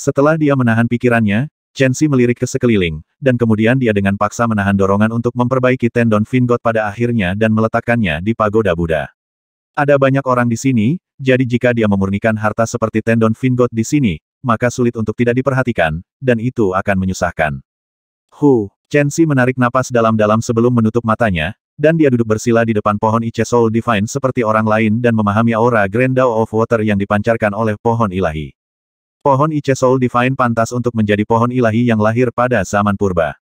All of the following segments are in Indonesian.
Setelah dia menahan pikirannya, Chen Xi melirik ke sekeliling, dan kemudian dia dengan paksa menahan dorongan untuk memperbaiki tendon Fingot pada akhirnya dan meletakkannya di pagoda Buddha. Ada banyak orang di sini, jadi jika dia memurnikan harta seperti tendon Fingot di sini, maka sulit untuk tidak diperhatikan, dan itu akan menyusahkan. Hu, Chen Xi menarik napas dalam-dalam sebelum menutup matanya, dan dia duduk bersila di depan pohon Ice Soul Divine seperti orang lain dan memahami aura Grand Dao of Water yang dipancarkan oleh pohon ilahi. Pohon Ice Soul Divine pantas untuk menjadi pohon ilahi yang lahir pada zaman purba.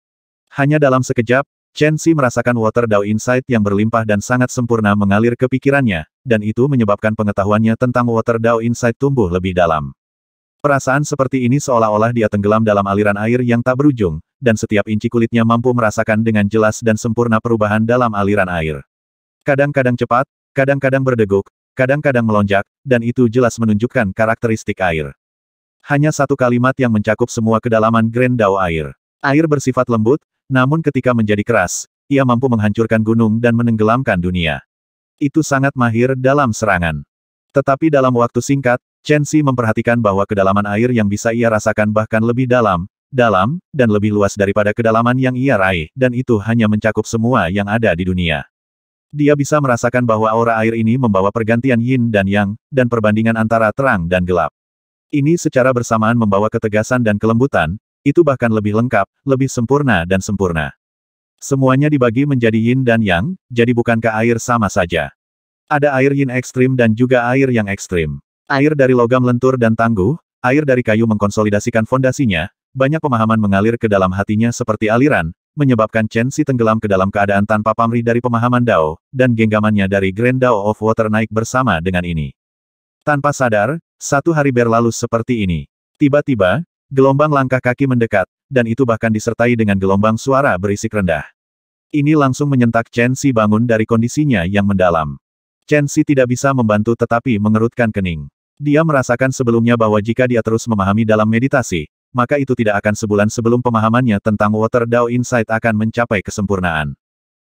Hanya dalam sekejap, Chen Xi merasakan Water Dao Insight yang berlimpah dan sangat sempurna mengalir ke pikirannya, dan itu menyebabkan pengetahuannya tentang Water Dao Insight tumbuh lebih dalam. Perasaan seperti ini seolah-olah dia tenggelam dalam aliran air yang tak berujung, dan setiap inci kulitnya mampu merasakan dengan jelas dan sempurna perubahan dalam aliran air. Kadang-kadang cepat, kadang-kadang berdeguk, kadang-kadang melonjak, dan itu jelas menunjukkan karakteristik air hanya satu kalimat yang mencakup semua kedalaman Grand Dao air. Air bersifat lembut, namun ketika menjadi keras, ia mampu menghancurkan gunung dan menenggelamkan dunia. Itu sangat mahir dalam serangan. Tetapi dalam waktu singkat, Chen Xi memperhatikan bahwa kedalaman air yang bisa ia rasakan bahkan lebih dalam, dalam, dan lebih luas daripada kedalaman yang ia raih, dan itu hanya mencakup semua yang ada di dunia. Dia bisa merasakan bahwa aura air ini membawa pergantian yin dan yang, dan perbandingan antara terang dan gelap. Ini secara bersamaan membawa ketegasan dan kelembutan, itu bahkan lebih lengkap, lebih sempurna dan sempurna. Semuanya dibagi menjadi yin dan yang, jadi bukankah air sama saja? Ada air yin ekstrim dan juga air yang ekstrim. Air dari logam lentur dan tangguh, air dari kayu mengkonsolidasikan fondasinya, banyak pemahaman mengalir ke dalam hatinya seperti aliran, menyebabkan Chen Si tenggelam ke dalam keadaan tanpa pamrih dari pemahaman Dao, dan genggamannya dari Grand Dao of Water naik bersama dengan ini. Tanpa sadar, satu hari berlalu seperti ini. Tiba-tiba, gelombang langkah kaki mendekat, dan itu bahkan disertai dengan gelombang suara berisik rendah. Ini langsung menyentak Chen Si bangun dari kondisinya yang mendalam. Chen Si tidak bisa membantu tetapi mengerutkan kening. Dia merasakan sebelumnya bahwa jika dia terus memahami dalam meditasi, maka itu tidak akan sebulan sebelum pemahamannya tentang Water Dao Insight akan mencapai kesempurnaan.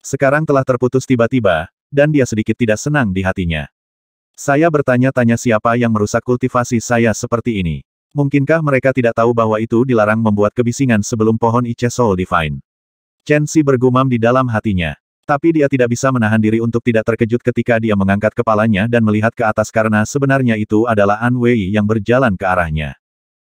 Sekarang telah terputus tiba-tiba, dan dia sedikit tidak senang di hatinya. Saya bertanya-tanya siapa yang merusak kultivasi saya seperti ini. Mungkinkah mereka tidak tahu bahwa itu dilarang membuat kebisingan sebelum pohon Ice Soul Divine? Chen Xi bergumam di dalam hatinya. Tapi dia tidak bisa menahan diri untuk tidak terkejut ketika dia mengangkat kepalanya dan melihat ke atas karena sebenarnya itu adalah An Wei yang berjalan ke arahnya.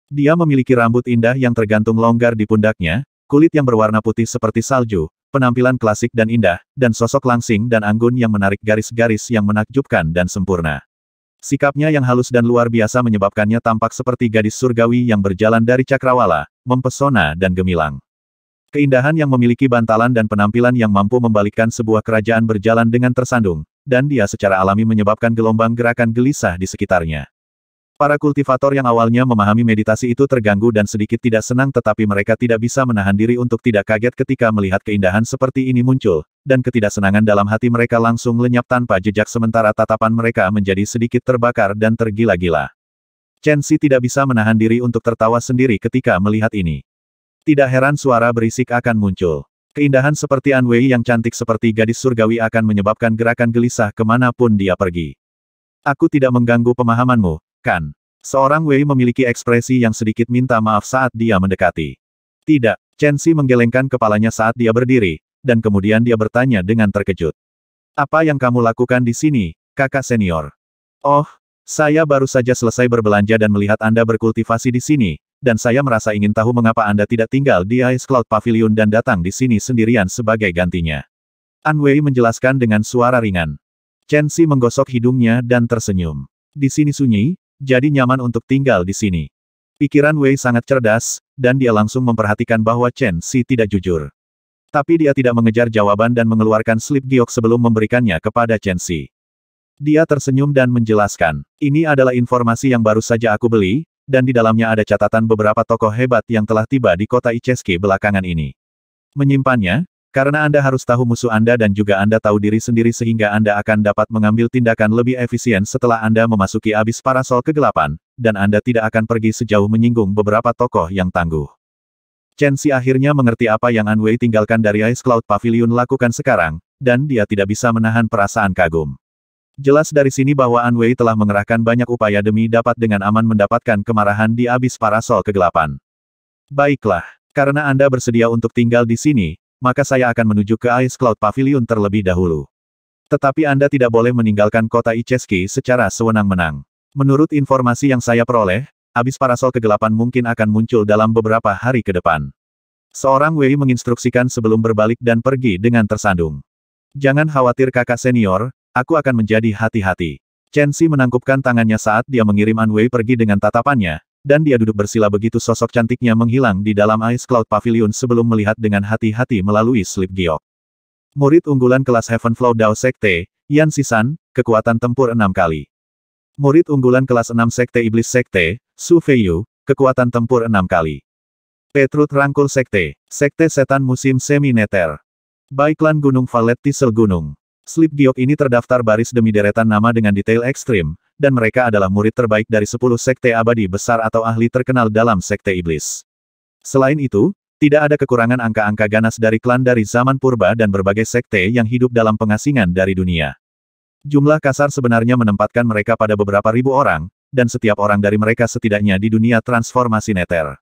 Dia memiliki rambut indah yang tergantung longgar di pundaknya, kulit yang berwarna putih seperti salju, penampilan klasik dan indah, dan sosok langsing dan anggun yang menarik garis-garis yang menakjubkan dan sempurna. Sikapnya yang halus dan luar biasa menyebabkannya tampak seperti gadis surgawi yang berjalan dari cakrawala, mempesona dan gemilang. Keindahan yang memiliki bantalan dan penampilan yang mampu membalikkan sebuah kerajaan berjalan dengan tersandung, dan dia secara alami menyebabkan gelombang gerakan gelisah di sekitarnya. Para kultivator yang awalnya memahami meditasi itu terganggu dan sedikit tidak senang tetapi mereka tidak bisa menahan diri untuk tidak kaget ketika melihat keindahan seperti ini muncul, dan ketidaksenangan dalam hati mereka langsung lenyap tanpa jejak sementara tatapan mereka menjadi sedikit terbakar dan tergila-gila. Chen Xi tidak bisa menahan diri untuk tertawa sendiri ketika melihat ini. Tidak heran suara berisik akan muncul. Keindahan seperti An Wei yang cantik seperti gadis surgawi akan menyebabkan gerakan gelisah kemanapun dia pergi. Aku tidak mengganggu pemahamanmu, Seorang Wei memiliki ekspresi yang sedikit minta maaf saat dia mendekati. Tidak, Chen Xi menggelengkan kepalanya saat dia berdiri, dan kemudian dia bertanya dengan terkejut. Apa yang kamu lakukan di sini, kakak senior? Oh, saya baru saja selesai berbelanja dan melihat Anda berkultivasi di sini, dan saya merasa ingin tahu mengapa Anda tidak tinggal di Ice Cloud Pavilion dan datang di sini sendirian sebagai gantinya. An Wei menjelaskan dengan suara ringan. Chen Xi menggosok hidungnya dan tersenyum. Di sini sunyi, jadi nyaman untuk tinggal di sini. Pikiran Wei sangat cerdas, dan dia langsung memperhatikan bahwa Chen Si tidak jujur. Tapi dia tidak mengejar jawaban dan mengeluarkan slip giok sebelum memberikannya kepada Chen Si. Dia tersenyum dan menjelaskan, ini adalah informasi yang baru saja aku beli, dan di dalamnya ada catatan beberapa tokoh hebat yang telah tiba di kota Icheski belakangan ini. Menyimpannya, karena Anda harus tahu musuh Anda dan juga Anda tahu diri sendiri sehingga Anda akan dapat mengambil tindakan lebih efisien setelah Anda memasuki abis parasol kegelapan, dan Anda tidak akan pergi sejauh menyinggung beberapa tokoh yang tangguh. Chen Xi akhirnya mengerti apa yang An Wei tinggalkan dari Ice Cloud Pavilion lakukan sekarang, dan dia tidak bisa menahan perasaan kagum. Jelas dari sini bahwa An Wei telah mengerahkan banyak upaya demi dapat dengan aman mendapatkan kemarahan di abis parasol kegelapan. Baiklah, karena Anda bersedia untuk tinggal di sini, maka saya akan menuju ke Ice Cloud Pavilion terlebih dahulu. Tetapi Anda tidak boleh meninggalkan kota Icheski secara sewenang wenang Menurut informasi yang saya peroleh, abis parasol kegelapan mungkin akan muncul dalam beberapa hari ke depan. Seorang Wei menginstruksikan sebelum berbalik dan pergi dengan tersandung. Jangan khawatir kakak senior, aku akan menjadi hati-hati. Chen Xi menangkupkan tangannya saat dia mengirim An Wei pergi dengan tatapannya, dan dia duduk bersila begitu sosok cantiknya menghilang di dalam Ice Cloud Pavilion sebelum melihat dengan hati-hati melalui slip giok. Murid unggulan kelas Heaven Flow Dao Sekte, Yan Sisan, kekuatan tempur enam kali. Murid unggulan kelas 6 Sekte Iblis Sekte, Su Feiyu, kekuatan tempur enam kali. Petrut Rangkul Sekte, Sekte Setan Musim Semi-Neter. Baiklan Gunung Valet Tisel Gunung. Slip Giok ini terdaftar baris demi deretan nama dengan detail ekstrim, dan mereka adalah murid terbaik dari sepuluh sekte abadi besar atau ahli terkenal dalam sekte iblis. Selain itu, tidak ada kekurangan angka-angka ganas dari klan dari zaman purba dan berbagai sekte yang hidup dalam pengasingan dari dunia. Jumlah kasar sebenarnya menempatkan mereka pada beberapa ribu orang, dan setiap orang dari mereka setidaknya di dunia transformasi neter.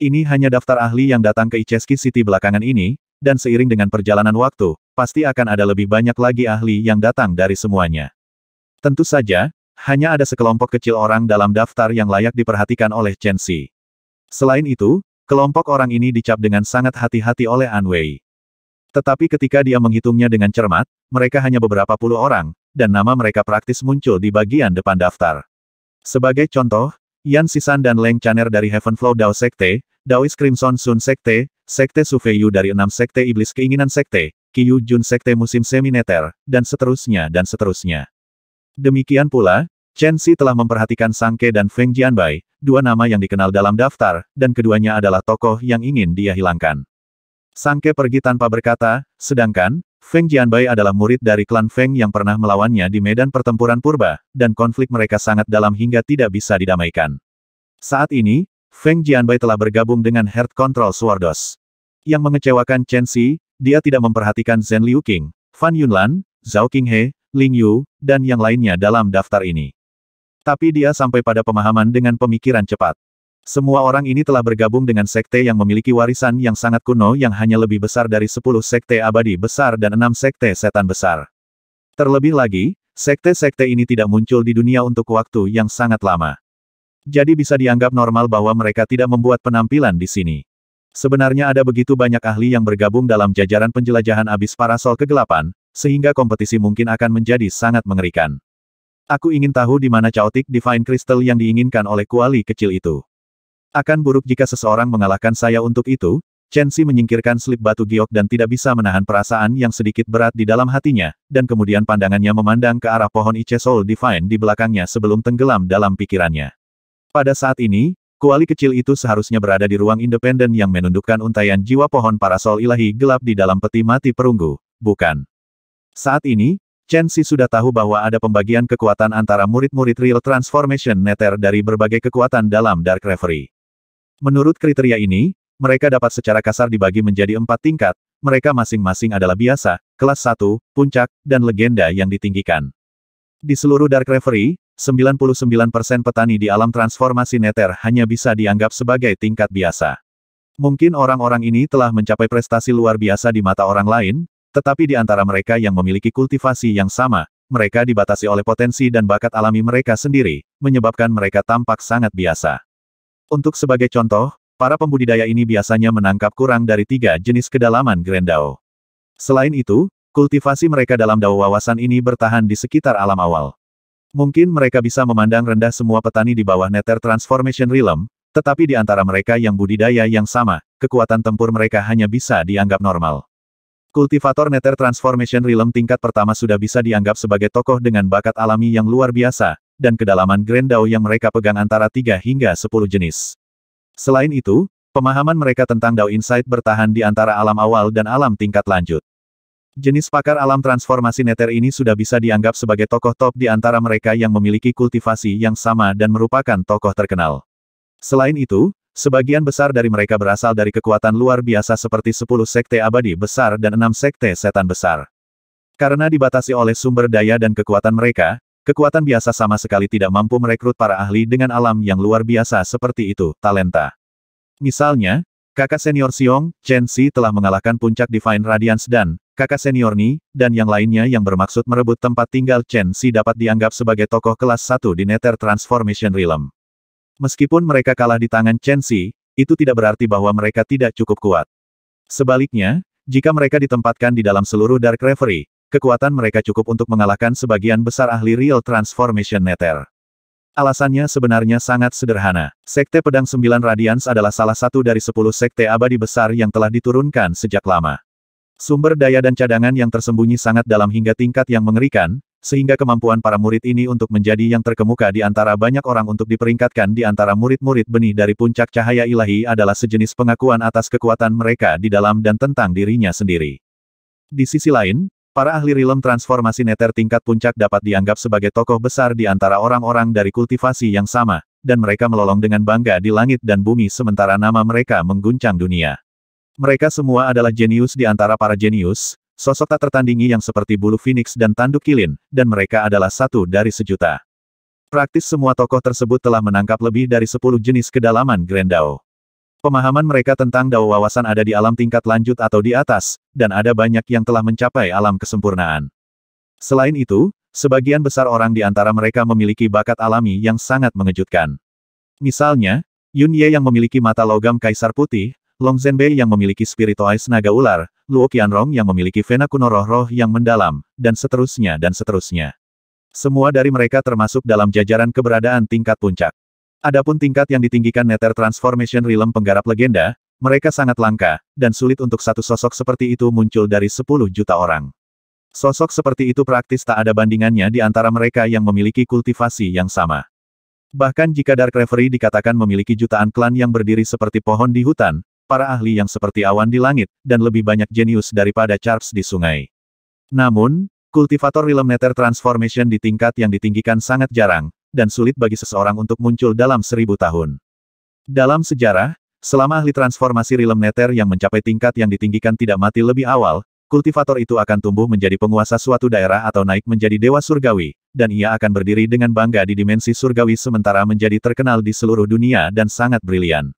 Ini hanya daftar ahli yang datang ke Iceski City belakangan ini, dan seiring dengan perjalanan waktu, pasti akan ada lebih banyak lagi ahli yang datang dari semuanya. Tentu saja, hanya ada sekelompok kecil orang dalam daftar yang layak diperhatikan oleh Chen Xi. Selain itu, kelompok orang ini dicap dengan sangat hati-hati oleh An Wei. Tetapi ketika dia menghitungnya dengan cermat, mereka hanya beberapa puluh orang, dan nama mereka praktis muncul di bagian depan daftar. Sebagai contoh, Yan Sisan dan Leng Chaner dari Heavenflow Dao Sekte, Daois Crimson Sun Sekte, Sekte Yu dari enam Sekte Iblis Keinginan Sekte, Kiyu Jun Sekte Musim Semineter, dan seterusnya dan seterusnya. Demikian pula, Chen Xi telah memperhatikan Sang Ke dan Feng Jianbai, dua nama yang dikenal dalam daftar, dan keduanya adalah tokoh yang ingin dia hilangkan. Sang Ke pergi tanpa berkata, sedangkan, Feng Jianbai adalah murid dari klan Feng yang pernah melawannya di medan pertempuran purba, dan konflik mereka sangat dalam hingga tidak bisa didamaikan. Saat ini, Feng Jianbai telah bergabung dengan Heart Control Swordos. Yang mengecewakan Chen Xi, dia tidak memperhatikan Zhen Liu Qing, Fan Yunlan, Zhao Qinghe, Ling Yu, dan yang lainnya dalam daftar ini. Tapi dia sampai pada pemahaman dengan pemikiran cepat. Semua orang ini telah bergabung dengan sekte yang memiliki warisan yang sangat kuno yang hanya lebih besar dari 10 sekte abadi besar dan enam sekte setan besar. Terlebih lagi, sekte-sekte ini tidak muncul di dunia untuk waktu yang sangat lama. Jadi bisa dianggap normal bahwa mereka tidak membuat penampilan di sini. Sebenarnya ada begitu banyak ahli yang bergabung dalam jajaran penjelajahan abis parasol kegelapan, sehingga kompetisi mungkin akan menjadi sangat mengerikan. Aku ingin tahu di mana caotik Divine Crystal yang diinginkan oleh kuali kecil itu. Akan buruk jika seseorang mengalahkan saya untuk itu, Chen Xi menyingkirkan slip batu giok dan tidak bisa menahan perasaan yang sedikit berat di dalam hatinya, dan kemudian pandangannya memandang ke arah pohon Ice Soul Divine di belakangnya sebelum tenggelam dalam pikirannya. Pada saat ini, Kuali kecil itu seharusnya berada di ruang independen yang menundukkan untayan jiwa pohon parasol ilahi gelap di dalam peti mati perunggu, bukan? Saat ini, Chen Xi sudah tahu bahwa ada pembagian kekuatan antara murid-murid Real Transformation Netter dari berbagai kekuatan dalam Dark Reverie. Menurut kriteria ini, mereka dapat secara kasar dibagi menjadi empat tingkat, mereka masing-masing adalah biasa, kelas 1, puncak, dan legenda yang ditinggikan. Di seluruh Dark Reverie, 99% petani di alam transformasi neter hanya bisa dianggap sebagai tingkat biasa. Mungkin orang-orang ini telah mencapai prestasi luar biasa di mata orang lain, tetapi di antara mereka yang memiliki kultivasi yang sama, mereka dibatasi oleh potensi dan bakat alami mereka sendiri, menyebabkan mereka tampak sangat biasa. Untuk sebagai contoh, para pembudidaya ini biasanya menangkap kurang dari tiga jenis kedalaman grendao. Selain itu, kultivasi mereka dalam dao wawasan ini bertahan di sekitar alam awal. Mungkin mereka bisa memandang rendah semua petani di bawah Nether Transformation Realm, tetapi di antara mereka yang budidaya yang sama, kekuatan tempur mereka hanya bisa dianggap normal. Kultivator Nether Transformation Realm tingkat pertama sudah bisa dianggap sebagai tokoh dengan bakat alami yang luar biasa, dan kedalaman Grand Dao yang mereka pegang antara 3 hingga 10 jenis. Selain itu, pemahaman mereka tentang Dao Insight bertahan di antara alam awal dan alam tingkat lanjut. Jenis pakar alam transformasi neter ini sudah bisa dianggap sebagai tokoh top di antara mereka yang memiliki kultivasi yang sama dan merupakan tokoh terkenal. Selain itu, sebagian besar dari mereka berasal dari kekuatan luar biasa seperti 10 sekte abadi besar dan 6 sekte setan besar. Karena dibatasi oleh sumber daya dan kekuatan mereka, kekuatan biasa sama sekali tidak mampu merekrut para ahli dengan alam yang luar biasa seperti itu, talenta. Misalnya, Kakak senior Xiong, Chen Xi telah mengalahkan puncak Divine Radiance dan kakak senior Ni, dan yang lainnya yang bermaksud merebut tempat tinggal Chen Xi dapat dianggap sebagai tokoh kelas 1 di Nether Transformation Realm. Meskipun mereka kalah di tangan Chen Xi, itu tidak berarti bahwa mereka tidak cukup kuat. Sebaliknya, jika mereka ditempatkan di dalam seluruh Dark Reverie, kekuatan mereka cukup untuk mengalahkan sebagian besar ahli Real Transformation Nether. Alasannya sebenarnya sangat sederhana. Sekte Pedang Sembilan Radians adalah salah satu dari sepuluh sekte abadi besar yang telah diturunkan sejak lama. Sumber daya dan cadangan yang tersembunyi sangat dalam hingga tingkat yang mengerikan, sehingga kemampuan para murid ini untuk menjadi yang terkemuka di antara banyak orang untuk diperingkatkan di antara murid-murid benih dari puncak cahaya ilahi adalah sejenis pengakuan atas kekuatan mereka di dalam dan tentang dirinya sendiri. Di sisi lain, Para ahli rilem transformasi neter tingkat puncak dapat dianggap sebagai tokoh besar di antara orang-orang dari kultivasi yang sama, dan mereka melolong dengan bangga di langit dan bumi sementara nama mereka mengguncang dunia. Mereka semua adalah jenius di antara para jenius, sosok tak tertandingi yang seperti bulu phoenix dan tanduk kilin, dan mereka adalah satu dari sejuta. Praktis semua tokoh tersebut telah menangkap lebih dari sepuluh jenis kedalaman Grendau. Pemahaman mereka tentang dao wawasan ada di alam tingkat lanjut atau di atas, dan ada banyak yang telah mencapai alam kesempurnaan. Selain itu, sebagian besar orang di antara mereka memiliki bakat alami yang sangat mengejutkan. Misalnya, Yun Ye yang memiliki mata logam kaisar putih, Long Zhenbei yang memiliki spiritualis naga ular, Luo Qianrong yang memiliki vena kuno roh-roh yang mendalam, dan seterusnya dan seterusnya. Semua dari mereka termasuk dalam jajaran keberadaan tingkat puncak. Adapun tingkat yang ditinggikan Nether Transformation Realm penggarap legenda, mereka sangat langka, dan sulit untuk satu sosok seperti itu muncul dari 10 juta orang. Sosok seperti itu praktis tak ada bandingannya di antara mereka yang memiliki kultivasi yang sama. Bahkan jika Dark Reverie dikatakan memiliki jutaan klan yang berdiri seperti pohon di hutan, para ahli yang seperti awan di langit, dan lebih banyak jenius daripada Charles di sungai. Namun, kultivator realm nether transformation di tingkat yang ditinggikan sangat jarang, dan sulit bagi seseorang untuk muncul dalam seribu tahun. Dalam sejarah, selama ahli transformasi Rilem Neter yang mencapai tingkat yang ditinggikan tidak mati lebih awal, kultivator itu akan tumbuh menjadi penguasa suatu daerah atau naik menjadi dewa surgawi, dan ia akan berdiri dengan bangga di dimensi surgawi sementara menjadi terkenal di seluruh dunia dan sangat brilian.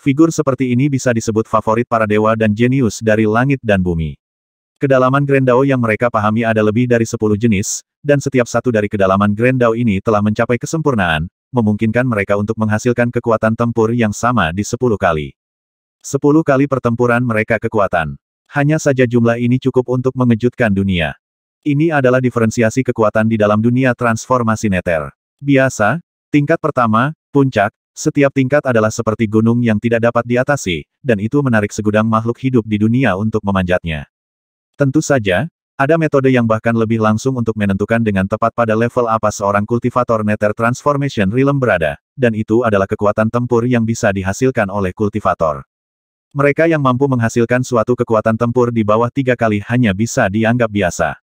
Figur seperti ini bisa disebut favorit para dewa dan jenius dari langit dan bumi. Kedalaman Grendao yang mereka pahami ada lebih dari 10 jenis, dan setiap satu dari kedalaman Grendao ini telah mencapai kesempurnaan, memungkinkan mereka untuk menghasilkan kekuatan tempur yang sama di 10 kali. 10 kali pertempuran mereka kekuatan. Hanya saja jumlah ini cukup untuk mengejutkan dunia. Ini adalah diferensiasi kekuatan di dalam dunia transformasi neter. Biasa, tingkat pertama, puncak, setiap tingkat adalah seperti gunung yang tidak dapat diatasi, dan itu menarik segudang makhluk hidup di dunia untuk memanjatnya. Tentu saja, ada metode yang bahkan lebih langsung untuk menentukan dengan tepat pada level apa seorang kultivator Nether Transformation Realm berada, dan itu adalah kekuatan tempur yang bisa dihasilkan oleh kultivator. Mereka yang mampu menghasilkan suatu kekuatan tempur di bawah tiga kali hanya bisa dianggap biasa.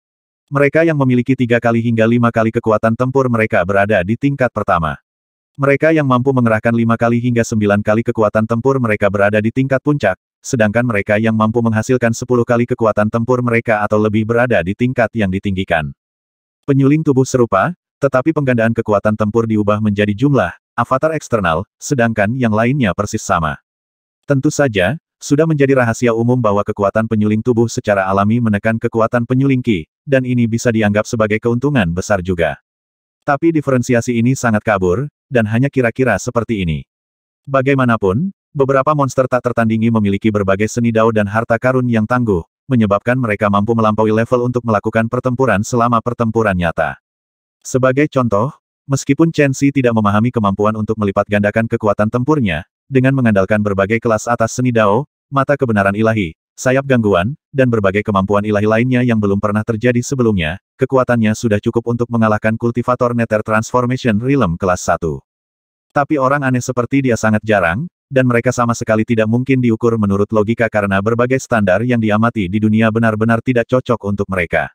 Mereka yang memiliki tiga kali hingga lima kali kekuatan tempur mereka berada di tingkat pertama. Mereka yang mampu mengerahkan lima kali hingga sembilan kali kekuatan tempur mereka berada di tingkat puncak, sedangkan mereka yang mampu menghasilkan 10 kali kekuatan tempur mereka atau lebih berada di tingkat yang ditinggikan. Penyuling tubuh serupa, tetapi penggandaan kekuatan tempur diubah menjadi jumlah, avatar eksternal, sedangkan yang lainnya persis sama. Tentu saja, sudah menjadi rahasia umum bahwa kekuatan penyuling tubuh secara alami menekan kekuatan penyuling ki, dan ini bisa dianggap sebagai keuntungan besar juga. Tapi diferensiasi ini sangat kabur, dan hanya kira-kira seperti ini. Bagaimanapun, Beberapa monster tak tertandingi memiliki berbagai seni dao dan harta karun yang tangguh, menyebabkan mereka mampu melampaui level untuk melakukan pertempuran selama pertempuran nyata. Sebagai contoh, meskipun Chen Xi tidak memahami kemampuan untuk melipat gandakan kekuatan tempurnya, dengan mengandalkan berbagai kelas atas seni dao, mata kebenaran ilahi, sayap gangguan, dan berbagai kemampuan ilahi lainnya yang belum pernah terjadi sebelumnya, kekuatannya sudah cukup untuk mengalahkan kultivator Nether Transformation Realm kelas 1. Tapi orang aneh seperti dia sangat jarang, dan mereka sama sekali tidak mungkin diukur menurut logika karena berbagai standar yang diamati di dunia benar-benar tidak cocok untuk mereka.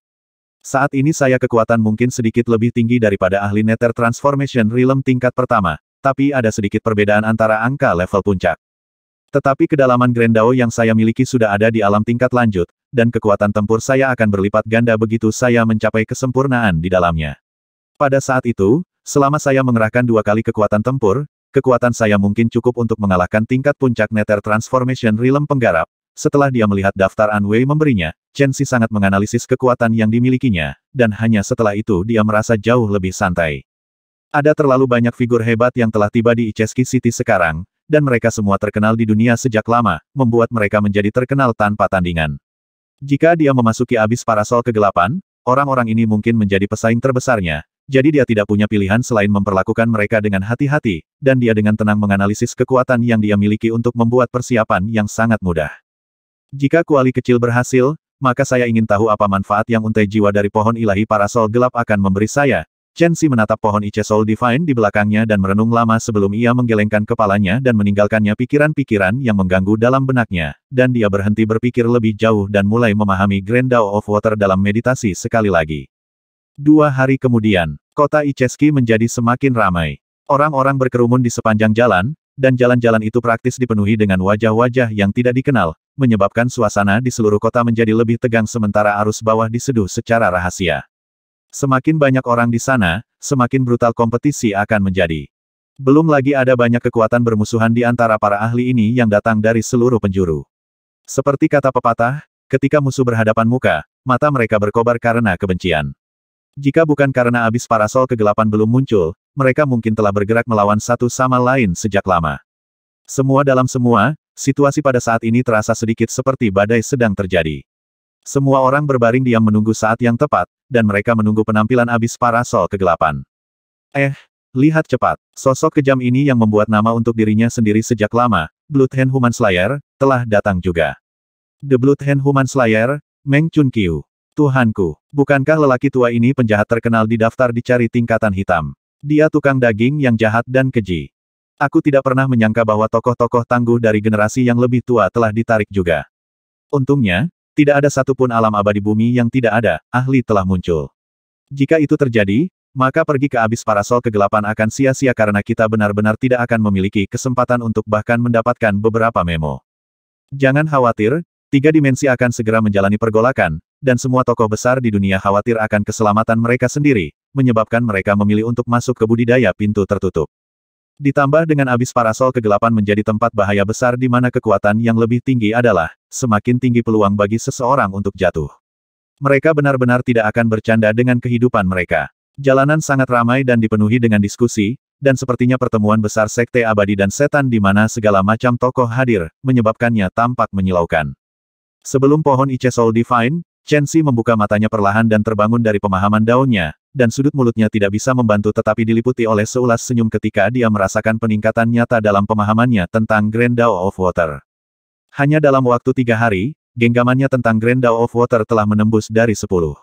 Saat ini saya kekuatan mungkin sedikit lebih tinggi daripada ahli Nether Transformation Realm tingkat pertama, tapi ada sedikit perbedaan antara angka level puncak. Tetapi kedalaman grandao yang saya miliki sudah ada di alam tingkat lanjut, dan kekuatan tempur saya akan berlipat ganda begitu saya mencapai kesempurnaan di dalamnya. Pada saat itu, selama saya mengerahkan dua kali kekuatan tempur, Kekuatan saya mungkin cukup untuk mengalahkan tingkat puncak Nether Transformation Realm penggarap. Setelah dia melihat daftar Anwei memberinya, Chen Xi sangat menganalisis kekuatan yang dimilikinya, dan hanya setelah itu dia merasa jauh lebih santai. Ada terlalu banyak figur hebat yang telah tiba di Icheski City sekarang, dan mereka semua terkenal di dunia sejak lama, membuat mereka menjadi terkenal tanpa tandingan. Jika dia memasuki abis parasol kegelapan, orang-orang ini mungkin menjadi pesaing terbesarnya, jadi dia tidak punya pilihan selain memperlakukan mereka dengan hati-hati, dan dia dengan tenang menganalisis kekuatan yang dia miliki untuk membuat persiapan yang sangat mudah. Jika kuali kecil berhasil, maka saya ingin tahu apa manfaat yang untai jiwa dari pohon ilahi parasol gelap akan memberi saya. Chen Xi menatap pohon Ice Soul Divine di belakangnya dan merenung lama sebelum ia menggelengkan kepalanya dan meninggalkannya pikiran-pikiran yang mengganggu dalam benaknya, dan dia berhenti berpikir lebih jauh dan mulai memahami Grand Dao of Water dalam meditasi sekali lagi. Dua hari kemudian, kota Iceski menjadi semakin ramai. Orang-orang berkerumun di sepanjang jalan, dan jalan-jalan itu praktis dipenuhi dengan wajah-wajah yang tidak dikenal, menyebabkan suasana di seluruh kota menjadi lebih tegang sementara arus bawah diseduh secara rahasia. Semakin banyak orang di sana, semakin brutal kompetisi akan menjadi. Belum lagi ada banyak kekuatan bermusuhan di antara para ahli ini yang datang dari seluruh penjuru. Seperti kata pepatah, ketika musuh berhadapan muka, mata mereka berkobar karena kebencian. Jika bukan karena abis parasol kegelapan belum muncul, mereka mungkin telah bergerak melawan satu sama lain sejak lama. Semua dalam semua, situasi pada saat ini terasa sedikit seperti badai sedang terjadi. Semua orang berbaring diam menunggu saat yang tepat, dan mereka menunggu penampilan abis parasol kegelapan. Eh, lihat cepat, sosok kejam ini yang membuat nama untuk dirinya sendiri sejak lama, Blood Hand Human Slayer, telah datang juga. The Blood Hand Human Slayer, Meng Chun Tuhanku, bukankah lelaki tua ini penjahat terkenal di daftar dicari tingkatan hitam? Dia tukang daging yang jahat dan keji. Aku tidak pernah menyangka bahwa tokoh-tokoh tangguh dari generasi yang lebih tua telah ditarik juga. Untungnya, tidak ada satupun alam abadi bumi yang tidak ada, ahli telah muncul. Jika itu terjadi, maka pergi ke abis parasol kegelapan akan sia-sia karena kita benar-benar tidak akan memiliki kesempatan untuk bahkan mendapatkan beberapa memo. Jangan khawatir, tiga dimensi akan segera menjalani pergolakan, dan semua tokoh besar di dunia khawatir akan keselamatan mereka sendiri, menyebabkan mereka memilih untuk masuk ke budidaya pintu tertutup. Ditambah dengan abis parasol kegelapan menjadi tempat bahaya besar di mana kekuatan yang lebih tinggi adalah, semakin tinggi peluang bagi seseorang untuk jatuh. Mereka benar-benar tidak akan bercanda dengan kehidupan mereka. Jalanan sangat ramai dan dipenuhi dengan diskusi, dan sepertinya pertemuan besar sekte abadi dan setan di mana segala macam tokoh hadir, menyebabkannya tampak menyilaukan. Sebelum pohon Ice Divine, Chen Xi membuka matanya perlahan dan terbangun dari pemahaman daunnya, dan sudut mulutnya tidak bisa membantu tetapi diliputi oleh seulas senyum ketika dia merasakan peningkatan nyata dalam pemahamannya tentang Grand Dao of Water. Hanya dalam waktu tiga hari, genggamannya tentang Grand Dao of Water telah menembus dari sepuluh.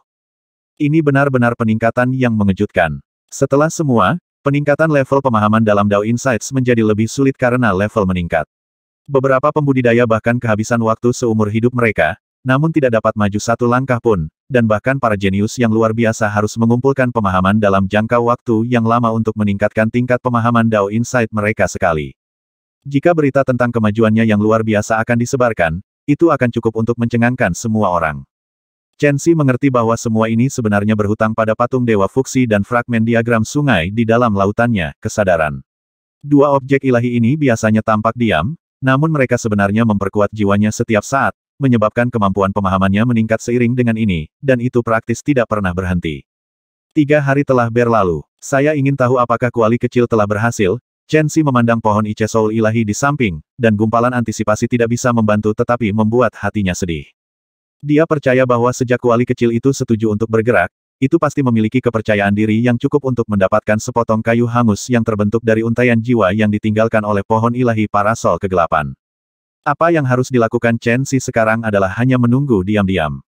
Ini benar-benar peningkatan yang mengejutkan. Setelah semua, peningkatan level pemahaman dalam Dao Insights menjadi lebih sulit karena level meningkat. Beberapa pembudidaya bahkan kehabisan waktu seumur hidup mereka, namun tidak dapat maju satu langkah pun, dan bahkan para jenius yang luar biasa harus mengumpulkan pemahaman dalam jangka waktu yang lama untuk meningkatkan tingkat pemahaman Dao Insight mereka sekali. Jika berita tentang kemajuannya yang luar biasa akan disebarkan, itu akan cukup untuk mencengangkan semua orang. Chen Xi mengerti bahwa semua ini sebenarnya berhutang pada patung Dewa Fuxi dan fragmen diagram sungai di dalam lautannya, kesadaran. Dua objek ilahi ini biasanya tampak diam, namun mereka sebenarnya memperkuat jiwanya setiap saat, menyebabkan kemampuan pemahamannya meningkat seiring dengan ini, dan itu praktis tidak pernah berhenti. Tiga hari telah berlalu. Saya ingin tahu apakah kuali kecil telah berhasil, Chen Xi memandang pohon Ice Soul Ilahi di samping, dan gumpalan antisipasi tidak bisa membantu tetapi membuat hatinya sedih. Dia percaya bahwa sejak kuali kecil itu setuju untuk bergerak, itu pasti memiliki kepercayaan diri yang cukup untuk mendapatkan sepotong kayu hangus yang terbentuk dari untaian jiwa yang ditinggalkan oleh pohon ilahi parasol kegelapan. Apa yang harus dilakukan Chen Xi sekarang adalah hanya menunggu diam-diam.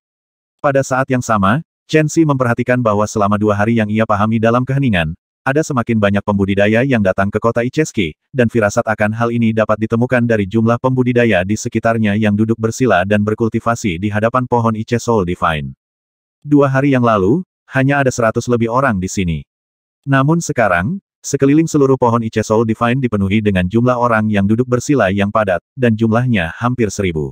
Pada saat yang sama, Chen Xi memperhatikan bahwa selama dua hari yang ia pahami dalam keheningan, ada semakin banyak pembudidaya yang datang ke kota Icheski, dan firasat akan hal ini dapat ditemukan dari jumlah pembudidaya di sekitarnya yang duduk bersila dan berkultivasi di hadapan pohon Ichesol Divine. Dua hari yang lalu, hanya ada seratus lebih orang di sini. Namun sekarang, Sekeliling seluruh pohon Icesol Divine dipenuhi dengan jumlah orang yang duduk bersila yang padat, dan jumlahnya hampir seribu.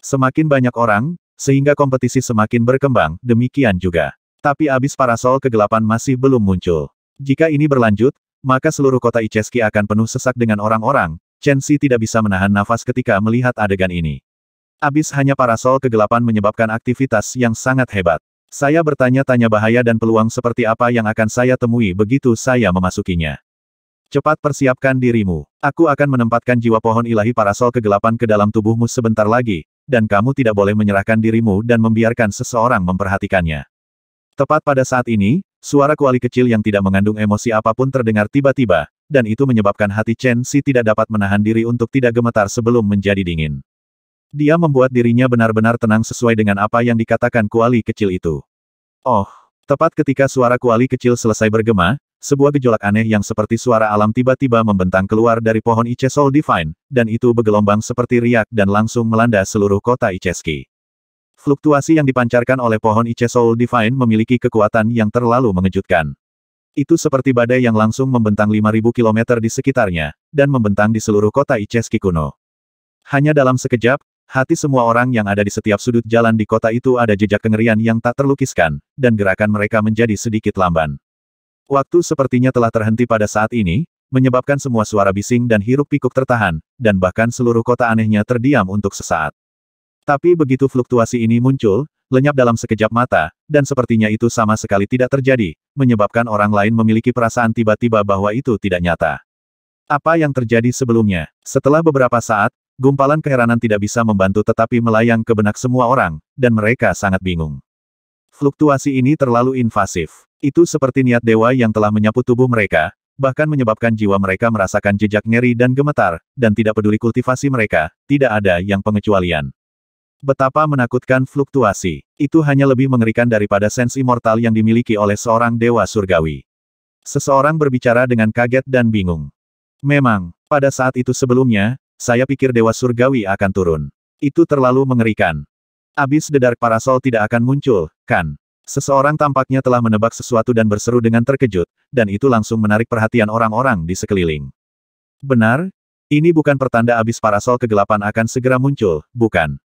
Semakin banyak orang, sehingga kompetisi semakin berkembang, demikian juga. Tapi abis parasol kegelapan masih belum muncul. Jika ini berlanjut, maka seluruh kota Iceski akan penuh sesak dengan orang-orang, Chen Xi tidak bisa menahan nafas ketika melihat adegan ini. Abis hanya parasol kegelapan menyebabkan aktivitas yang sangat hebat. Saya bertanya-tanya bahaya dan peluang seperti apa yang akan saya temui begitu saya memasukinya. Cepat persiapkan dirimu. Aku akan menempatkan jiwa pohon ilahi parasol kegelapan ke dalam tubuhmu sebentar lagi, dan kamu tidak boleh menyerahkan dirimu dan membiarkan seseorang memperhatikannya. Tepat pada saat ini, suara kuali kecil yang tidak mengandung emosi apapun terdengar tiba-tiba, dan itu menyebabkan hati Chen Si tidak dapat menahan diri untuk tidak gemetar sebelum menjadi dingin. Dia membuat dirinya benar-benar tenang sesuai dengan apa yang dikatakan kuali kecil itu. Oh, tepat ketika suara kuali kecil selesai bergema, sebuah gejolak aneh yang seperti suara alam tiba-tiba membentang keluar dari pohon Ichesol Divine, dan itu bergelombang seperti riak dan langsung melanda seluruh kota Icheski. Fluktuasi yang dipancarkan oleh pohon Ichesol Divine memiliki kekuatan yang terlalu mengejutkan. Itu seperti badai yang langsung membentang 5.000 km di sekitarnya, dan membentang di seluruh kota Icheski kuno. Hanya dalam sekejap, Hati semua orang yang ada di setiap sudut jalan di kota itu ada jejak kengerian yang tak terlukiskan, dan gerakan mereka menjadi sedikit lamban. Waktu sepertinya telah terhenti pada saat ini, menyebabkan semua suara bising dan hiruk-pikuk tertahan, dan bahkan seluruh kota anehnya terdiam untuk sesaat. Tapi begitu fluktuasi ini muncul, lenyap dalam sekejap mata, dan sepertinya itu sama sekali tidak terjadi, menyebabkan orang lain memiliki perasaan tiba-tiba bahwa itu tidak nyata. Apa yang terjadi sebelumnya? Setelah beberapa saat, Gumpalan keheranan tidak bisa membantu tetapi melayang ke benak semua orang, dan mereka sangat bingung. Fluktuasi ini terlalu invasif. Itu seperti niat dewa yang telah menyapu tubuh mereka, bahkan menyebabkan jiwa mereka merasakan jejak ngeri dan gemetar, dan tidak peduli kultivasi mereka, tidak ada yang pengecualian. Betapa menakutkan fluktuasi. Itu hanya lebih mengerikan daripada sens immortal yang dimiliki oleh seorang dewa surgawi. Seseorang berbicara dengan kaget dan bingung. Memang, pada saat itu sebelumnya, saya pikir Dewa Surgawi akan turun. Itu terlalu mengerikan. Abis dedar Dark Parasol tidak akan muncul, kan? Seseorang tampaknya telah menebak sesuatu dan berseru dengan terkejut, dan itu langsung menarik perhatian orang-orang di sekeliling. Benar? Ini bukan pertanda abis parasol kegelapan akan segera muncul, bukan?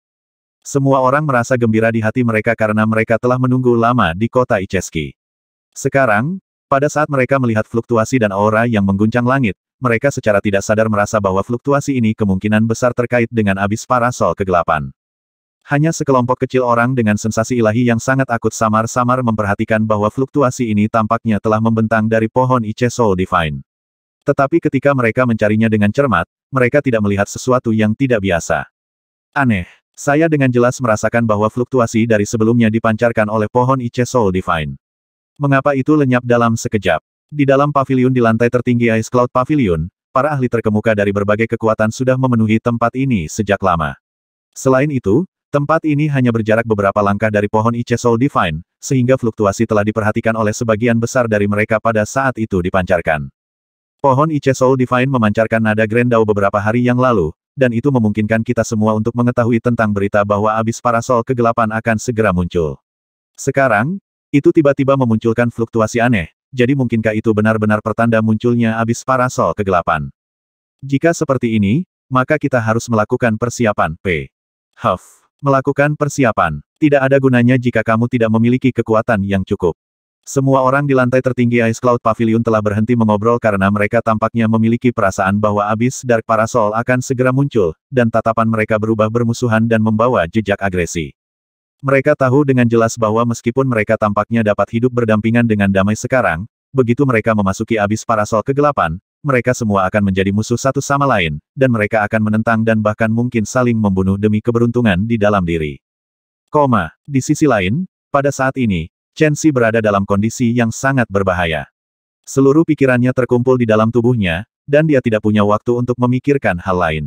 Semua orang merasa gembira di hati mereka karena mereka telah menunggu lama di kota Iceski. Sekarang, pada saat mereka melihat fluktuasi dan aura yang mengguncang langit, mereka secara tidak sadar merasa bahwa fluktuasi ini kemungkinan besar terkait dengan abis parasol kegelapan. Hanya sekelompok kecil orang dengan sensasi ilahi yang sangat akut samar-samar memperhatikan bahwa fluktuasi ini tampaknya telah membentang dari pohon Ice Soul Divine. Tetapi ketika mereka mencarinya dengan cermat, mereka tidak melihat sesuatu yang tidak biasa. Aneh. Saya dengan jelas merasakan bahwa fluktuasi dari sebelumnya dipancarkan oleh pohon Ice Soul Divine. Mengapa itu lenyap dalam sekejap? Di dalam pavilion di lantai tertinggi Ice Cloud Pavilion, para ahli terkemuka dari berbagai kekuatan sudah memenuhi tempat ini sejak lama. Selain itu, tempat ini hanya berjarak beberapa langkah dari pohon Ice Soul Divine, sehingga fluktuasi telah diperhatikan oleh sebagian besar dari mereka pada saat itu dipancarkan. Pohon Ice Soul Divine memancarkan nada Grendau beberapa hari yang lalu, dan itu memungkinkan kita semua untuk mengetahui tentang berita bahwa abis parasol kegelapan akan segera muncul. Sekarang, itu tiba-tiba memunculkan fluktuasi aneh, jadi mungkinkah itu benar-benar pertanda munculnya abis parasol kegelapan? Jika seperti ini, maka kita harus melakukan persiapan, P. Huff. Melakukan persiapan. Tidak ada gunanya jika kamu tidak memiliki kekuatan yang cukup. Semua orang di lantai tertinggi Ice Cloud Pavilion telah berhenti mengobrol karena mereka tampaknya memiliki perasaan bahwa abis Dark Parasol akan segera muncul, dan tatapan mereka berubah bermusuhan dan membawa jejak agresi. Mereka tahu dengan jelas bahwa meskipun mereka tampaknya dapat hidup berdampingan dengan damai sekarang, begitu mereka memasuki abis parasol kegelapan, mereka semua akan menjadi musuh satu sama lain, dan mereka akan menentang dan bahkan mungkin saling membunuh demi keberuntungan di dalam diri. Koma, di sisi lain, pada saat ini, Chen Xi berada dalam kondisi yang sangat berbahaya. Seluruh pikirannya terkumpul di dalam tubuhnya, dan dia tidak punya waktu untuk memikirkan hal lain.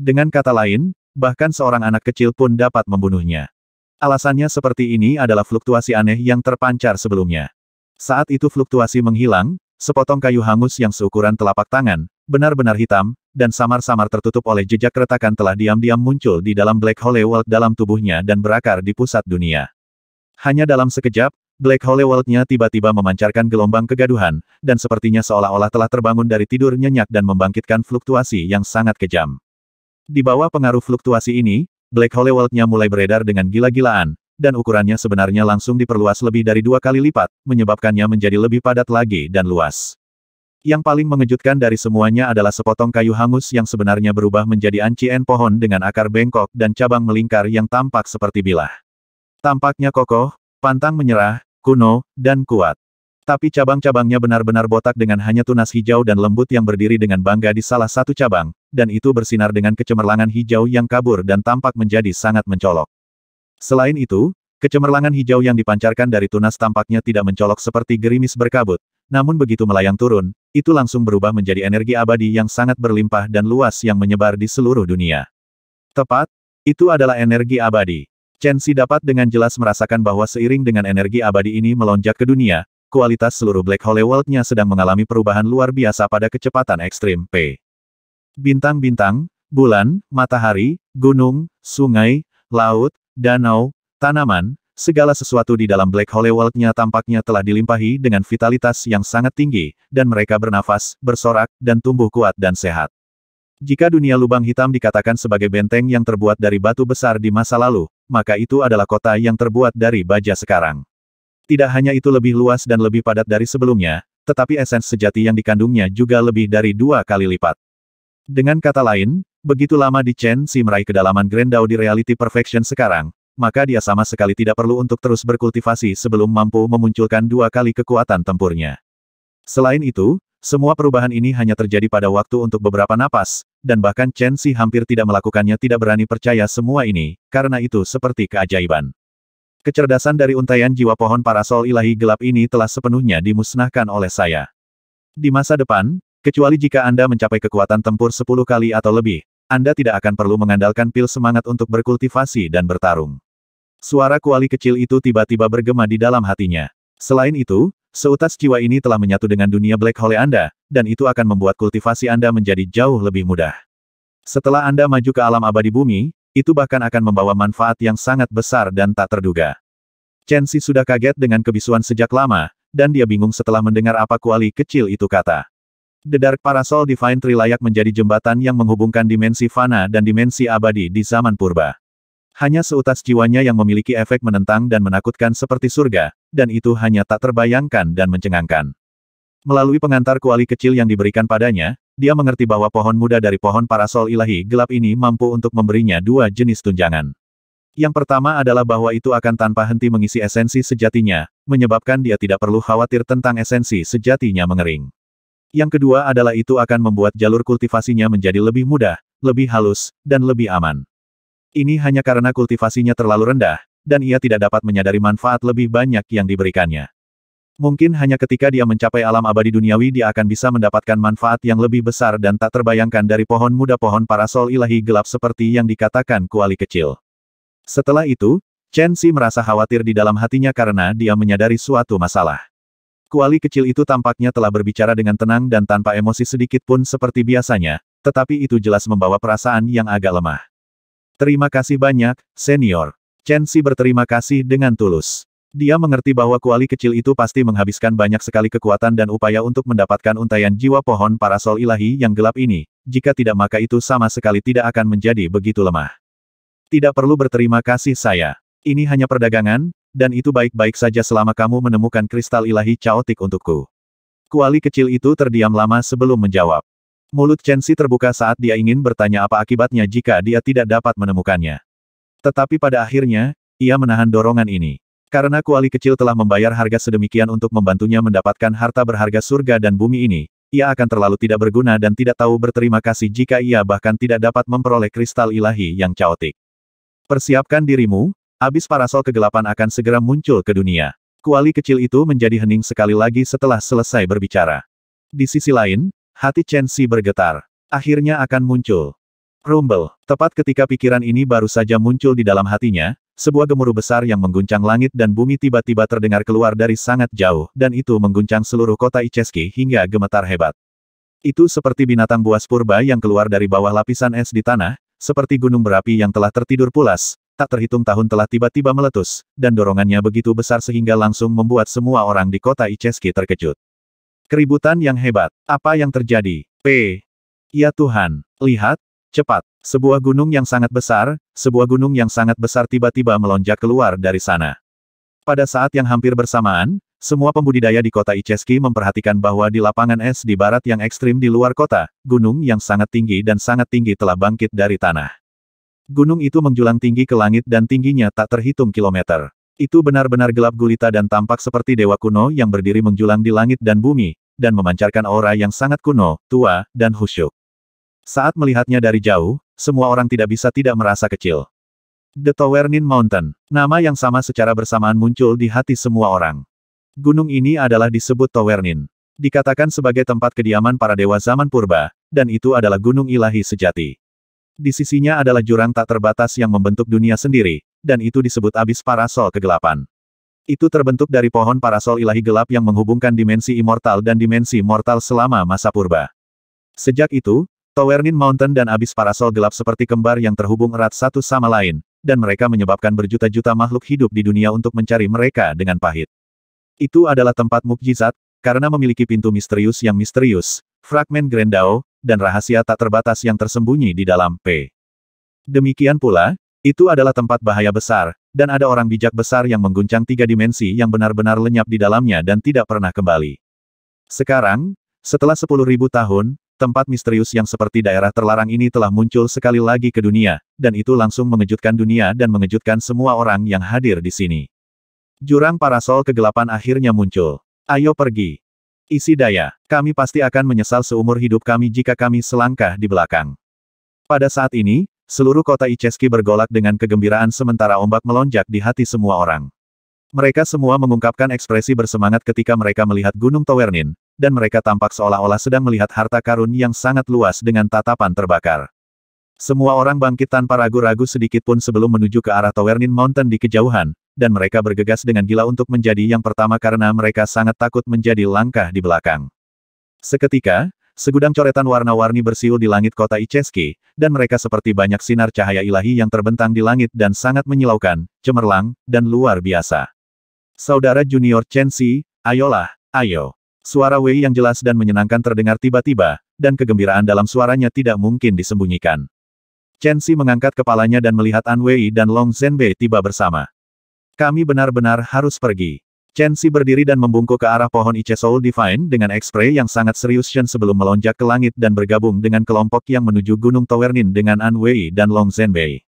Dengan kata lain, bahkan seorang anak kecil pun dapat membunuhnya. Alasannya seperti ini adalah fluktuasi aneh yang terpancar sebelumnya. Saat itu fluktuasi menghilang, sepotong kayu hangus yang seukuran telapak tangan, benar-benar hitam, dan samar-samar tertutup oleh jejak retakan telah diam-diam muncul di dalam Black Hole World dalam tubuhnya dan berakar di pusat dunia. Hanya dalam sekejap, Black Hole World-nya tiba-tiba memancarkan gelombang kegaduhan, dan sepertinya seolah-olah telah terbangun dari tidur nyenyak dan membangkitkan fluktuasi yang sangat kejam. Di bawah pengaruh fluktuasi ini, Black Hole World-nya mulai beredar dengan gila-gilaan, dan ukurannya sebenarnya langsung diperluas lebih dari dua kali lipat, menyebabkannya menjadi lebih padat lagi dan luas. Yang paling mengejutkan dari semuanya adalah sepotong kayu hangus yang sebenarnya berubah menjadi ancien pohon dengan akar bengkok dan cabang melingkar yang tampak seperti bilah. Tampaknya kokoh, pantang menyerah, kuno, dan kuat. Tapi cabang-cabangnya benar-benar botak dengan hanya tunas hijau dan lembut yang berdiri dengan bangga di salah satu cabang, dan itu bersinar dengan kecemerlangan hijau yang kabur dan tampak menjadi sangat mencolok. Selain itu, kecemerlangan hijau yang dipancarkan dari tunas tampaknya tidak mencolok seperti gerimis berkabut, namun begitu melayang turun, itu langsung berubah menjadi energi abadi yang sangat berlimpah dan luas yang menyebar di seluruh dunia. Tepat, itu adalah energi abadi. Chen Si dapat dengan jelas merasakan bahwa seiring dengan energi abadi ini melonjak ke dunia, kualitas seluruh Black Hole World-nya sedang mengalami perubahan luar biasa pada kecepatan ekstrim P. Bintang-bintang, bulan, matahari, gunung, sungai, laut, danau, tanaman, segala sesuatu di dalam Black Hole World-nya tampaknya telah dilimpahi dengan vitalitas yang sangat tinggi, dan mereka bernafas, bersorak, dan tumbuh kuat dan sehat. Jika dunia lubang hitam dikatakan sebagai benteng yang terbuat dari batu besar di masa lalu, maka itu adalah kota yang terbuat dari baja sekarang. Tidak hanya itu lebih luas dan lebih padat dari sebelumnya, tetapi esens sejati yang dikandungnya juga lebih dari dua kali lipat. Dengan kata lain, begitu lama di Chen Si meraih kedalaman Grendau di Reality Perfection sekarang, maka dia sama sekali tidak perlu untuk terus berkultivasi sebelum mampu memunculkan dua kali kekuatan tempurnya. Selain itu, semua perubahan ini hanya terjadi pada waktu untuk beberapa napas, dan bahkan Chen Si hampir tidak melakukannya tidak berani percaya semua ini, karena itu seperti keajaiban. Kecerdasan dari untaian jiwa pohon parasol ilahi gelap ini telah sepenuhnya dimusnahkan oleh saya. Di masa depan, kecuali jika Anda mencapai kekuatan tempur 10 kali atau lebih, Anda tidak akan perlu mengandalkan pil semangat untuk berkultivasi dan bertarung. Suara kuali kecil itu tiba-tiba bergema di dalam hatinya. Selain itu, seutas jiwa ini telah menyatu dengan dunia black hole Anda, dan itu akan membuat kultivasi Anda menjadi jauh lebih mudah. Setelah Anda maju ke alam abadi bumi, itu bahkan akan membawa manfaat yang sangat besar dan tak terduga. Chen Xi sudah kaget dengan kebisuan sejak lama, dan dia bingung setelah mendengar apa kuali kecil itu kata. The Dark Parasol Divine Tree layak menjadi jembatan yang menghubungkan dimensi fana dan dimensi abadi di zaman purba. Hanya seutas jiwanya yang memiliki efek menentang dan menakutkan seperti surga, dan itu hanya tak terbayangkan dan mencengangkan. Melalui pengantar kuali kecil yang diberikan padanya, dia mengerti bahwa pohon muda dari pohon parasol ilahi gelap ini mampu untuk memberinya dua jenis tunjangan. Yang pertama adalah bahwa itu akan tanpa henti mengisi esensi sejatinya, menyebabkan dia tidak perlu khawatir tentang esensi sejatinya mengering. Yang kedua adalah itu akan membuat jalur kultivasinya menjadi lebih mudah, lebih halus, dan lebih aman. Ini hanya karena kultivasinya terlalu rendah, dan ia tidak dapat menyadari manfaat lebih banyak yang diberikannya. Mungkin hanya ketika dia mencapai alam abadi duniawi dia akan bisa mendapatkan manfaat yang lebih besar dan tak terbayangkan dari pohon muda pohon parasol ilahi gelap seperti yang dikatakan kuali kecil. Setelah itu, Chen Xi merasa khawatir di dalam hatinya karena dia menyadari suatu masalah. Kuali kecil itu tampaknya telah berbicara dengan tenang dan tanpa emosi sedikit pun seperti biasanya, tetapi itu jelas membawa perasaan yang agak lemah. Terima kasih banyak, senior. Chen Xi berterima kasih dengan tulus. Dia mengerti bahwa kuali kecil itu pasti menghabiskan banyak sekali kekuatan dan upaya untuk mendapatkan untaian jiwa pohon parasol ilahi yang gelap ini, jika tidak maka itu sama sekali tidak akan menjadi begitu lemah. Tidak perlu berterima kasih saya. Ini hanya perdagangan, dan itu baik-baik saja selama kamu menemukan kristal ilahi caotik untukku. Kuali kecil itu terdiam lama sebelum menjawab. Mulut Chen Xi terbuka saat dia ingin bertanya apa akibatnya jika dia tidak dapat menemukannya. Tetapi pada akhirnya, ia menahan dorongan ini. Karena kuali kecil telah membayar harga sedemikian untuk membantunya mendapatkan harta berharga surga dan bumi ini, ia akan terlalu tidak berguna dan tidak tahu berterima kasih jika ia bahkan tidak dapat memperoleh kristal ilahi yang caotik. Persiapkan dirimu, abis parasol kegelapan akan segera muncul ke dunia. Kuali kecil itu menjadi hening sekali lagi setelah selesai berbicara. Di sisi lain, hati Chen Si bergetar. Akhirnya akan muncul. Rumble, tepat ketika pikiran ini baru saja muncul di dalam hatinya, sebuah gemuruh besar yang mengguncang langit dan bumi tiba-tiba terdengar keluar dari sangat jauh, dan itu mengguncang seluruh kota Iceski hingga gemetar hebat. Itu seperti binatang buas purba yang keluar dari bawah lapisan es di tanah, seperti gunung berapi yang telah tertidur pulas, tak terhitung tahun telah tiba-tiba meletus, dan dorongannya begitu besar sehingga langsung membuat semua orang di kota Iceski terkejut. Keributan yang hebat. Apa yang terjadi? P. Ya Tuhan, lihat, Cepat, sebuah gunung yang sangat besar, sebuah gunung yang sangat besar tiba-tiba melonjak keluar dari sana. Pada saat yang hampir bersamaan, semua pembudidaya di kota Iceski memperhatikan bahwa di lapangan es di barat yang ekstrim di luar kota, gunung yang sangat tinggi dan sangat tinggi telah bangkit dari tanah. Gunung itu menjulang tinggi ke langit dan tingginya tak terhitung kilometer. Itu benar-benar gelap gulita dan tampak seperti dewa kuno yang berdiri menjulang di langit dan bumi, dan memancarkan aura yang sangat kuno, tua, dan khusyuk. Saat melihatnya dari jauh, semua orang tidak bisa tidak merasa kecil. The Towernin Mountain, nama yang sama secara bersamaan muncul di hati semua orang. Gunung ini adalah disebut Towernin. Dikatakan sebagai tempat kediaman para dewa zaman purba, dan itu adalah gunung ilahi sejati. Di sisinya adalah jurang tak terbatas yang membentuk dunia sendiri, dan itu disebut abis parasol kegelapan. Itu terbentuk dari pohon parasol ilahi gelap yang menghubungkan dimensi immortal dan dimensi mortal selama masa purba. Sejak itu, Towernin Mountain dan abis parasol gelap seperti kembar yang terhubung erat satu sama lain, dan mereka menyebabkan berjuta-juta makhluk hidup di dunia untuk mencari mereka dengan pahit. Itu adalah tempat mukjizat, karena memiliki pintu misterius yang misterius, fragmen Grendao, dan rahasia tak terbatas yang tersembunyi di dalam P. Demikian pula, itu adalah tempat bahaya besar, dan ada orang bijak besar yang mengguncang tiga dimensi yang benar-benar lenyap di dalamnya dan tidak pernah kembali. Sekarang, setelah sepuluh ribu tahun, Tempat misterius yang seperti daerah terlarang ini telah muncul sekali lagi ke dunia, dan itu langsung mengejutkan dunia dan mengejutkan semua orang yang hadir di sini. Jurang parasol kegelapan akhirnya muncul. Ayo pergi. Isi daya, kami pasti akan menyesal seumur hidup kami jika kami selangkah di belakang. Pada saat ini, seluruh kota Iceski bergolak dengan kegembiraan sementara ombak melonjak di hati semua orang. Mereka semua mengungkapkan ekspresi bersemangat ketika mereka melihat Gunung Towernin, dan mereka tampak seolah-olah sedang melihat harta karun yang sangat luas dengan tatapan terbakar. Semua orang bangkit tanpa ragu-ragu sedikit pun sebelum menuju ke arah Towernin Mountain di kejauhan, dan mereka bergegas dengan gila untuk menjadi yang pertama karena mereka sangat takut menjadi langkah di belakang. Seketika, segudang coretan warna-warni bersiul di langit kota Icheski, dan mereka seperti banyak sinar cahaya ilahi yang terbentang di langit dan sangat menyilaukan, cemerlang, dan luar biasa. Saudara junior Chen Xi, ayolah, ayo. Suara Wei yang jelas dan menyenangkan terdengar tiba-tiba, dan kegembiraan dalam suaranya tidak mungkin disembunyikan. Chen Xi mengangkat kepalanya dan melihat An Wei dan Long Zhenbei tiba bersama. Kami benar-benar harus pergi. Chen Xi berdiri dan membungkuk ke arah pohon Ice Soul Divine dengan ekspre yang sangat serius Chen sebelum melonjak ke langit dan bergabung dengan kelompok yang menuju Gunung Tawernin dengan An Wei dan Long Zhenbei.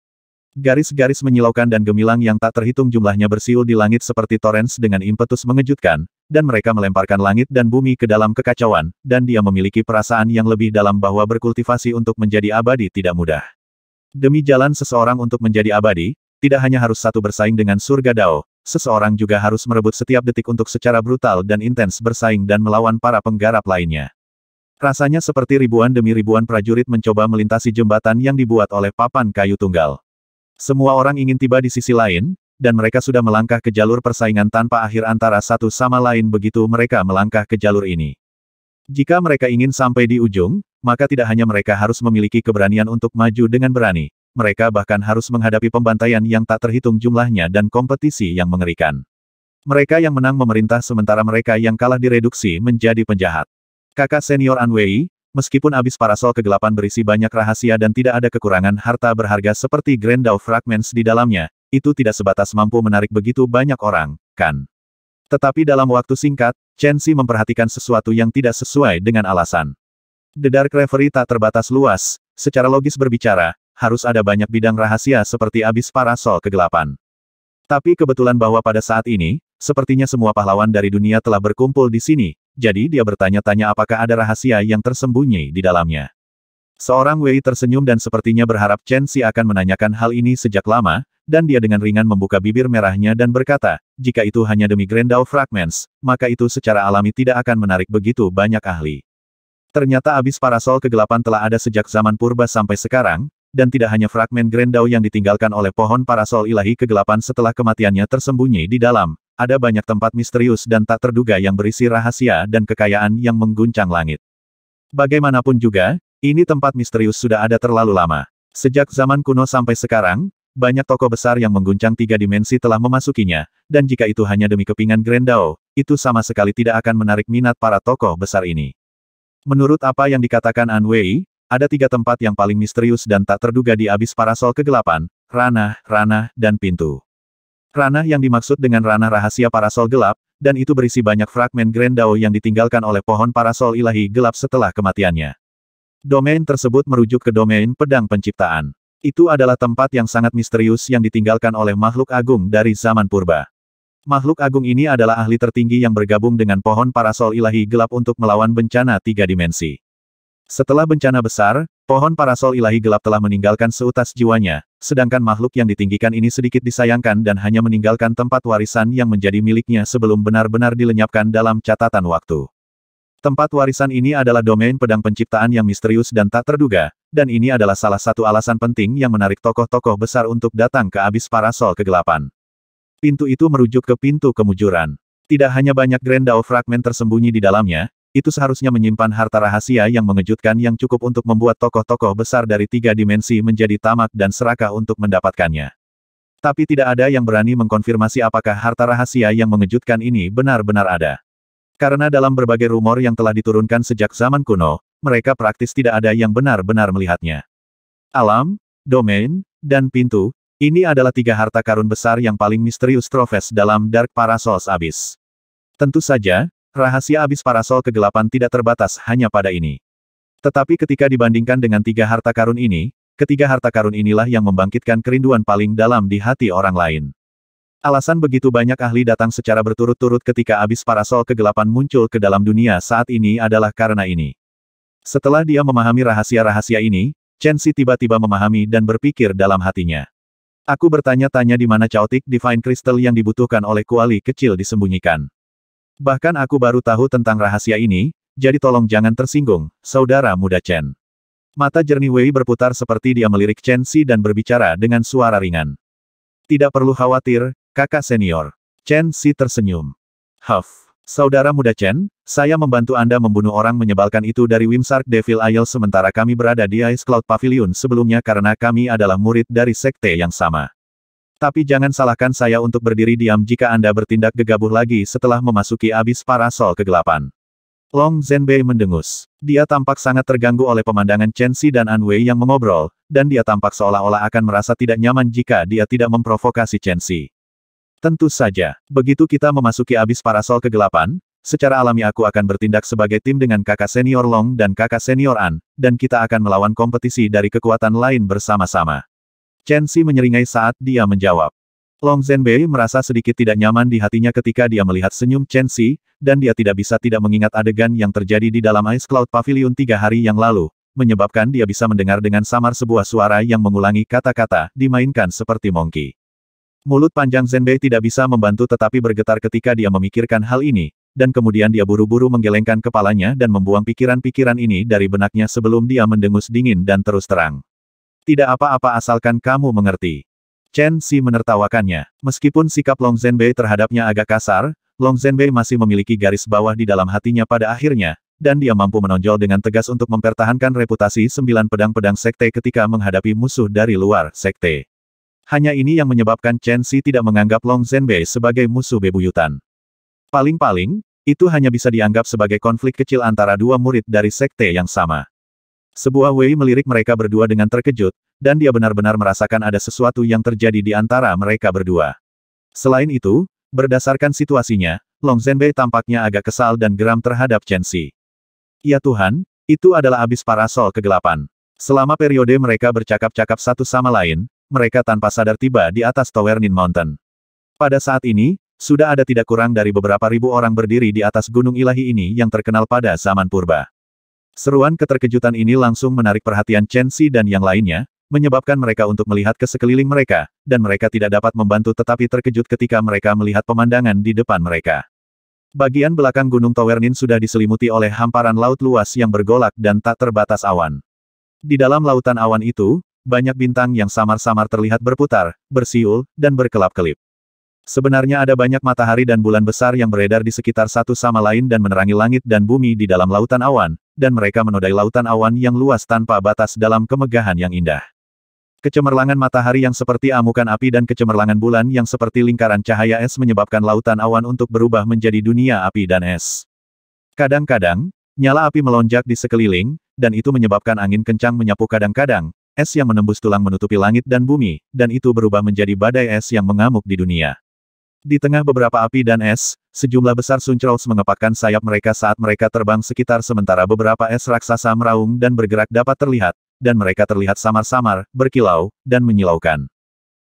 Garis-garis menyilaukan dan gemilang yang tak terhitung jumlahnya bersiul di langit seperti torrens dengan impetus mengejutkan, dan mereka melemparkan langit dan bumi ke dalam kekacauan, dan dia memiliki perasaan yang lebih dalam bahwa berkultivasi untuk menjadi abadi tidak mudah. Demi jalan seseorang untuk menjadi abadi, tidak hanya harus satu bersaing dengan surga Dao, seseorang juga harus merebut setiap detik untuk secara brutal dan intens bersaing dan melawan para penggarap lainnya. Rasanya seperti ribuan demi ribuan prajurit mencoba melintasi jembatan yang dibuat oleh papan kayu tunggal. Semua orang ingin tiba di sisi lain, dan mereka sudah melangkah ke jalur persaingan tanpa akhir antara satu sama lain begitu mereka melangkah ke jalur ini. Jika mereka ingin sampai di ujung, maka tidak hanya mereka harus memiliki keberanian untuk maju dengan berani, mereka bahkan harus menghadapi pembantaian yang tak terhitung jumlahnya dan kompetisi yang mengerikan. Mereka yang menang memerintah sementara mereka yang kalah direduksi menjadi penjahat. Kakak senior Anwei, meskipun abis parasol kegelapan berisi banyak rahasia dan tidak ada kekurangan harta berharga seperti Grandau Fragments di dalamnya, itu tidak sebatas mampu menarik begitu banyak orang, kan? Tetapi dalam waktu singkat, Chen Xi memperhatikan sesuatu yang tidak sesuai dengan alasan. The Dark Reverie tak terbatas luas, secara logis berbicara, harus ada banyak bidang rahasia seperti abis parasol kegelapan. Tapi kebetulan bahwa pada saat ini, sepertinya semua pahlawan dari dunia telah berkumpul di sini, jadi dia bertanya-tanya apakah ada rahasia yang tersembunyi di dalamnya. Seorang Wei tersenyum dan sepertinya berharap Chen Xi akan menanyakan hal ini sejak lama, dan dia dengan ringan membuka bibir merahnya dan berkata, jika itu hanya demi Grendau Fragments, maka itu secara alami tidak akan menarik begitu banyak ahli. Ternyata abis parasol kegelapan telah ada sejak zaman purba sampai sekarang, dan tidak hanya fragmen Grendau yang ditinggalkan oleh pohon parasol ilahi kegelapan setelah kematiannya tersembunyi di dalam, ada banyak tempat misterius dan tak terduga yang berisi rahasia dan kekayaan yang mengguncang langit. Bagaimanapun juga, ini tempat misterius sudah ada terlalu lama. Sejak zaman kuno sampai sekarang, banyak toko besar yang mengguncang tiga dimensi telah memasukinya, dan jika itu hanya demi kepingan Grendao, itu sama sekali tidak akan menarik minat para tokoh besar ini. Menurut apa yang dikatakan An Wei, ada tiga tempat yang paling misterius dan tak terduga di abis parasol kegelapan, ranah, ranah, dan pintu. Ranah yang dimaksud dengan ranah rahasia parasol gelap, dan itu berisi banyak fragmen Grand Dao yang ditinggalkan oleh pohon parasol ilahi gelap setelah kematiannya. Domain tersebut merujuk ke domain pedang penciptaan. Itu adalah tempat yang sangat misterius yang ditinggalkan oleh makhluk agung dari zaman purba. Makhluk agung ini adalah ahli tertinggi yang bergabung dengan pohon parasol ilahi gelap untuk melawan bencana tiga dimensi. Setelah bencana besar, Pohon parasol ilahi gelap telah meninggalkan seutas jiwanya, sedangkan makhluk yang ditinggikan ini sedikit disayangkan dan hanya meninggalkan tempat warisan yang menjadi miliknya sebelum benar-benar dilenyapkan dalam catatan waktu. Tempat warisan ini adalah domain pedang penciptaan yang misterius dan tak terduga, dan ini adalah salah satu alasan penting yang menarik tokoh-tokoh besar untuk datang ke abis parasol kegelapan. Pintu itu merujuk ke pintu kemujuran. Tidak hanya banyak Grendau fragmen tersembunyi di dalamnya, itu seharusnya menyimpan harta rahasia yang mengejutkan yang cukup untuk membuat tokoh-tokoh besar dari tiga dimensi menjadi tamak dan serakah untuk mendapatkannya. Tapi tidak ada yang berani mengkonfirmasi apakah harta rahasia yang mengejutkan ini benar-benar ada. Karena dalam berbagai rumor yang telah diturunkan sejak zaman kuno, mereka praktis tidak ada yang benar-benar melihatnya. Alam, domain, dan pintu, ini adalah tiga harta karun besar yang paling misterius Trofes dalam Dark Parasols Abyss. Tentu saja, Rahasia abis parasol kegelapan tidak terbatas hanya pada ini. Tetapi ketika dibandingkan dengan tiga harta karun ini, ketiga harta karun inilah yang membangkitkan kerinduan paling dalam di hati orang lain. Alasan begitu banyak ahli datang secara berturut-turut ketika abis parasol kegelapan muncul ke dalam dunia saat ini adalah karena ini. Setelah dia memahami rahasia-rahasia ini, Chen Si tiba-tiba memahami dan berpikir dalam hatinya. Aku bertanya-tanya di mana caotik divine crystal yang dibutuhkan oleh kuali kecil disembunyikan. Bahkan aku baru tahu tentang rahasia ini, jadi tolong jangan tersinggung, saudara muda Chen. Mata jernih Wei berputar seperti dia melirik Chen Xi dan berbicara dengan suara ringan. Tidak perlu khawatir, kakak senior. Chen Xi tersenyum. Huff. Saudara muda Chen, saya membantu Anda membunuh orang menyebalkan itu dari Wimsark Devil Isle sementara kami berada di Ice Cloud Pavilion sebelumnya karena kami adalah murid dari sekte yang sama. Tapi jangan salahkan saya untuk berdiri diam jika Anda bertindak gegabah lagi setelah memasuki abis parasol kegelapan. Long Zhenbei mendengus. Dia tampak sangat terganggu oleh pemandangan Chen Xi dan An Wei yang mengobrol, dan dia tampak seolah-olah akan merasa tidak nyaman jika dia tidak memprovokasi Chen Xi. Tentu saja, begitu kita memasuki abis parasol kegelapan, secara alami aku akan bertindak sebagai tim dengan kakak senior Long dan kakak senior An, dan kita akan melawan kompetisi dari kekuatan lain bersama-sama. Chen Xi menyeringai saat dia menjawab. Long Zhenbei merasa sedikit tidak nyaman di hatinya ketika dia melihat senyum Chen Xi, dan dia tidak bisa tidak mengingat adegan yang terjadi di dalam Ice Cloud Pavilion tiga hari yang lalu, menyebabkan dia bisa mendengar dengan samar sebuah suara yang mengulangi kata-kata, dimainkan seperti monkey. Mulut panjang Zhenbei tidak bisa membantu tetapi bergetar ketika dia memikirkan hal ini, dan kemudian dia buru-buru menggelengkan kepalanya dan membuang pikiran-pikiran ini dari benaknya sebelum dia mendengus dingin dan terus terang. Tidak apa-apa asalkan kamu mengerti. Chen Xi menertawakannya. Meskipun sikap Long Zhenbei terhadapnya agak kasar, Long Zhenbei masih memiliki garis bawah di dalam hatinya pada akhirnya, dan dia mampu menonjol dengan tegas untuk mempertahankan reputasi sembilan pedang-pedang sekte ketika menghadapi musuh dari luar sekte. Hanya ini yang menyebabkan Chen Xi tidak menganggap Long Zhenbei sebagai musuh bebuyutan. Paling-paling, itu hanya bisa dianggap sebagai konflik kecil antara dua murid dari sekte yang sama. Sebuah Wei melirik mereka berdua dengan terkejut, dan dia benar-benar merasakan ada sesuatu yang terjadi di antara mereka berdua. Selain itu, berdasarkan situasinya, Long Zhenbei tampaknya agak kesal dan geram terhadap Chen Xi. Ya Tuhan, itu adalah abis parasol kegelapan. Selama periode mereka bercakap-cakap satu sama lain, mereka tanpa sadar tiba di atas Tower Nin Mountain. Pada saat ini, sudah ada tidak kurang dari beberapa ribu orang berdiri di atas gunung ilahi ini yang terkenal pada zaman purba. Seruan keterkejutan ini langsung menarik perhatian Chen Xi dan yang lainnya, menyebabkan mereka untuk melihat ke sekeliling mereka, dan mereka tidak dapat membantu tetapi terkejut ketika mereka melihat pemandangan di depan mereka. Bagian belakang Gunung Towernin sudah diselimuti oleh hamparan laut luas yang bergolak dan tak terbatas awan. Di dalam lautan awan itu, banyak bintang yang samar-samar terlihat berputar, bersiul, dan berkelap-kelip. Sebenarnya ada banyak matahari dan bulan besar yang beredar di sekitar satu sama lain dan menerangi langit dan bumi di dalam lautan awan, dan mereka menodai lautan awan yang luas tanpa batas dalam kemegahan yang indah. Kecemerlangan matahari yang seperti amukan api dan kecemerlangan bulan yang seperti lingkaran cahaya es menyebabkan lautan awan untuk berubah menjadi dunia api dan es. Kadang-kadang, nyala api melonjak di sekeliling, dan itu menyebabkan angin kencang menyapu kadang-kadang, es yang menembus tulang menutupi langit dan bumi, dan itu berubah menjadi badai es yang mengamuk di dunia. Di tengah beberapa api dan es, sejumlah besar suncraus mengepakkan sayap mereka saat mereka terbang sekitar sementara beberapa es raksasa meraung dan bergerak dapat terlihat, dan mereka terlihat samar-samar, berkilau, dan menyilaukan.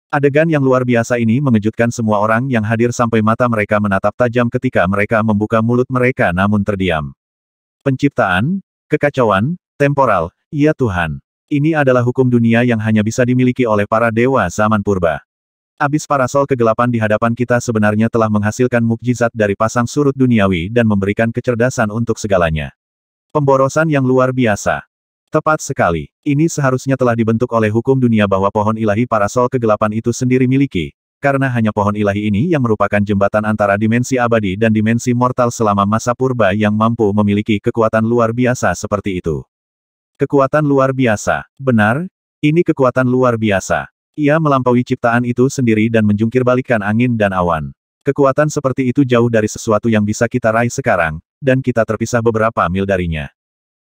Adegan yang luar biasa ini mengejutkan semua orang yang hadir sampai mata mereka menatap tajam ketika mereka membuka mulut mereka namun terdiam. Penciptaan, kekacauan, temporal, ya Tuhan. Ini adalah hukum dunia yang hanya bisa dimiliki oleh para dewa zaman purba. Abis parasol kegelapan di hadapan kita sebenarnya telah menghasilkan mukjizat dari pasang surut duniawi dan memberikan kecerdasan untuk segalanya. Pemborosan yang luar biasa. Tepat sekali. Ini seharusnya telah dibentuk oleh hukum dunia bahwa pohon ilahi parasol kegelapan itu sendiri miliki, karena hanya pohon ilahi ini yang merupakan jembatan antara dimensi abadi dan dimensi mortal selama masa purba yang mampu memiliki kekuatan luar biasa seperti itu. Kekuatan luar biasa, benar? Ini kekuatan luar biasa. Ia melampaui ciptaan itu sendiri dan menjungkir angin dan awan. Kekuatan seperti itu jauh dari sesuatu yang bisa kita raih sekarang, dan kita terpisah beberapa mil darinya.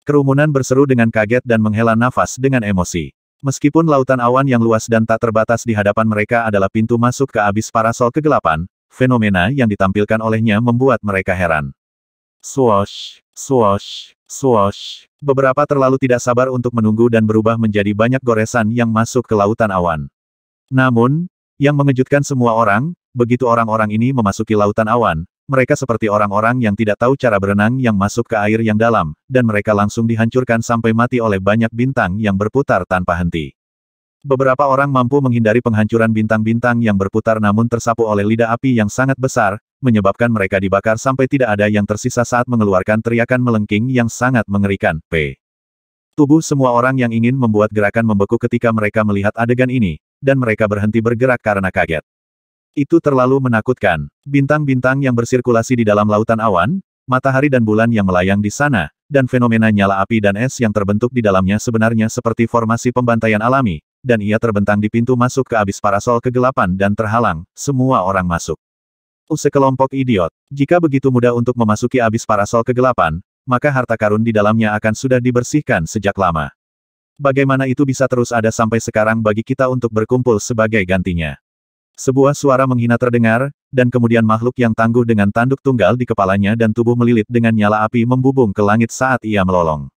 Kerumunan berseru dengan kaget dan menghela nafas dengan emosi. Meskipun lautan awan yang luas dan tak terbatas di hadapan mereka adalah pintu masuk ke abis parasol kegelapan, fenomena yang ditampilkan olehnya membuat mereka heran. Swash, swash, swash. Beberapa terlalu tidak sabar untuk menunggu dan berubah menjadi banyak goresan yang masuk ke lautan awan. Namun, yang mengejutkan semua orang, begitu orang-orang ini memasuki lautan awan, mereka seperti orang-orang yang tidak tahu cara berenang yang masuk ke air yang dalam, dan mereka langsung dihancurkan sampai mati oleh banyak bintang yang berputar tanpa henti. Beberapa orang mampu menghindari penghancuran bintang-bintang yang berputar namun tersapu oleh lidah api yang sangat besar, menyebabkan mereka dibakar sampai tidak ada yang tersisa saat mengeluarkan teriakan melengking yang sangat mengerikan. P. Tubuh semua orang yang ingin membuat gerakan membeku ketika mereka melihat adegan ini, dan mereka berhenti bergerak karena kaget. Itu terlalu menakutkan. Bintang-bintang yang bersirkulasi di dalam lautan awan, matahari dan bulan yang melayang di sana, dan fenomena nyala api dan es yang terbentuk di dalamnya sebenarnya seperti formasi pembantaian alami, dan ia terbentang di pintu masuk ke abis parasol kegelapan dan terhalang, semua orang masuk. Sekelompok idiot. Jika begitu mudah untuk memasuki abis parasol kegelapan, maka harta karun di dalamnya akan sudah dibersihkan sejak lama. Bagaimana itu bisa terus ada sampai sekarang bagi kita untuk berkumpul sebagai gantinya? Sebuah suara menghina terdengar, dan kemudian makhluk yang tangguh dengan tanduk tunggal di kepalanya dan tubuh melilit dengan nyala api membubung ke langit saat ia melolong.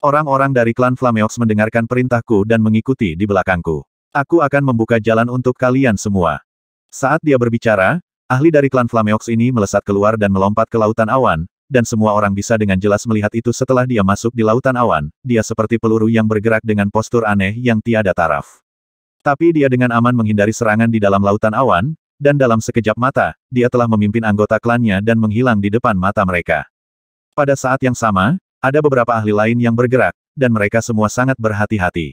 Orang-orang dari klan Flameox mendengarkan perintahku dan mengikuti di belakangku. Aku akan membuka jalan untuk kalian semua. Saat dia berbicara, ahli dari klan Flameox ini melesat keluar dan melompat ke lautan awan, dan semua orang bisa dengan jelas melihat itu setelah dia masuk di lautan awan, dia seperti peluru yang bergerak dengan postur aneh yang tiada taraf. Tapi dia dengan aman menghindari serangan di dalam lautan awan, dan dalam sekejap mata, dia telah memimpin anggota klannya dan menghilang di depan mata mereka. Pada saat yang sama, ada beberapa ahli lain yang bergerak, dan mereka semua sangat berhati-hati.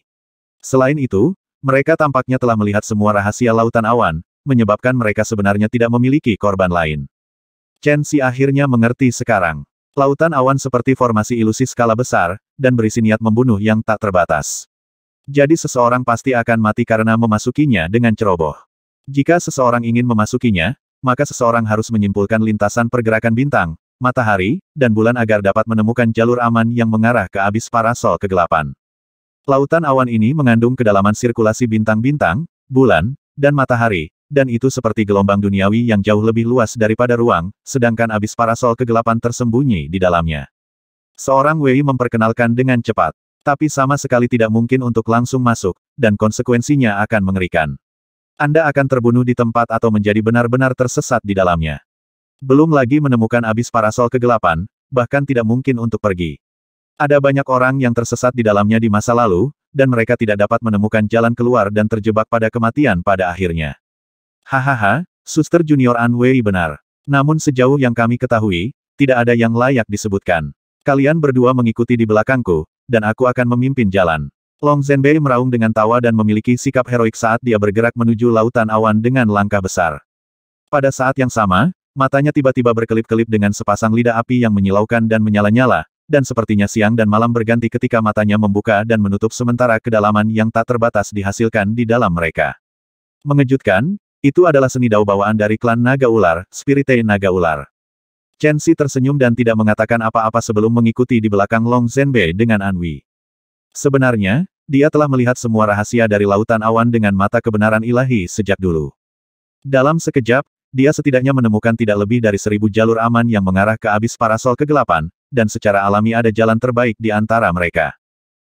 Selain itu, mereka tampaknya telah melihat semua rahasia lautan awan, menyebabkan mereka sebenarnya tidak memiliki korban lain. Chen Xi akhirnya mengerti sekarang. Lautan awan seperti formasi ilusi skala besar, dan berisi niat membunuh yang tak terbatas. Jadi seseorang pasti akan mati karena memasukinya dengan ceroboh. Jika seseorang ingin memasukinya, maka seseorang harus menyimpulkan lintasan pergerakan bintang, matahari, dan bulan agar dapat menemukan jalur aman yang mengarah ke abis parasol kegelapan. Lautan awan ini mengandung kedalaman sirkulasi bintang-bintang, bulan, dan matahari, dan itu seperti gelombang duniawi yang jauh lebih luas daripada ruang, sedangkan abis parasol kegelapan tersembunyi di dalamnya. Seorang Wei memperkenalkan dengan cepat, tapi sama sekali tidak mungkin untuk langsung masuk, dan konsekuensinya akan mengerikan. Anda akan terbunuh di tempat atau menjadi benar-benar tersesat di dalamnya. Belum lagi menemukan abis parasol kegelapan, bahkan tidak mungkin untuk pergi. Ada banyak orang yang tersesat di dalamnya di masa lalu, dan mereka tidak dapat menemukan jalan keluar dan terjebak pada kematian pada akhirnya. Hahaha, suster junior An Wei benar. Namun sejauh yang kami ketahui, tidak ada yang layak disebutkan. Kalian berdua mengikuti di belakangku, dan aku akan memimpin jalan. Long Zhenbei meraung dengan tawa dan memiliki sikap heroik saat dia bergerak menuju lautan awan dengan langkah besar. Pada saat yang sama, matanya tiba-tiba berkelip-kelip dengan sepasang lidah api yang menyilaukan dan menyala-nyala, dan sepertinya siang dan malam berganti ketika matanya membuka dan menutup sementara kedalaman yang tak terbatas dihasilkan di dalam mereka. Mengejutkan, itu adalah seni dao bawaan dari klan Naga Ular, Spirite Naga Ular. Chen Xi tersenyum dan tidak mengatakan apa-apa sebelum mengikuti di belakang Long Zhenbei dengan Anwi. Sebenarnya, dia telah melihat semua rahasia dari lautan awan dengan mata kebenaran ilahi sejak dulu. Dalam sekejap, dia setidaknya menemukan tidak lebih dari seribu jalur aman yang mengarah ke abis parasol kegelapan, dan secara alami ada jalan terbaik di antara mereka.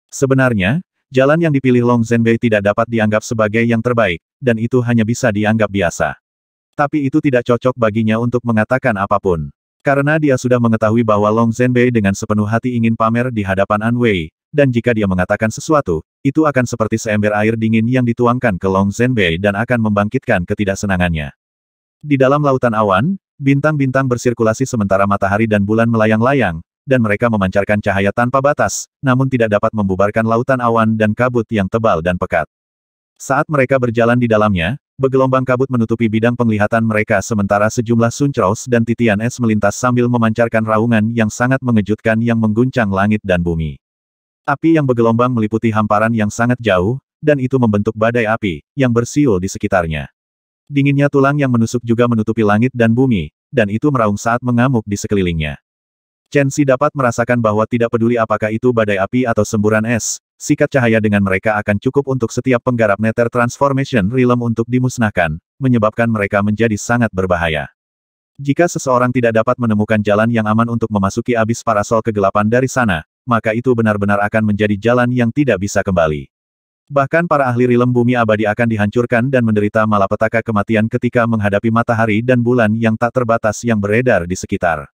Sebenarnya, Jalan yang dipilih Long Zhenbei tidak dapat dianggap sebagai yang terbaik, dan itu hanya bisa dianggap biasa. Tapi itu tidak cocok baginya untuk mengatakan apapun. Karena dia sudah mengetahui bahwa Long Zhenbei dengan sepenuh hati ingin pamer di hadapan An Wei, dan jika dia mengatakan sesuatu, itu akan seperti seember air dingin yang dituangkan ke Long Zhenbei dan akan membangkitkan ketidaksenangannya. Di dalam lautan awan, bintang-bintang bersirkulasi sementara matahari dan bulan melayang-layang, dan mereka memancarkan cahaya tanpa batas, namun tidak dapat membubarkan lautan awan dan kabut yang tebal dan pekat. Saat mereka berjalan di dalamnya, bergelombang kabut menutupi bidang penglihatan mereka sementara sejumlah suncraus dan titian es melintas sambil memancarkan raungan yang sangat mengejutkan yang mengguncang langit dan bumi. Api yang bergelombang meliputi hamparan yang sangat jauh, dan itu membentuk badai api, yang bersiul di sekitarnya. Dinginnya tulang yang menusuk juga menutupi langit dan bumi, dan itu meraung saat mengamuk di sekelilingnya. Chen Xi dapat merasakan bahwa tidak peduli apakah itu badai api atau semburan es, sikat cahaya dengan mereka akan cukup untuk setiap penggarap Nether Transformation Realm untuk dimusnahkan, menyebabkan mereka menjadi sangat berbahaya. Jika seseorang tidak dapat menemukan jalan yang aman untuk memasuki abis parasol kegelapan dari sana, maka itu benar-benar akan menjadi jalan yang tidak bisa kembali. Bahkan para ahli rilem Bumi Abadi akan dihancurkan dan menderita malapetaka kematian ketika menghadapi matahari dan bulan yang tak terbatas yang beredar di sekitar.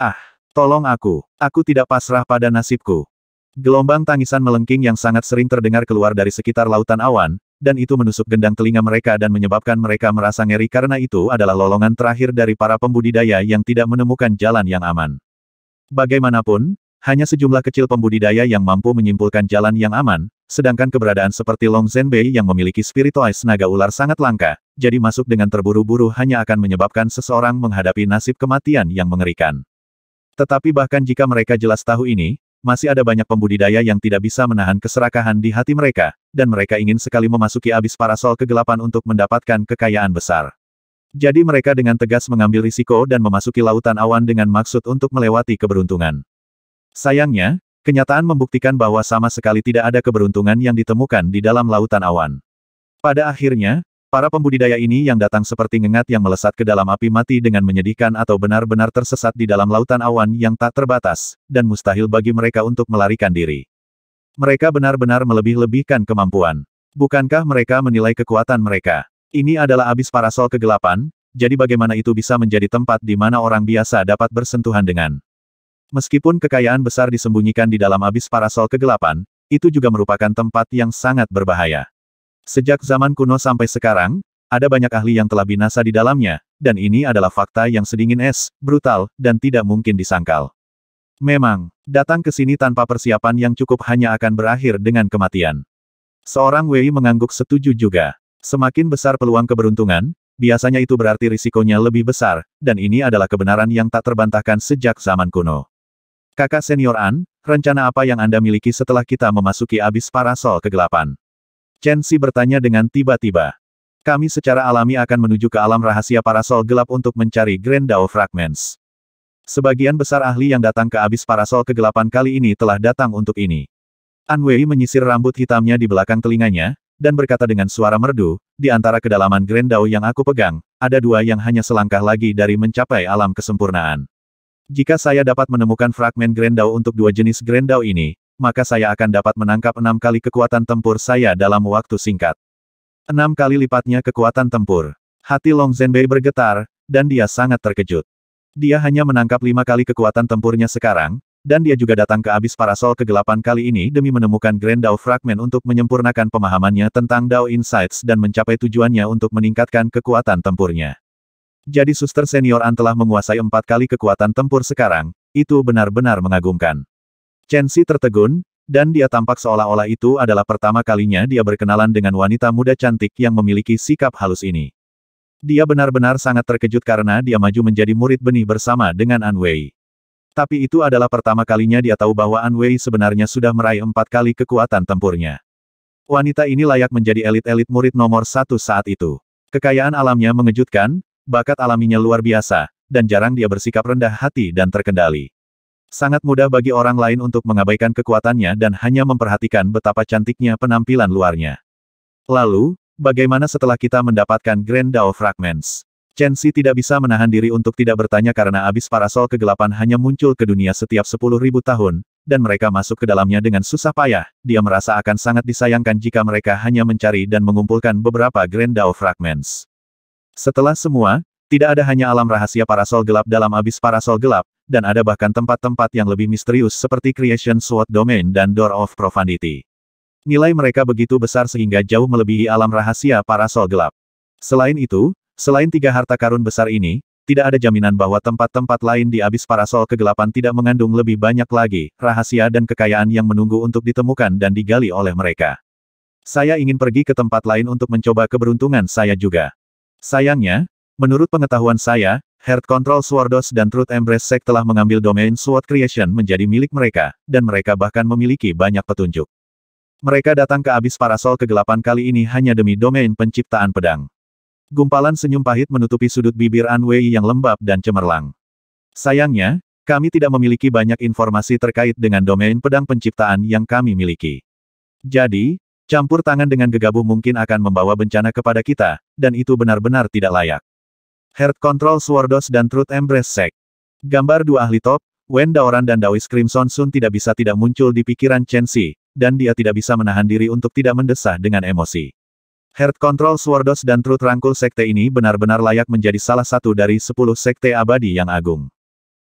Ah! Tolong aku. Aku tidak pasrah pada nasibku. Gelombang tangisan melengking yang sangat sering terdengar keluar dari sekitar lautan awan, dan itu menusuk gendang telinga mereka dan menyebabkan mereka merasa ngeri karena itu adalah lolongan terakhir dari para pembudidaya yang tidak menemukan jalan yang aman. Bagaimanapun, hanya sejumlah kecil pembudidaya yang mampu menyimpulkan jalan yang aman, sedangkan keberadaan seperti Long Zenbei yang memiliki spiritualis naga ular sangat langka, jadi masuk dengan terburu-buru hanya akan menyebabkan seseorang menghadapi nasib kematian yang mengerikan. Tetapi bahkan jika mereka jelas tahu ini, masih ada banyak pembudidaya yang tidak bisa menahan keserakahan di hati mereka, dan mereka ingin sekali memasuki abis parasol kegelapan untuk mendapatkan kekayaan besar. Jadi mereka dengan tegas mengambil risiko dan memasuki lautan awan dengan maksud untuk melewati keberuntungan. Sayangnya, kenyataan membuktikan bahwa sama sekali tidak ada keberuntungan yang ditemukan di dalam lautan awan. Pada akhirnya, Para pembudidaya ini yang datang seperti ngengat yang melesat ke dalam api mati dengan menyedihkan atau benar-benar tersesat di dalam lautan awan yang tak terbatas, dan mustahil bagi mereka untuk melarikan diri. Mereka benar-benar melebih-lebihkan kemampuan. Bukankah mereka menilai kekuatan mereka? Ini adalah abis parasol kegelapan, jadi bagaimana itu bisa menjadi tempat di mana orang biasa dapat bersentuhan dengan. Meskipun kekayaan besar disembunyikan di dalam abis parasol kegelapan, itu juga merupakan tempat yang sangat berbahaya. Sejak zaman kuno sampai sekarang, ada banyak ahli yang telah binasa di dalamnya, dan ini adalah fakta yang sedingin es, brutal, dan tidak mungkin disangkal. Memang, datang ke sini tanpa persiapan yang cukup hanya akan berakhir dengan kematian. Seorang Wei mengangguk setuju juga. Semakin besar peluang keberuntungan, biasanya itu berarti risikonya lebih besar, dan ini adalah kebenaran yang tak terbantahkan sejak zaman kuno. Kakak senior An, rencana apa yang Anda miliki setelah kita memasuki abis parasol kegelapan? Chen Xi bertanya dengan tiba-tiba. Kami secara alami akan menuju ke alam rahasia parasol gelap untuk mencari Grand Dao Fragments. Sebagian besar ahli yang datang ke abis parasol kegelapan kali ini telah datang untuk ini. An Wei menyisir rambut hitamnya di belakang telinganya, dan berkata dengan suara merdu, di antara kedalaman Grand Dao yang aku pegang, ada dua yang hanya selangkah lagi dari mencapai alam kesempurnaan. Jika saya dapat menemukan fragmen Dao untuk dua jenis Grand Dao ini, maka saya akan dapat menangkap enam kali kekuatan tempur saya dalam waktu singkat. Enam kali lipatnya kekuatan tempur. Hati Long Zhenbei bergetar, dan dia sangat terkejut. Dia hanya menangkap lima kali kekuatan tempurnya sekarang, dan dia juga datang ke abis parasol kegelapan kali ini demi menemukan Grand Dao Fragment untuk menyempurnakan pemahamannya tentang Dao Insights dan mencapai tujuannya untuk meningkatkan kekuatan tempurnya. Jadi suster senior An telah menguasai empat kali kekuatan tempur sekarang, itu benar-benar mengagumkan. Chen Xi tertegun, dan dia tampak seolah-olah itu adalah pertama kalinya dia berkenalan dengan wanita muda cantik yang memiliki sikap halus ini. Dia benar-benar sangat terkejut karena dia maju menjadi murid benih bersama dengan An Wei. Tapi itu adalah pertama kalinya dia tahu bahwa An Wei sebenarnya sudah meraih empat kali kekuatan tempurnya. Wanita ini layak menjadi elit-elit murid nomor satu saat itu. Kekayaan alamnya mengejutkan, bakat alaminya luar biasa, dan jarang dia bersikap rendah hati dan terkendali. Sangat mudah bagi orang lain untuk mengabaikan kekuatannya dan hanya memperhatikan betapa cantiknya penampilan luarnya. Lalu, bagaimana setelah kita mendapatkan Grand Dao Fragments? Chen Xi tidak bisa menahan diri untuk tidak bertanya karena abis parasol kegelapan hanya muncul ke dunia setiap 10.000 tahun, dan mereka masuk ke dalamnya dengan susah payah, dia merasa akan sangat disayangkan jika mereka hanya mencari dan mengumpulkan beberapa Grand Dao Fragments. Setelah semua, tidak ada hanya alam rahasia parasol gelap dalam abis parasol gelap, dan ada bahkan tempat-tempat yang lebih misterius seperti Creation Sword Domain dan Door of Profundity. Nilai mereka begitu besar sehingga jauh melebihi alam rahasia para sol gelap. Selain itu, selain tiga harta karun besar ini, tidak ada jaminan bahwa tempat-tempat lain di abis parasol kegelapan tidak mengandung lebih banyak lagi rahasia dan kekayaan yang menunggu untuk ditemukan dan digali oleh mereka. Saya ingin pergi ke tempat lain untuk mencoba keberuntungan saya juga. Sayangnya, menurut pengetahuan saya, Heart Control Swordos dan Truth Embrace Sect telah mengambil domain Sword Creation menjadi milik mereka, dan mereka bahkan memiliki banyak petunjuk. Mereka datang ke abis parasol kegelapan kali ini hanya demi domain penciptaan pedang. Gumpalan senyum pahit menutupi sudut bibir An yang lembab dan cemerlang. Sayangnya, kami tidak memiliki banyak informasi terkait dengan domain pedang penciptaan yang kami miliki. Jadi, campur tangan dengan gegabah mungkin akan membawa bencana kepada kita, dan itu benar-benar tidak layak. Heart Control Swordos dan Truth Embrace Sek. Gambar dua ahli top, Wen Daoran dan Dawis Crimson Sun tidak bisa tidak muncul di pikiran Chen Xi, dan dia tidak bisa menahan diri untuk tidak mendesah dengan emosi. Heart Control Swordos dan Truth Rangkul Sekte ini benar-benar layak menjadi salah satu dari sepuluh Sekte Abadi yang agung.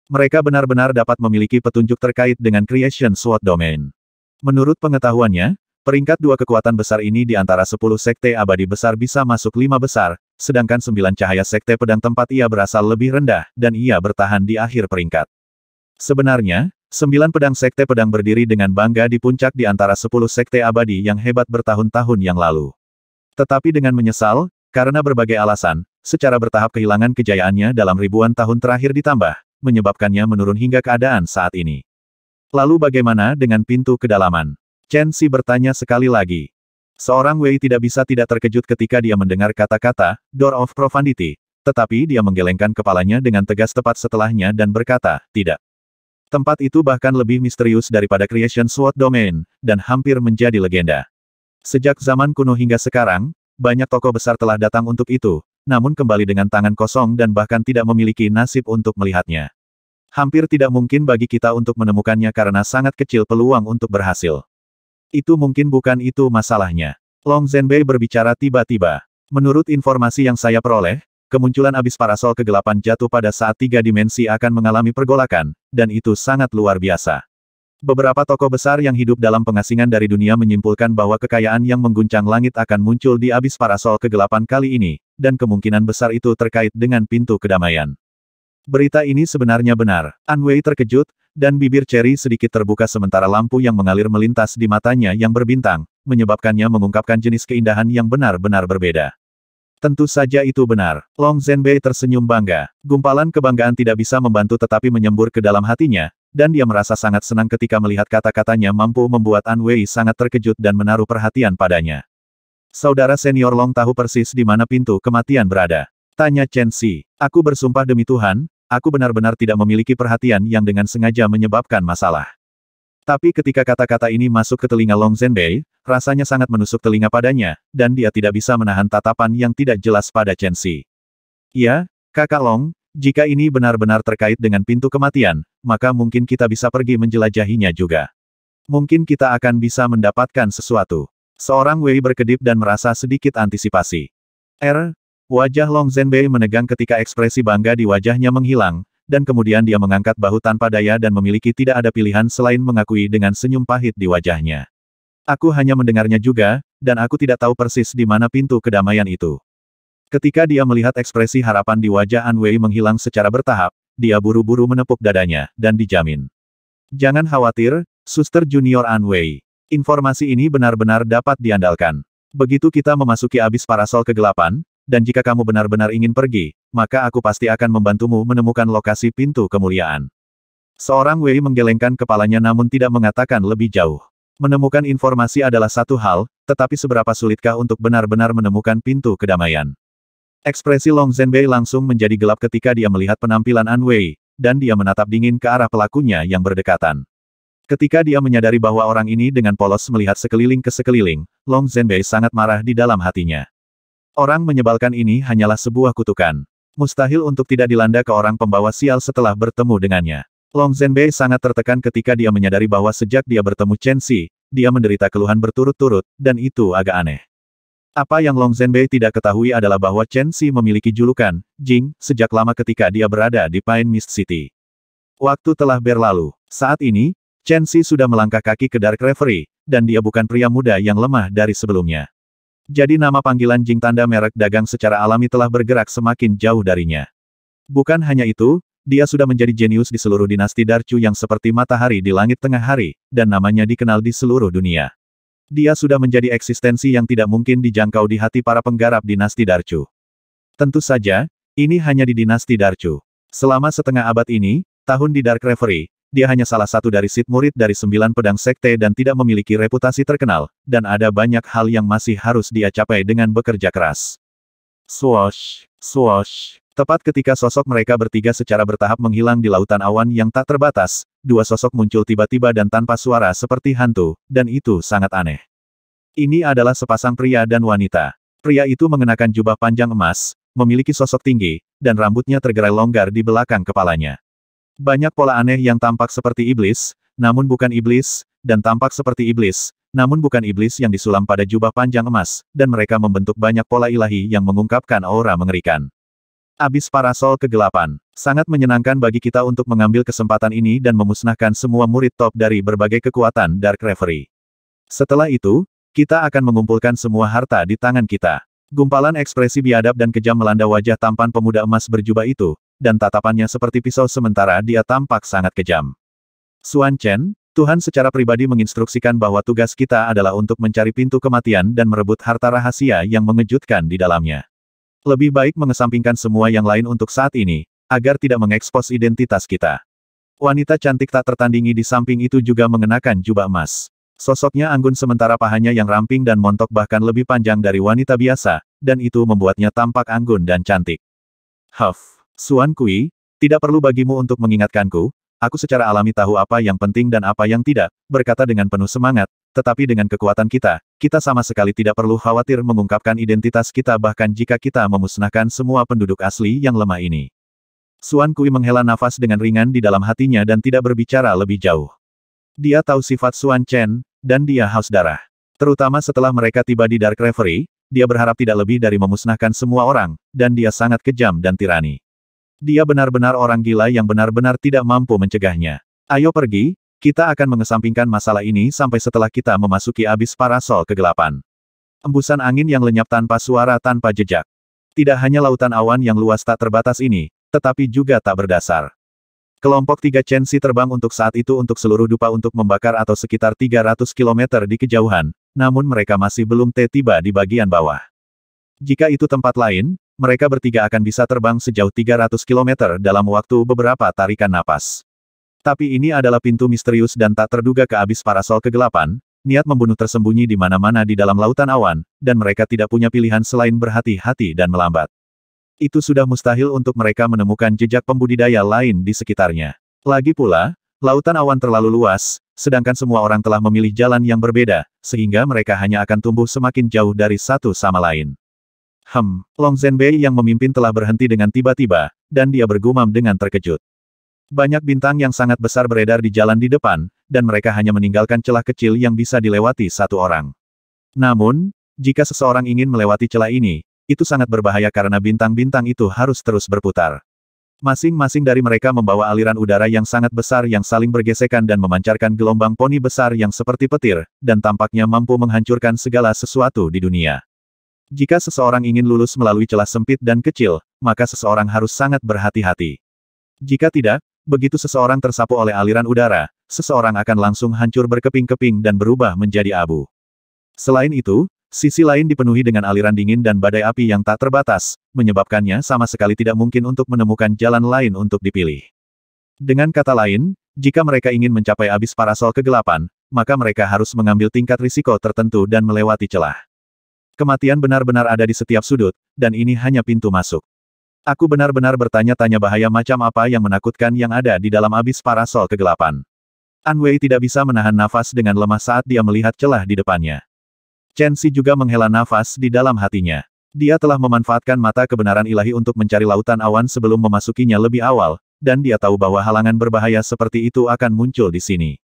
Mereka benar-benar dapat memiliki petunjuk terkait dengan Creation Sword Domain. Menurut pengetahuannya, Peringkat dua kekuatan besar ini di antara sepuluh sekte abadi besar bisa masuk lima besar, sedangkan sembilan cahaya sekte pedang tempat ia berasal lebih rendah, dan ia bertahan di akhir peringkat. Sebenarnya, sembilan pedang sekte pedang berdiri dengan bangga di puncak di antara sepuluh sekte abadi yang hebat bertahun-tahun yang lalu. Tetapi dengan menyesal, karena berbagai alasan, secara bertahap kehilangan kejayaannya dalam ribuan tahun terakhir ditambah, menyebabkannya menurun hingga keadaan saat ini. Lalu bagaimana dengan pintu kedalaman? Chen Xi bertanya sekali lagi. Seorang Wei tidak bisa tidak terkejut ketika dia mendengar kata-kata, Door of Profundity. Tetapi dia menggelengkan kepalanya dengan tegas tepat setelahnya dan berkata, tidak. Tempat itu bahkan lebih misterius daripada Creation Sword Domain, dan hampir menjadi legenda. Sejak zaman kuno hingga sekarang, banyak tokoh besar telah datang untuk itu, namun kembali dengan tangan kosong dan bahkan tidak memiliki nasib untuk melihatnya. Hampir tidak mungkin bagi kita untuk menemukannya karena sangat kecil peluang untuk berhasil. Itu mungkin bukan itu masalahnya. Long Zhenbei berbicara tiba-tiba. Menurut informasi yang saya peroleh, kemunculan abis parasol kegelapan jatuh pada saat tiga dimensi akan mengalami pergolakan, dan itu sangat luar biasa. Beberapa tokoh besar yang hidup dalam pengasingan dari dunia menyimpulkan bahwa kekayaan yang mengguncang langit akan muncul di abis parasol kegelapan kali ini, dan kemungkinan besar itu terkait dengan pintu kedamaian. Berita ini sebenarnya benar. An Wei terkejut, dan bibir Cherry sedikit terbuka sementara lampu yang mengalir melintas di matanya yang berbintang, menyebabkannya mengungkapkan jenis keindahan yang benar-benar berbeda. Tentu saja itu benar. Long Zhenbei tersenyum bangga. Gumpalan kebanggaan tidak bisa membantu tetapi menyembur ke dalam hatinya, dan dia merasa sangat senang ketika melihat kata-katanya mampu membuat An Wei sangat terkejut dan menaruh perhatian padanya. Saudara senior Long tahu persis di mana pintu kematian berada. Tanya Chen Si. Aku bersumpah demi Tuhan, Aku benar-benar tidak memiliki perhatian yang dengan sengaja menyebabkan masalah. Tapi ketika kata-kata ini masuk ke telinga Long Zhenbei, rasanya sangat menusuk telinga padanya, dan dia tidak bisa menahan tatapan yang tidak jelas pada Chen Xi. Ya, kakak Long, jika ini benar-benar terkait dengan pintu kematian, maka mungkin kita bisa pergi menjelajahinya juga. Mungkin kita akan bisa mendapatkan sesuatu. Seorang Wei berkedip dan merasa sedikit antisipasi. Er, Wajah Long Zhenbei menegang ketika ekspresi bangga di wajahnya menghilang, dan kemudian dia mengangkat bahu tanpa daya dan memiliki tidak ada pilihan selain mengakui dengan senyum pahit di wajahnya. Aku hanya mendengarnya juga, dan aku tidak tahu persis di mana pintu kedamaian itu. Ketika dia melihat ekspresi harapan di wajah An Wei menghilang secara bertahap, dia buru-buru menepuk dadanya, dan dijamin. Jangan khawatir, suster junior An Wei. Informasi ini benar-benar dapat diandalkan. Begitu kita memasuki abis parasol kegelapan, dan jika kamu benar-benar ingin pergi, maka aku pasti akan membantumu menemukan lokasi pintu kemuliaan. Seorang Wei menggelengkan kepalanya namun tidak mengatakan lebih jauh. Menemukan informasi adalah satu hal, tetapi seberapa sulitkah untuk benar-benar menemukan pintu kedamaian? Ekspresi Long Zhenbei langsung menjadi gelap ketika dia melihat penampilan An Wei, dan dia menatap dingin ke arah pelakunya yang berdekatan. Ketika dia menyadari bahwa orang ini dengan polos melihat sekeliling ke sekeliling, Long Zhenbei sangat marah di dalam hatinya. Orang menyebalkan ini hanyalah sebuah kutukan. Mustahil untuk tidak dilanda ke orang pembawa sial setelah bertemu dengannya. Long Zhenbei sangat tertekan ketika dia menyadari bahwa sejak dia bertemu Chen Xi, dia menderita keluhan berturut-turut, dan itu agak aneh. Apa yang Long Zhenbei tidak ketahui adalah bahwa Chen Xi memiliki julukan, Jing, sejak lama ketika dia berada di Pine Mist City. Waktu telah berlalu. Saat ini, Chen Xi sudah melangkah kaki ke Dark Reverie, dan dia bukan pria muda yang lemah dari sebelumnya. Jadi nama panggilan Jing tanda merek dagang secara alami telah bergerak semakin jauh darinya. Bukan hanya itu, dia sudah menjadi jenius di seluruh dinasti Darcu yang seperti matahari di langit tengah hari, dan namanya dikenal di seluruh dunia. Dia sudah menjadi eksistensi yang tidak mungkin dijangkau di hati para penggarap dinasti Darcu. Tentu saja, ini hanya di dinasti Darcu. Selama setengah abad ini, tahun di Dark Reverie, dia hanya salah satu dari sit murid dari sembilan pedang sekte dan tidak memiliki reputasi terkenal, dan ada banyak hal yang masih harus dia capai dengan bekerja keras. Swash, swash. Tepat ketika sosok mereka bertiga secara bertahap menghilang di lautan awan yang tak terbatas, dua sosok muncul tiba-tiba dan tanpa suara seperti hantu, dan itu sangat aneh. Ini adalah sepasang pria dan wanita. Pria itu mengenakan jubah panjang emas, memiliki sosok tinggi, dan rambutnya tergerai longgar di belakang kepalanya. Banyak pola aneh yang tampak seperti iblis, namun bukan iblis, dan tampak seperti iblis, namun bukan iblis yang disulam pada jubah panjang emas, dan mereka membentuk banyak pola ilahi yang mengungkapkan aura mengerikan. Abis parasol kegelapan. Sangat menyenangkan bagi kita untuk mengambil kesempatan ini dan memusnahkan semua murid top dari berbagai kekuatan Dark Reverie. Setelah itu, kita akan mengumpulkan semua harta di tangan kita. Gumpalan ekspresi biadab dan kejam melanda wajah tampan pemuda emas berjubah itu, dan tatapannya seperti pisau sementara dia tampak sangat kejam. Suan Chen, Tuhan secara pribadi menginstruksikan bahwa tugas kita adalah untuk mencari pintu kematian dan merebut harta rahasia yang mengejutkan di dalamnya. Lebih baik mengesampingkan semua yang lain untuk saat ini, agar tidak mengekspos identitas kita. Wanita cantik tak tertandingi di samping itu juga mengenakan jubah emas. Sosoknya anggun sementara pahanya yang ramping dan montok bahkan lebih panjang dari wanita biasa, dan itu membuatnya tampak anggun dan cantik. Huff. Suan Kui, tidak perlu bagimu untuk mengingatkanku, aku secara alami tahu apa yang penting dan apa yang tidak, berkata dengan penuh semangat, tetapi dengan kekuatan kita, kita sama sekali tidak perlu khawatir mengungkapkan identitas kita bahkan jika kita memusnahkan semua penduduk asli yang lemah ini. Suan Kui menghela nafas dengan ringan di dalam hatinya dan tidak berbicara lebih jauh. Dia tahu sifat Suan Chen, dan dia haus darah. Terutama setelah mereka tiba di Dark Reverie, dia berharap tidak lebih dari memusnahkan semua orang, dan dia sangat kejam dan tirani. Dia benar-benar orang gila yang benar-benar tidak mampu mencegahnya. Ayo pergi, kita akan mengesampingkan masalah ini sampai setelah kita memasuki abis parasol kegelapan. Embusan angin yang lenyap tanpa suara tanpa jejak. Tidak hanya lautan awan yang luas tak terbatas ini, tetapi juga tak berdasar. Kelompok tiga Chensi terbang untuk saat itu untuk seluruh dupa untuk membakar atau sekitar 300 km di kejauhan, namun mereka masih belum tiba di bagian bawah. Jika itu tempat lain, mereka bertiga akan bisa terbang sejauh 300 km dalam waktu beberapa tarikan napas. Tapi ini adalah pintu misterius dan tak terduga ke abis parasol kegelapan, niat membunuh tersembunyi di mana-mana di dalam lautan awan, dan mereka tidak punya pilihan selain berhati-hati dan melambat. Itu sudah mustahil untuk mereka menemukan jejak pembudidaya lain di sekitarnya. Lagi pula, lautan awan terlalu luas, sedangkan semua orang telah memilih jalan yang berbeda, sehingga mereka hanya akan tumbuh semakin jauh dari satu sama lain. Hem, Long Zhenbei yang memimpin telah berhenti dengan tiba-tiba, dan dia bergumam dengan terkejut. Banyak bintang yang sangat besar beredar di jalan di depan, dan mereka hanya meninggalkan celah kecil yang bisa dilewati satu orang. Namun, jika seseorang ingin melewati celah ini, itu sangat berbahaya karena bintang-bintang itu harus terus berputar. Masing-masing dari mereka membawa aliran udara yang sangat besar yang saling bergesekan dan memancarkan gelombang poni besar yang seperti petir, dan tampaknya mampu menghancurkan segala sesuatu di dunia. Jika seseorang ingin lulus melalui celah sempit dan kecil, maka seseorang harus sangat berhati-hati. Jika tidak, begitu seseorang tersapu oleh aliran udara, seseorang akan langsung hancur berkeping-keping dan berubah menjadi abu. Selain itu, sisi lain dipenuhi dengan aliran dingin dan badai api yang tak terbatas, menyebabkannya sama sekali tidak mungkin untuk menemukan jalan lain untuk dipilih. Dengan kata lain, jika mereka ingin mencapai abis parasol kegelapan, maka mereka harus mengambil tingkat risiko tertentu dan melewati celah. Kematian benar-benar ada di setiap sudut, dan ini hanya pintu masuk. Aku benar-benar bertanya-tanya bahaya macam apa yang menakutkan yang ada di dalam abis parasol kegelapan. Anwei tidak bisa menahan nafas dengan lemah saat dia melihat celah di depannya. Chen Xi juga menghela nafas di dalam hatinya. Dia telah memanfaatkan mata kebenaran ilahi untuk mencari lautan awan sebelum memasukinya lebih awal, dan dia tahu bahwa halangan berbahaya seperti itu akan muncul di sini.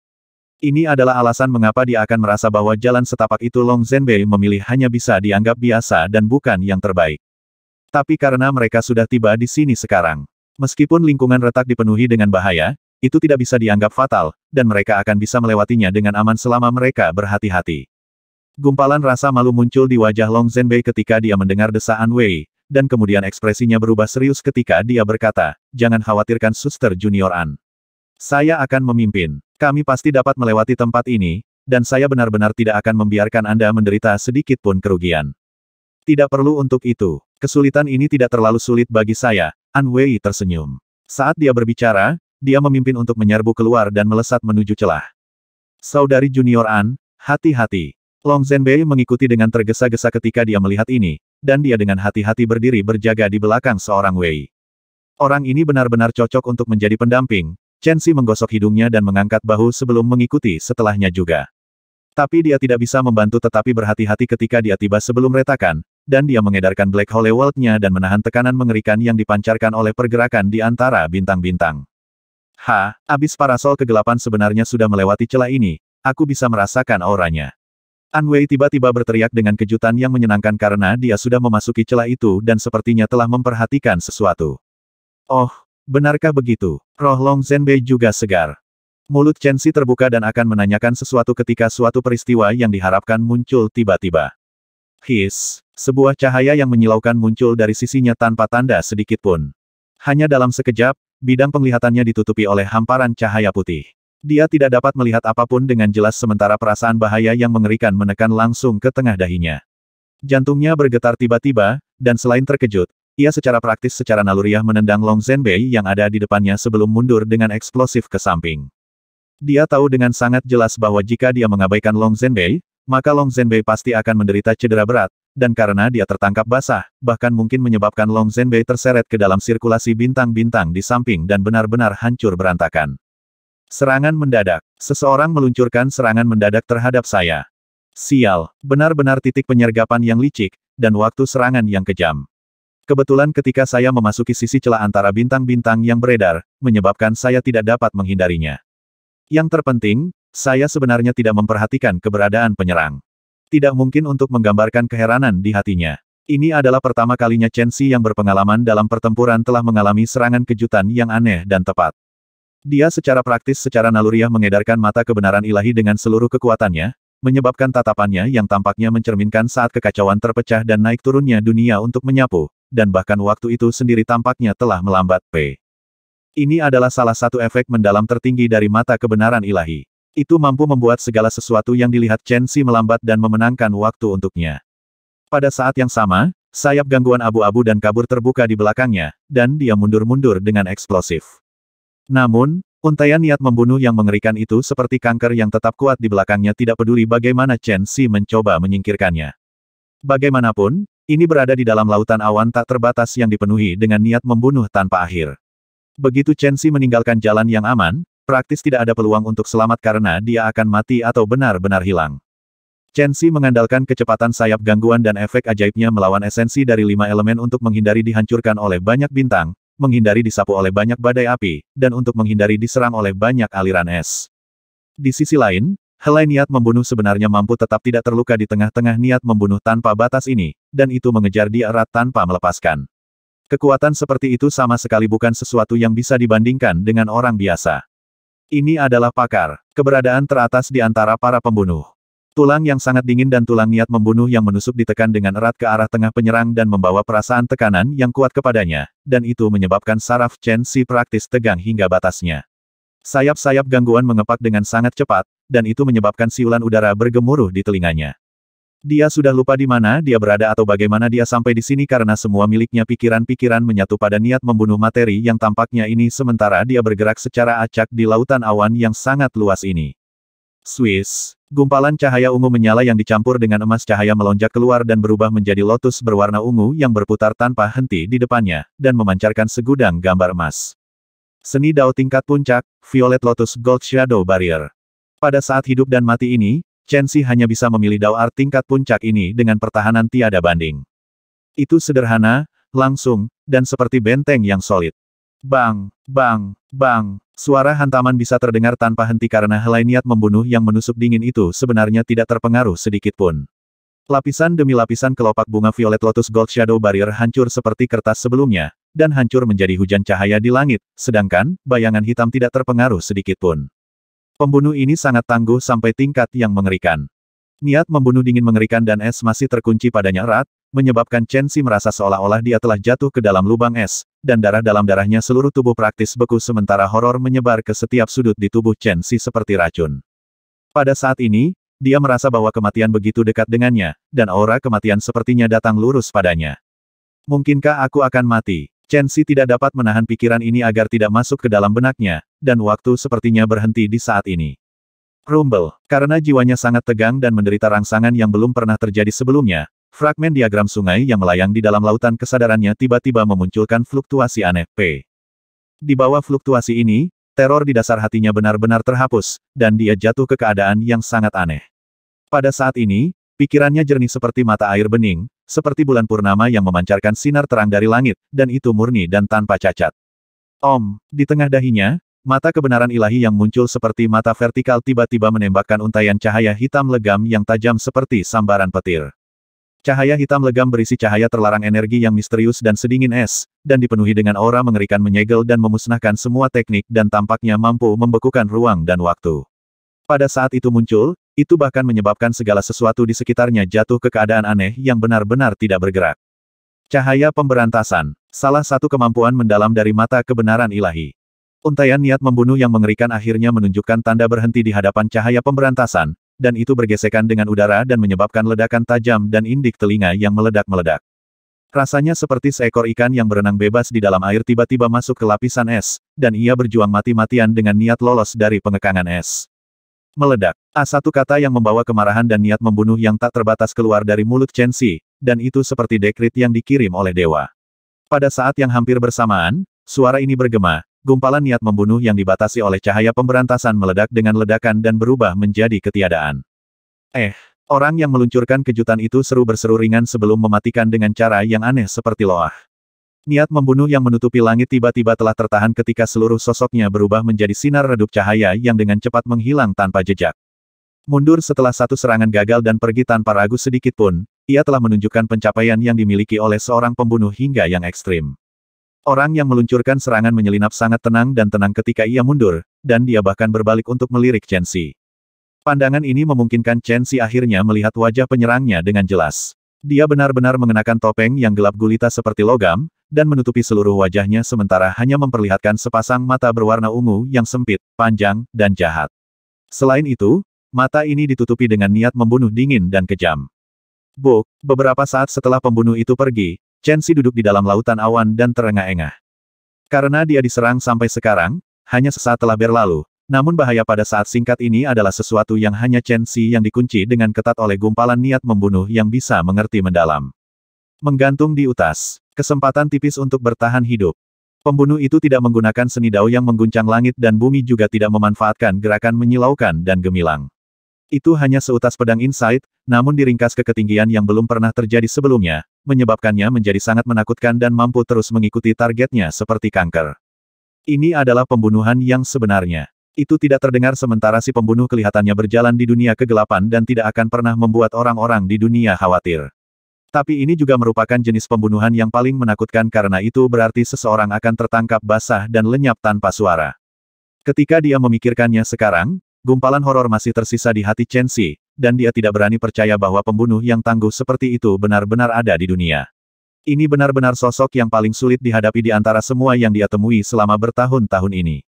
Ini adalah alasan mengapa dia akan merasa bahwa jalan setapak itu Long Zhenbei memilih hanya bisa dianggap biasa dan bukan yang terbaik. Tapi karena mereka sudah tiba di sini sekarang. Meskipun lingkungan retak dipenuhi dengan bahaya, itu tidak bisa dianggap fatal, dan mereka akan bisa melewatinya dengan aman selama mereka berhati-hati. Gumpalan rasa malu muncul di wajah Long Zhenbei ketika dia mendengar desaan Wei, dan kemudian ekspresinya berubah serius ketika dia berkata, jangan khawatirkan suster junior An. Saya akan memimpin. Kami pasti dapat melewati tempat ini, dan saya benar-benar tidak akan membiarkan Anda menderita sedikit pun kerugian. Tidak perlu untuk itu. Kesulitan ini tidak terlalu sulit bagi saya, An Wei tersenyum. Saat dia berbicara, dia memimpin untuk menyerbu keluar dan melesat menuju celah. Saudari junior An, hati-hati. Long Zhenbei mengikuti dengan tergesa-gesa ketika dia melihat ini, dan dia dengan hati-hati berdiri berjaga di belakang seorang Wei. Orang ini benar-benar cocok untuk menjadi pendamping, Chen Xi menggosok hidungnya dan mengangkat bahu sebelum mengikuti setelahnya juga. Tapi dia tidak bisa membantu tetapi berhati-hati ketika dia tiba sebelum retakan, dan dia mengedarkan Black Hole World-nya dan menahan tekanan mengerikan yang dipancarkan oleh pergerakan di antara bintang-bintang. Ha, abis parasol kegelapan sebenarnya sudah melewati celah ini, aku bisa merasakan auranya. An Wei tiba-tiba berteriak dengan kejutan yang menyenangkan karena dia sudah memasuki celah itu dan sepertinya telah memperhatikan sesuatu. Oh, Benarkah begitu? Roh Long Zenbei juga segar. Mulut Chen Xi terbuka dan akan menanyakan sesuatu ketika suatu peristiwa yang diharapkan muncul tiba-tiba. His, sebuah cahaya yang menyilaukan muncul dari sisinya tanpa tanda sedikit pun. Hanya dalam sekejap, bidang penglihatannya ditutupi oleh hamparan cahaya putih. Dia tidak dapat melihat apapun dengan jelas sementara perasaan bahaya yang mengerikan menekan langsung ke tengah dahinya. Jantungnya bergetar tiba-tiba, dan selain terkejut, ia secara praktis secara naluriah menendang Long Zhenbei yang ada di depannya sebelum mundur dengan eksplosif ke samping. Dia tahu dengan sangat jelas bahwa jika dia mengabaikan Long Zhenbei, maka Long Zhenbei pasti akan menderita cedera berat, dan karena dia tertangkap basah, bahkan mungkin menyebabkan Long Zhenbei terseret ke dalam sirkulasi bintang-bintang di samping dan benar-benar hancur berantakan. Serangan mendadak. Seseorang meluncurkan serangan mendadak terhadap saya. Sial, benar-benar titik penyergapan yang licik, dan waktu serangan yang kejam. Kebetulan ketika saya memasuki sisi celah antara bintang-bintang yang beredar, menyebabkan saya tidak dapat menghindarinya. Yang terpenting, saya sebenarnya tidak memperhatikan keberadaan penyerang. Tidak mungkin untuk menggambarkan keheranan di hatinya. Ini adalah pertama kalinya Chen Xi yang berpengalaman dalam pertempuran telah mengalami serangan kejutan yang aneh dan tepat. Dia secara praktis secara naluriah mengedarkan mata kebenaran ilahi dengan seluruh kekuatannya, menyebabkan tatapannya yang tampaknya mencerminkan saat kekacauan terpecah dan naik turunnya dunia untuk menyapu, dan bahkan waktu itu sendiri tampaknya telah melambat. P. Ini adalah salah satu efek mendalam tertinggi dari mata kebenaran ilahi. Itu mampu membuat segala sesuatu yang dilihat Chen Xi melambat dan memenangkan waktu untuknya. Pada saat yang sama, sayap gangguan abu-abu dan kabur terbuka di belakangnya, dan dia mundur-mundur dengan eksplosif. Namun, Untaian niat membunuh yang mengerikan itu seperti kanker yang tetap kuat di belakangnya tidak peduli bagaimana Chen Xi mencoba menyingkirkannya. Bagaimanapun, ini berada di dalam lautan awan tak terbatas yang dipenuhi dengan niat membunuh tanpa akhir. Begitu Chen Xi meninggalkan jalan yang aman, praktis tidak ada peluang untuk selamat karena dia akan mati atau benar-benar hilang. Chen Xi mengandalkan kecepatan sayap gangguan dan efek ajaibnya melawan esensi dari lima elemen untuk menghindari dihancurkan oleh banyak bintang, menghindari disapu oleh banyak badai api, dan untuk menghindari diserang oleh banyak aliran es. Di sisi lain, Helai niat membunuh sebenarnya mampu tetap tidak terluka di tengah-tengah niat membunuh tanpa batas ini, dan itu mengejar dia erat tanpa melepaskan. Kekuatan seperti itu sama sekali bukan sesuatu yang bisa dibandingkan dengan orang biasa. Ini adalah pakar, keberadaan teratas di antara para pembunuh. Tulang yang sangat dingin dan tulang niat membunuh yang menusuk ditekan dengan erat ke arah tengah penyerang dan membawa perasaan tekanan yang kuat kepadanya, dan itu menyebabkan saraf Chen Si praktis tegang hingga batasnya. Sayap-sayap gangguan mengepak dengan sangat cepat, dan itu menyebabkan siulan udara bergemuruh di telinganya. Dia sudah lupa di mana dia berada atau bagaimana dia sampai di sini karena semua miliknya pikiran-pikiran menyatu pada niat membunuh materi yang tampaknya ini sementara dia bergerak secara acak di lautan awan yang sangat luas ini. Swiss. Gumpalan cahaya ungu menyala yang dicampur dengan emas cahaya melonjak keluar dan berubah menjadi lotus berwarna ungu yang berputar tanpa henti di depannya, dan memancarkan segudang gambar emas. Seni Dao tingkat puncak, Violet Lotus Gold Shadow Barrier. Pada saat hidup dan mati ini, Chen Xi hanya bisa memilih Dao Art tingkat puncak ini dengan pertahanan tiada banding. Itu sederhana, langsung, dan seperti benteng yang solid. Bang, bang, bang, suara hantaman bisa terdengar tanpa henti karena helai niat membunuh yang menusuk dingin itu sebenarnya tidak terpengaruh sedikit pun. Lapisan demi lapisan kelopak bunga violet lotus gold shadow barrier hancur seperti kertas sebelumnya, dan hancur menjadi hujan cahaya di langit, sedangkan, bayangan hitam tidak terpengaruh sedikit pun. Pembunuh ini sangat tangguh sampai tingkat yang mengerikan. Niat membunuh dingin mengerikan dan es masih terkunci padanya erat, menyebabkan Chen Xi merasa seolah-olah dia telah jatuh ke dalam lubang es, dan darah dalam darahnya seluruh tubuh praktis beku sementara horor menyebar ke setiap sudut di tubuh Chen Xi seperti racun. Pada saat ini, dia merasa bahwa kematian begitu dekat dengannya, dan aura kematian sepertinya datang lurus padanya. Mungkinkah aku akan mati? Chen Xi tidak dapat menahan pikiran ini agar tidak masuk ke dalam benaknya, dan waktu sepertinya berhenti di saat ini. Rumble, karena jiwanya sangat tegang dan menderita rangsangan yang belum pernah terjadi sebelumnya, fragmen diagram sungai yang melayang di dalam lautan kesadarannya tiba-tiba memunculkan fluktuasi aneh, P. Di bawah fluktuasi ini, teror di dasar hatinya benar-benar terhapus, dan dia jatuh ke keadaan yang sangat aneh. Pada saat ini, Pikirannya jernih seperti mata air bening, seperti bulan purnama yang memancarkan sinar terang dari langit, dan itu murni dan tanpa cacat. Om, di tengah dahinya, mata kebenaran ilahi yang muncul seperti mata vertikal tiba-tiba menembakkan untaian cahaya hitam legam yang tajam seperti sambaran petir. Cahaya hitam legam berisi cahaya terlarang energi yang misterius dan sedingin es, dan dipenuhi dengan aura mengerikan menyegel dan memusnahkan semua teknik dan tampaknya mampu membekukan ruang dan waktu. Pada saat itu muncul, itu bahkan menyebabkan segala sesuatu di sekitarnya jatuh ke keadaan aneh yang benar-benar tidak bergerak. Cahaya pemberantasan, salah satu kemampuan mendalam dari mata kebenaran ilahi. Untaian niat membunuh yang mengerikan akhirnya menunjukkan tanda berhenti di hadapan cahaya pemberantasan, dan itu bergesekan dengan udara dan menyebabkan ledakan tajam dan indik telinga yang meledak-meledak. Rasanya seperti seekor ikan yang berenang bebas di dalam air tiba-tiba masuk ke lapisan es, dan ia berjuang mati-matian dengan niat lolos dari pengekangan es. Meledak. A ah, satu kata yang membawa kemarahan dan niat membunuh yang tak terbatas keluar dari mulut Chen Xi, dan itu seperti dekrit yang dikirim oleh dewa. Pada saat yang hampir bersamaan, suara ini bergema, gumpalan niat membunuh yang dibatasi oleh cahaya pemberantasan meledak dengan ledakan dan berubah menjadi ketiadaan. Eh, orang yang meluncurkan kejutan itu seru berseru ringan sebelum mematikan dengan cara yang aneh seperti loah. Niat membunuh yang menutupi langit tiba-tiba telah tertahan ketika seluruh sosoknya berubah menjadi sinar redup cahaya yang dengan cepat menghilang tanpa jejak. Mundur setelah satu serangan gagal dan pergi tanpa ragu sedikit pun, ia telah menunjukkan pencapaian yang dimiliki oleh seorang pembunuh hingga yang ekstrim. Orang yang meluncurkan serangan menyelinap sangat tenang dan tenang ketika ia mundur, dan dia bahkan berbalik untuk melirik Chen Xi. Pandangan ini memungkinkan Chen Xi akhirnya melihat wajah penyerangnya dengan jelas. Dia benar-benar mengenakan topeng yang gelap gulita seperti logam, dan menutupi seluruh wajahnya sementara hanya memperlihatkan sepasang mata berwarna ungu yang sempit, panjang, dan jahat. Selain itu, mata ini ditutupi dengan niat membunuh dingin dan kejam. Buk, beberapa saat setelah pembunuh itu pergi, Chen Xi duduk di dalam lautan awan dan terengah-engah. Karena dia diserang sampai sekarang, hanya sesaat telah berlalu, namun bahaya pada saat singkat ini adalah sesuatu yang hanya Chen Xi yang dikunci dengan ketat oleh gumpalan niat membunuh yang bisa mengerti mendalam. Menggantung di utas. Kesempatan tipis untuk bertahan hidup. Pembunuh itu tidak menggunakan seni dao yang mengguncang langit dan bumi juga tidak memanfaatkan gerakan menyilaukan dan gemilang. Itu hanya seutas pedang insight, namun diringkas ke ketinggian yang belum pernah terjadi sebelumnya, menyebabkannya menjadi sangat menakutkan dan mampu terus mengikuti targetnya seperti kanker. Ini adalah pembunuhan yang sebenarnya. Itu tidak terdengar sementara si pembunuh kelihatannya berjalan di dunia kegelapan dan tidak akan pernah membuat orang-orang di dunia khawatir. Tapi ini juga merupakan jenis pembunuhan yang paling menakutkan karena itu berarti seseorang akan tertangkap basah dan lenyap tanpa suara. Ketika dia memikirkannya sekarang, gumpalan horor masih tersisa di hati Chen Xi, dan dia tidak berani percaya bahwa pembunuh yang tangguh seperti itu benar-benar ada di dunia. Ini benar-benar sosok yang paling sulit dihadapi di antara semua yang dia temui selama bertahun-tahun ini.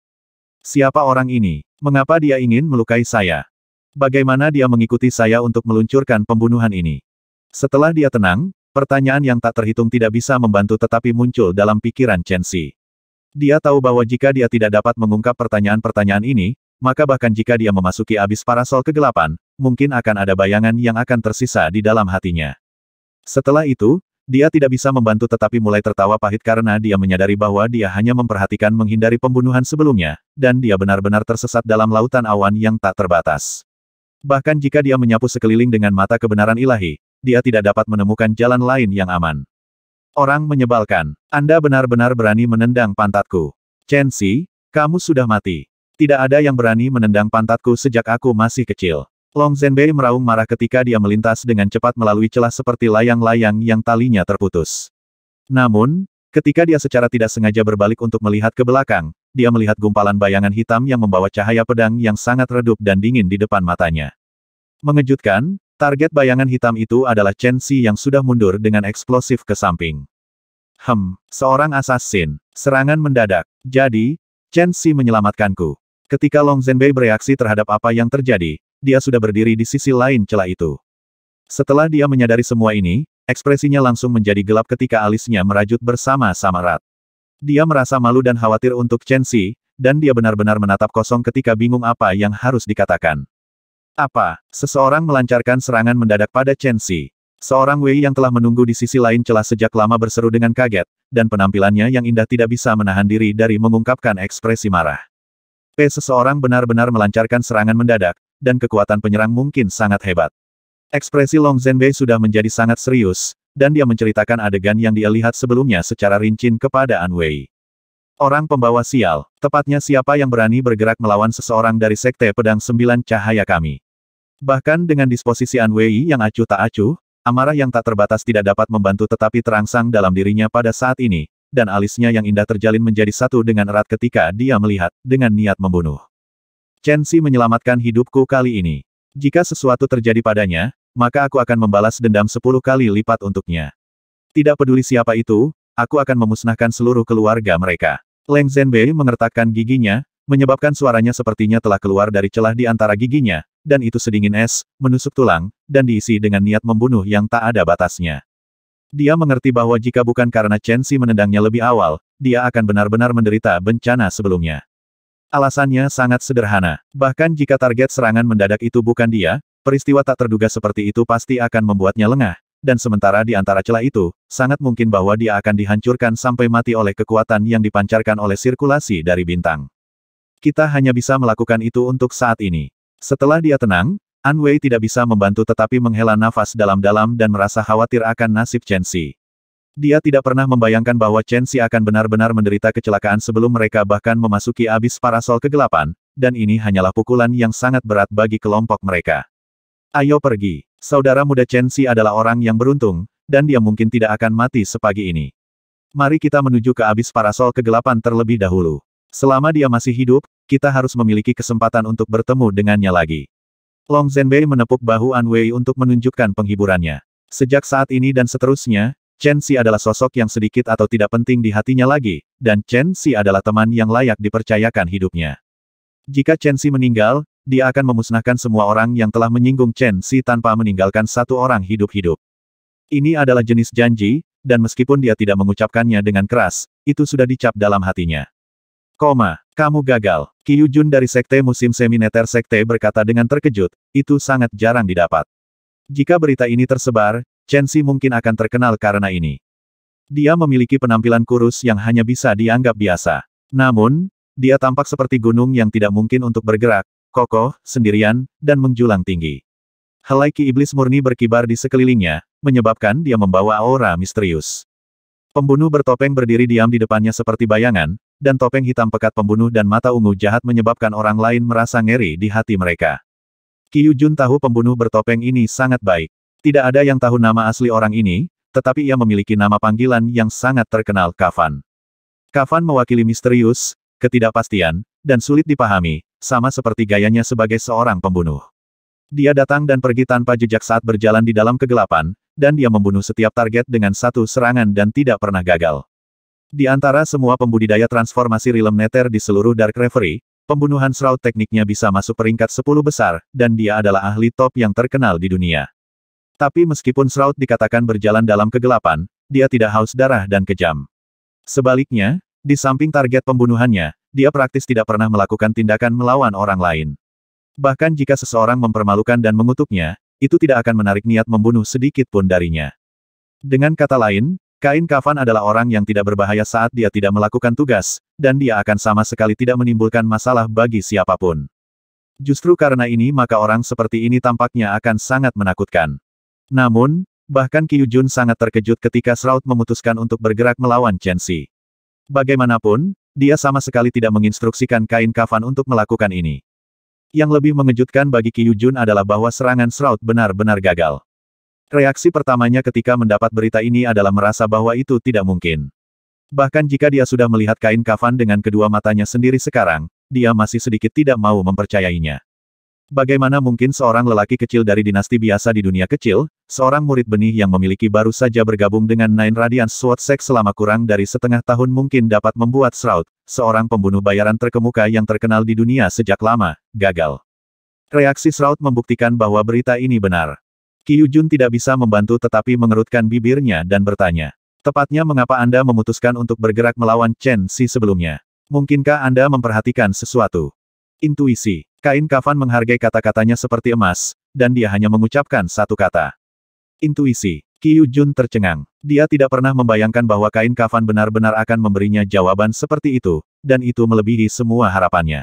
Siapa orang ini? Mengapa dia ingin melukai saya? Bagaimana dia mengikuti saya untuk meluncurkan pembunuhan ini? Setelah dia tenang, pertanyaan yang tak terhitung tidak bisa membantu tetapi muncul dalam pikiran Chen Xi. Dia tahu bahwa jika dia tidak dapat mengungkap pertanyaan-pertanyaan ini, maka bahkan jika dia memasuki abis parasol kegelapan, mungkin akan ada bayangan yang akan tersisa di dalam hatinya. Setelah itu, dia tidak bisa membantu tetapi mulai tertawa pahit karena dia menyadari bahwa dia hanya memperhatikan menghindari pembunuhan sebelumnya, dan dia benar-benar tersesat dalam lautan awan yang tak terbatas. Bahkan jika dia menyapu sekeliling dengan mata kebenaran ilahi, dia tidak dapat menemukan jalan lain yang aman. Orang menyebalkan. Anda benar-benar berani menendang pantatku. Chen Xi, kamu sudah mati. Tidak ada yang berani menendang pantatku sejak aku masih kecil. Long Zhenbei meraung marah ketika dia melintas dengan cepat melalui celah seperti layang-layang yang talinya terputus. Namun, ketika dia secara tidak sengaja berbalik untuk melihat ke belakang, dia melihat gumpalan bayangan hitam yang membawa cahaya pedang yang sangat redup dan dingin di depan matanya. Mengejutkan, Target bayangan hitam itu adalah Chen Xi yang sudah mundur dengan eksplosif ke samping. Hem, seorang asasin. Serangan mendadak. Jadi, Chen Xi menyelamatkanku. Ketika Long Zhenbei bereaksi terhadap apa yang terjadi, dia sudah berdiri di sisi lain celah itu. Setelah dia menyadari semua ini, ekspresinya langsung menjadi gelap ketika alisnya merajut bersama-sama Rat. Dia merasa malu dan khawatir untuk Chen Xi, dan dia benar-benar menatap kosong ketika bingung apa yang harus dikatakan. Apa? Seseorang melancarkan serangan mendadak pada Chen Xi. Seorang Wei yang telah menunggu di sisi lain celah sejak lama berseru dengan kaget, dan penampilannya yang indah tidak bisa menahan diri dari mengungkapkan ekspresi marah. P seseorang benar-benar melancarkan serangan mendadak, dan kekuatan penyerang mungkin sangat hebat. Ekspresi Long Zhenbei sudah menjadi sangat serius, dan dia menceritakan adegan yang dia lihat sebelumnya secara rinci kepada An Wei. Orang pembawa sial, tepatnya siapa yang berani bergerak melawan seseorang dari Sekte Pedang Sembilan Cahaya kami. Bahkan dengan disposisi Anwei yang acuh tak acuh, amarah yang tak terbatas tidak dapat membantu tetapi terangsang dalam dirinya pada saat ini, dan alisnya yang indah terjalin menjadi satu dengan erat ketika dia melihat, dengan niat membunuh. Chen Xi menyelamatkan hidupku kali ini. Jika sesuatu terjadi padanya, maka aku akan membalas dendam sepuluh kali lipat untuknya. Tidak peduli siapa itu, aku akan memusnahkan seluruh keluarga mereka. Leng Zhenbei mengertakkan giginya, menyebabkan suaranya sepertinya telah keluar dari celah di antara giginya, dan itu sedingin es, menusuk tulang, dan diisi dengan niat membunuh yang tak ada batasnya. Dia mengerti bahwa jika bukan karena Chen Xi menendangnya lebih awal, dia akan benar-benar menderita bencana sebelumnya. Alasannya sangat sederhana. Bahkan jika target serangan mendadak itu bukan dia, peristiwa tak terduga seperti itu pasti akan membuatnya lengah, dan sementara di antara celah itu, sangat mungkin bahwa dia akan dihancurkan sampai mati oleh kekuatan yang dipancarkan oleh sirkulasi dari bintang. Kita hanya bisa melakukan itu untuk saat ini. Setelah dia tenang, An Wei tidak bisa membantu tetapi menghela nafas dalam-dalam dan merasa khawatir akan nasib Chen Xi. Dia tidak pernah membayangkan bahwa Chen Xi akan benar-benar menderita kecelakaan sebelum mereka bahkan memasuki abis parasol kegelapan, dan ini hanyalah pukulan yang sangat berat bagi kelompok mereka. Ayo pergi. Saudara muda Chen Xi adalah orang yang beruntung, dan dia mungkin tidak akan mati sepagi ini. Mari kita menuju ke abis parasol kegelapan terlebih dahulu. Selama dia masih hidup, kita harus memiliki kesempatan untuk bertemu dengannya lagi. Long Zhenbei menepuk bahu An Wei untuk menunjukkan penghiburannya. Sejak saat ini dan seterusnya, Chen Xi adalah sosok yang sedikit atau tidak penting di hatinya lagi, dan Chen Xi adalah teman yang layak dipercayakan hidupnya. Jika Chen Xi meninggal, dia akan memusnahkan semua orang yang telah menyinggung Chen Xi tanpa meninggalkan satu orang hidup-hidup. Ini adalah jenis janji, dan meskipun dia tidak mengucapkannya dengan keras, itu sudah dicap dalam hatinya. Koma, kamu gagal. Qiu Jun dari Sekte Musim Semineter Sekte berkata dengan terkejut, itu sangat jarang didapat. Jika berita ini tersebar, Chen Xi mungkin akan terkenal karena ini. Dia memiliki penampilan kurus yang hanya bisa dianggap biasa. Namun, dia tampak seperti gunung yang tidak mungkin untuk bergerak, kokoh, sendirian, dan menjulang tinggi. Helai ki iblis murni berkibar di sekelilingnya, menyebabkan dia membawa aura misterius. Pembunuh bertopeng berdiri diam di depannya seperti bayangan, dan topeng hitam pekat pembunuh dan mata ungu jahat menyebabkan orang lain merasa ngeri di hati mereka. Kiyu Jun tahu pembunuh bertopeng ini sangat baik. Tidak ada yang tahu nama asli orang ini, tetapi ia memiliki nama panggilan yang sangat terkenal Kavan. Kavan mewakili misterius, ketidakpastian, dan sulit dipahami, sama seperti gayanya sebagai seorang pembunuh. Dia datang dan pergi tanpa jejak saat berjalan di dalam kegelapan, dan dia membunuh setiap target dengan satu serangan dan tidak pernah gagal. Di antara semua pembudidaya transformasi Rilem Nether di seluruh Dark Reverie, pembunuhan Shroud tekniknya bisa masuk peringkat 10 besar, dan dia adalah ahli top yang terkenal di dunia. Tapi meskipun Shroud dikatakan berjalan dalam kegelapan, dia tidak haus darah dan kejam. Sebaliknya, di samping target pembunuhannya, dia praktis tidak pernah melakukan tindakan melawan orang lain. Bahkan jika seseorang mempermalukan dan mengutuknya, itu tidak akan menarik niat membunuh sedikit pun darinya. Dengan kata lain, Kain Kafan adalah orang yang tidak berbahaya saat dia tidak melakukan tugas, dan dia akan sama sekali tidak menimbulkan masalah bagi siapapun. Justru karena ini maka orang seperti ini tampaknya akan sangat menakutkan. Namun, bahkan Kyu Jun sangat terkejut ketika Sraut memutuskan untuk bergerak melawan Chen Xi. Bagaimanapun, dia sama sekali tidak menginstruksikan kain kafan untuk melakukan ini. Yang lebih mengejutkan bagi Ki Yujun adalah bahwa serangan Shroud benar-benar gagal. Reaksi pertamanya ketika mendapat berita ini adalah merasa bahwa itu tidak mungkin. Bahkan jika dia sudah melihat kain kafan dengan kedua matanya sendiri sekarang, dia masih sedikit tidak mau mempercayainya. Bagaimana mungkin seorang lelaki kecil dari dinasti biasa di dunia kecil, seorang murid benih yang memiliki baru saja bergabung dengan Nine Radiance Sword Sect selama kurang dari setengah tahun mungkin dapat membuat Shroud, seorang pembunuh bayaran terkemuka yang terkenal di dunia sejak lama, gagal. Reaksi Shroud membuktikan bahwa berita ini benar. Qiu Jun tidak bisa membantu tetapi mengerutkan bibirnya dan bertanya. Tepatnya mengapa Anda memutuskan untuk bergerak melawan Chen Si sebelumnya? Mungkinkah Anda memperhatikan sesuatu? Intuisi. Kain kafan menghargai kata-katanya seperti emas, dan dia hanya mengucapkan satu kata. Intuisi. Qiu Jun tercengang. Dia tidak pernah membayangkan bahwa kain kafan benar-benar akan memberinya jawaban seperti itu, dan itu melebihi semua harapannya.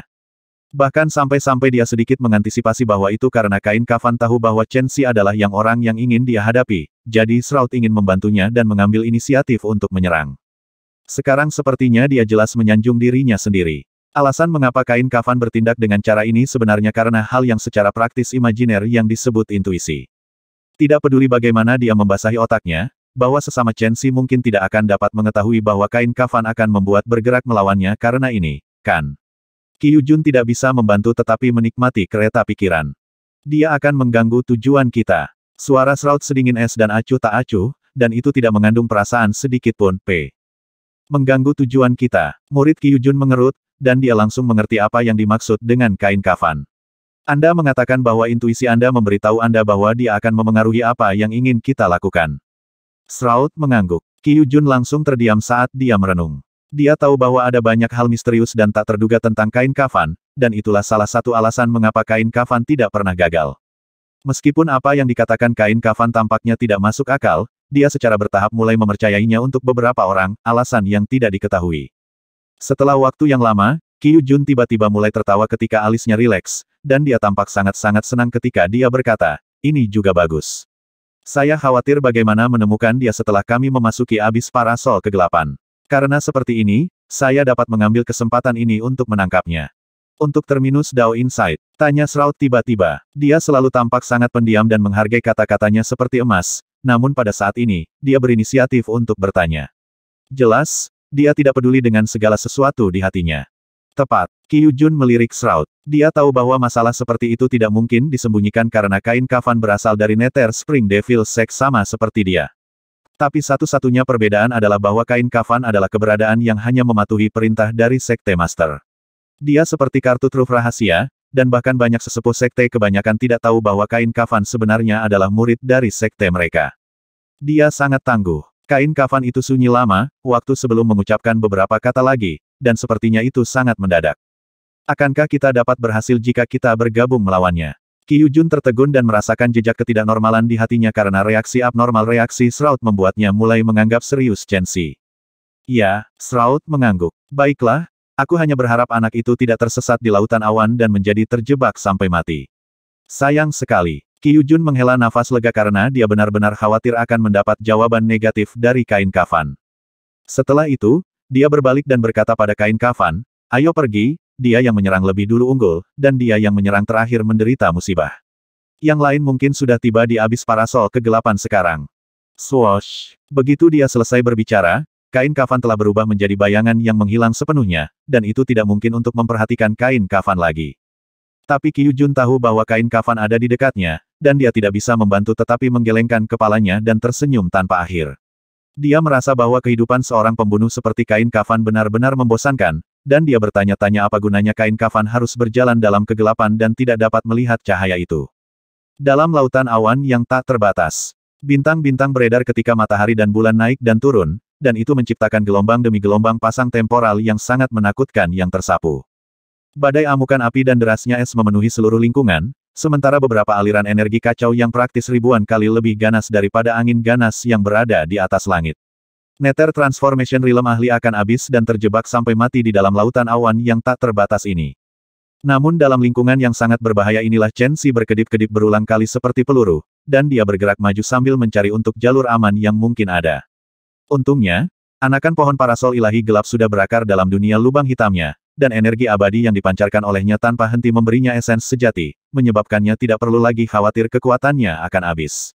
Bahkan sampai-sampai dia sedikit mengantisipasi bahwa itu karena kain kafan tahu bahwa Chen Xi adalah yang orang yang ingin dia hadapi, jadi Shroud ingin membantunya dan mengambil inisiatif untuk menyerang. Sekarang sepertinya dia jelas menyanjung dirinya sendiri. Alasan mengapa kain kafan bertindak dengan cara ini sebenarnya karena hal yang secara praktis imajiner yang disebut intuisi. Tidak peduli bagaimana dia membasahi otaknya, bahwa sesama Chen Xi mungkin tidak akan dapat mengetahui bahwa kain kafan akan membuat bergerak melawannya karena ini, kan? Qiu Jun tidak bisa membantu tetapi menikmati kereta pikiran. Dia akan mengganggu tujuan kita. Suara seraut sedingin es dan acuh tak acuh, dan itu tidak mengandung perasaan sedikit pun, P. Mengganggu tujuan kita. Murid Qiu Jun mengerut, dan dia langsung mengerti apa yang dimaksud dengan kain kafan. Anda mengatakan bahwa intuisi Anda memberitahu Anda bahwa dia akan memengaruhi apa yang ingin kita lakukan. Shroud mengangguk. Kiyu Jun langsung terdiam saat dia merenung. Dia tahu bahwa ada banyak hal misterius dan tak terduga tentang kain kafan, dan itulah salah satu alasan mengapa kain kafan tidak pernah gagal. Meskipun apa yang dikatakan kain kafan tampaknya tidak masuk akal, dia secara bertahap mulai memercayainya untuk beberapa orang, alasan yang tidak diketahui. Setelah waktu yang lama, Kiyu Jun tiba-tiba mulai tertawa ketika alisnya rileks, dan dia tampak sangat-sangat senang ketika dia berkata, ini juga bagus. Saya khawatir bagaimana menemukan dia setelah kami memasuki abis parasol kegelapan. Karena seperti ini, saya dapat mengambil kesempatan ini untuk menangkapnya. Untuk terminus Dao Insight, tanya Shroud tiba-tiba. Dia selalu tampak sangat pendiam dan menghargai kata-katanya seperti emas, namun pada saat ini, dia berinisiatif untuk bertanya. Jelas, dia tidak peduli dengan segala sesuatu di hatinya. Tepat. Qiu Jun melirik Shroud. Dia tahu bahwa masalah seperti itu tidak mungkin disembunyikan karena kain kafan berasal dari Nether Spring Devil Sex sama seperti dia. Tapi satu-satunya perbedaan adalah bahwa kain kafan adalah keberadaan yang hanya mematuhi perintah dari Sekte Master. Dia seperti kartu truf rahasia, dan bahkan banyak sesepuh Sekte kebanyakan tidak tahu bahwa kain kafan sebenarnya adalah murid dari Sekte mereka. Dia sangat tangguh. Kain kafan itu sunyi lama, waktu sebelum mengucapkan beberapa kata lagi, dan sepertinya itu sangat mendadak. Akankah kita dapat berhasil jika kita bergabung melawannya? Ki Yujun tertegun dan merasakan jejak ketidaknormalan di hatinya karena reaksi abnormal reaksi Shroud membuatnya mulai menganggap serius Chen Xi. Ya, Shroud mengangguk. Baiklah, aku hanya berharap anak itu tidak tersesat di lautan awan dan menjadi terjebak sampai mati. Sayang sekali. Ki Yujun menghela nafas lega karena dia benar-benar khawatir akan mendapat jawaban negatif dari kain kafan. Setelah itu, dia berbalik dan berkata pada kain kafan, ayo pergi, dia yang menyerang lebih dulu unggul, dan dia yang menyerang terakhir menderita musibah. Yang lain mungkin sudah tiba di abis parasol kegelapan sekarang. Swoosh! Begitu dia selesai berbicara, kain kafan telah berubah menjadi bayangan yang menghilang sepenuhnya, dan itu tidak mungkin untuk memperhatikan kain kafan lagi. Tapi Kiyu Jun tahu bahwa kain kafan ada di dekatnya, dan dia tidak bisa membantu tetapi menggelengkan kepalanya dan tersenyum tanpa akhir. Dia merasa bahwa kehidupan seorang pembunuh seperti kain kafan benar-benar membosankan, dan dia bertanya-tanya apa gunanya kain kafan harus berjalan dalam kegelapan dan tidak dapat melihat cahaya itu. Dalam lautan awan yang tak terbatas, bintang-bintang beredar ketika matahari dan bulan naik dan turun, dan itu menciptakan gelombang demi gelombang pasang temporal yang sangat menakutkan yang tersapu. Badai amukan api dan derasnya es memenuhi seluruh lingkungan, Sementara beberapa aliran energi kacau yang praktis ribuan kali lebih ganas daripada angin ganas yang berada di atas langit. Nether Transformation Realm ahli akan habis dan terjebak sampai mati di dalam lautan awan yang tak terbatas ini. Namun dalam lingkungan yang sangat berbahaya inilah Chen Xi berkedip-kedip berulang kali seperti peluru, dan dia bergerak maju sambil mencari untuk jalur aman yang mungkin ada. Untungnya, anakan pohon parasol ilahi gelap sudah berakar dalam dunia lubang hitamnya, dan energi abadi yang dipancarkan olehnya tanpa henti memberinya esens sejati, menyebabkannya tidak perlu lagi khawatir kekuatannya akan habis.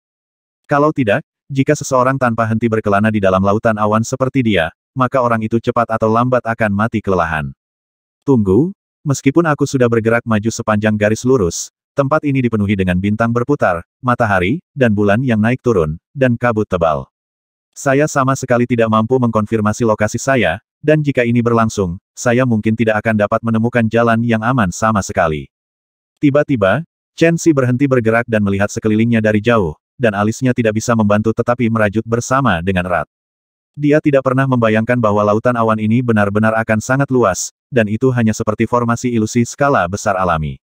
Kalau tidak, jika seseorang tanpa henti berkelana di dalam lautan awan seperti dia, maka orang itu cepat atau lambat akan mati kelelahan. Tunggu, meskipun aku sudah bergerak maju sepanjang garis lurus, tempat ini dipenuhi dengan bintang berputar, matahari, dan bulan yang naik turun, dan kabut tebal. Saya sama sekali tidak mampu mengkonfirmasi lokasi saya, dan jika ini berlangsung, saya mungkin tidak akan dapat menemukan jalan yang aman sama sekali. Tiba-tiba, Chen Xi berhenti bergerak dan melihat sekelilingnya dari jauh, dan alisnya tidak bisa membantu tetapi merajut bersama dengan erat. Dia tidak pernah membayangkan bahwa lautan awan ini benar-benar akan sangat luas, dan itu hanya seperti formasi ilusi skala besar alami.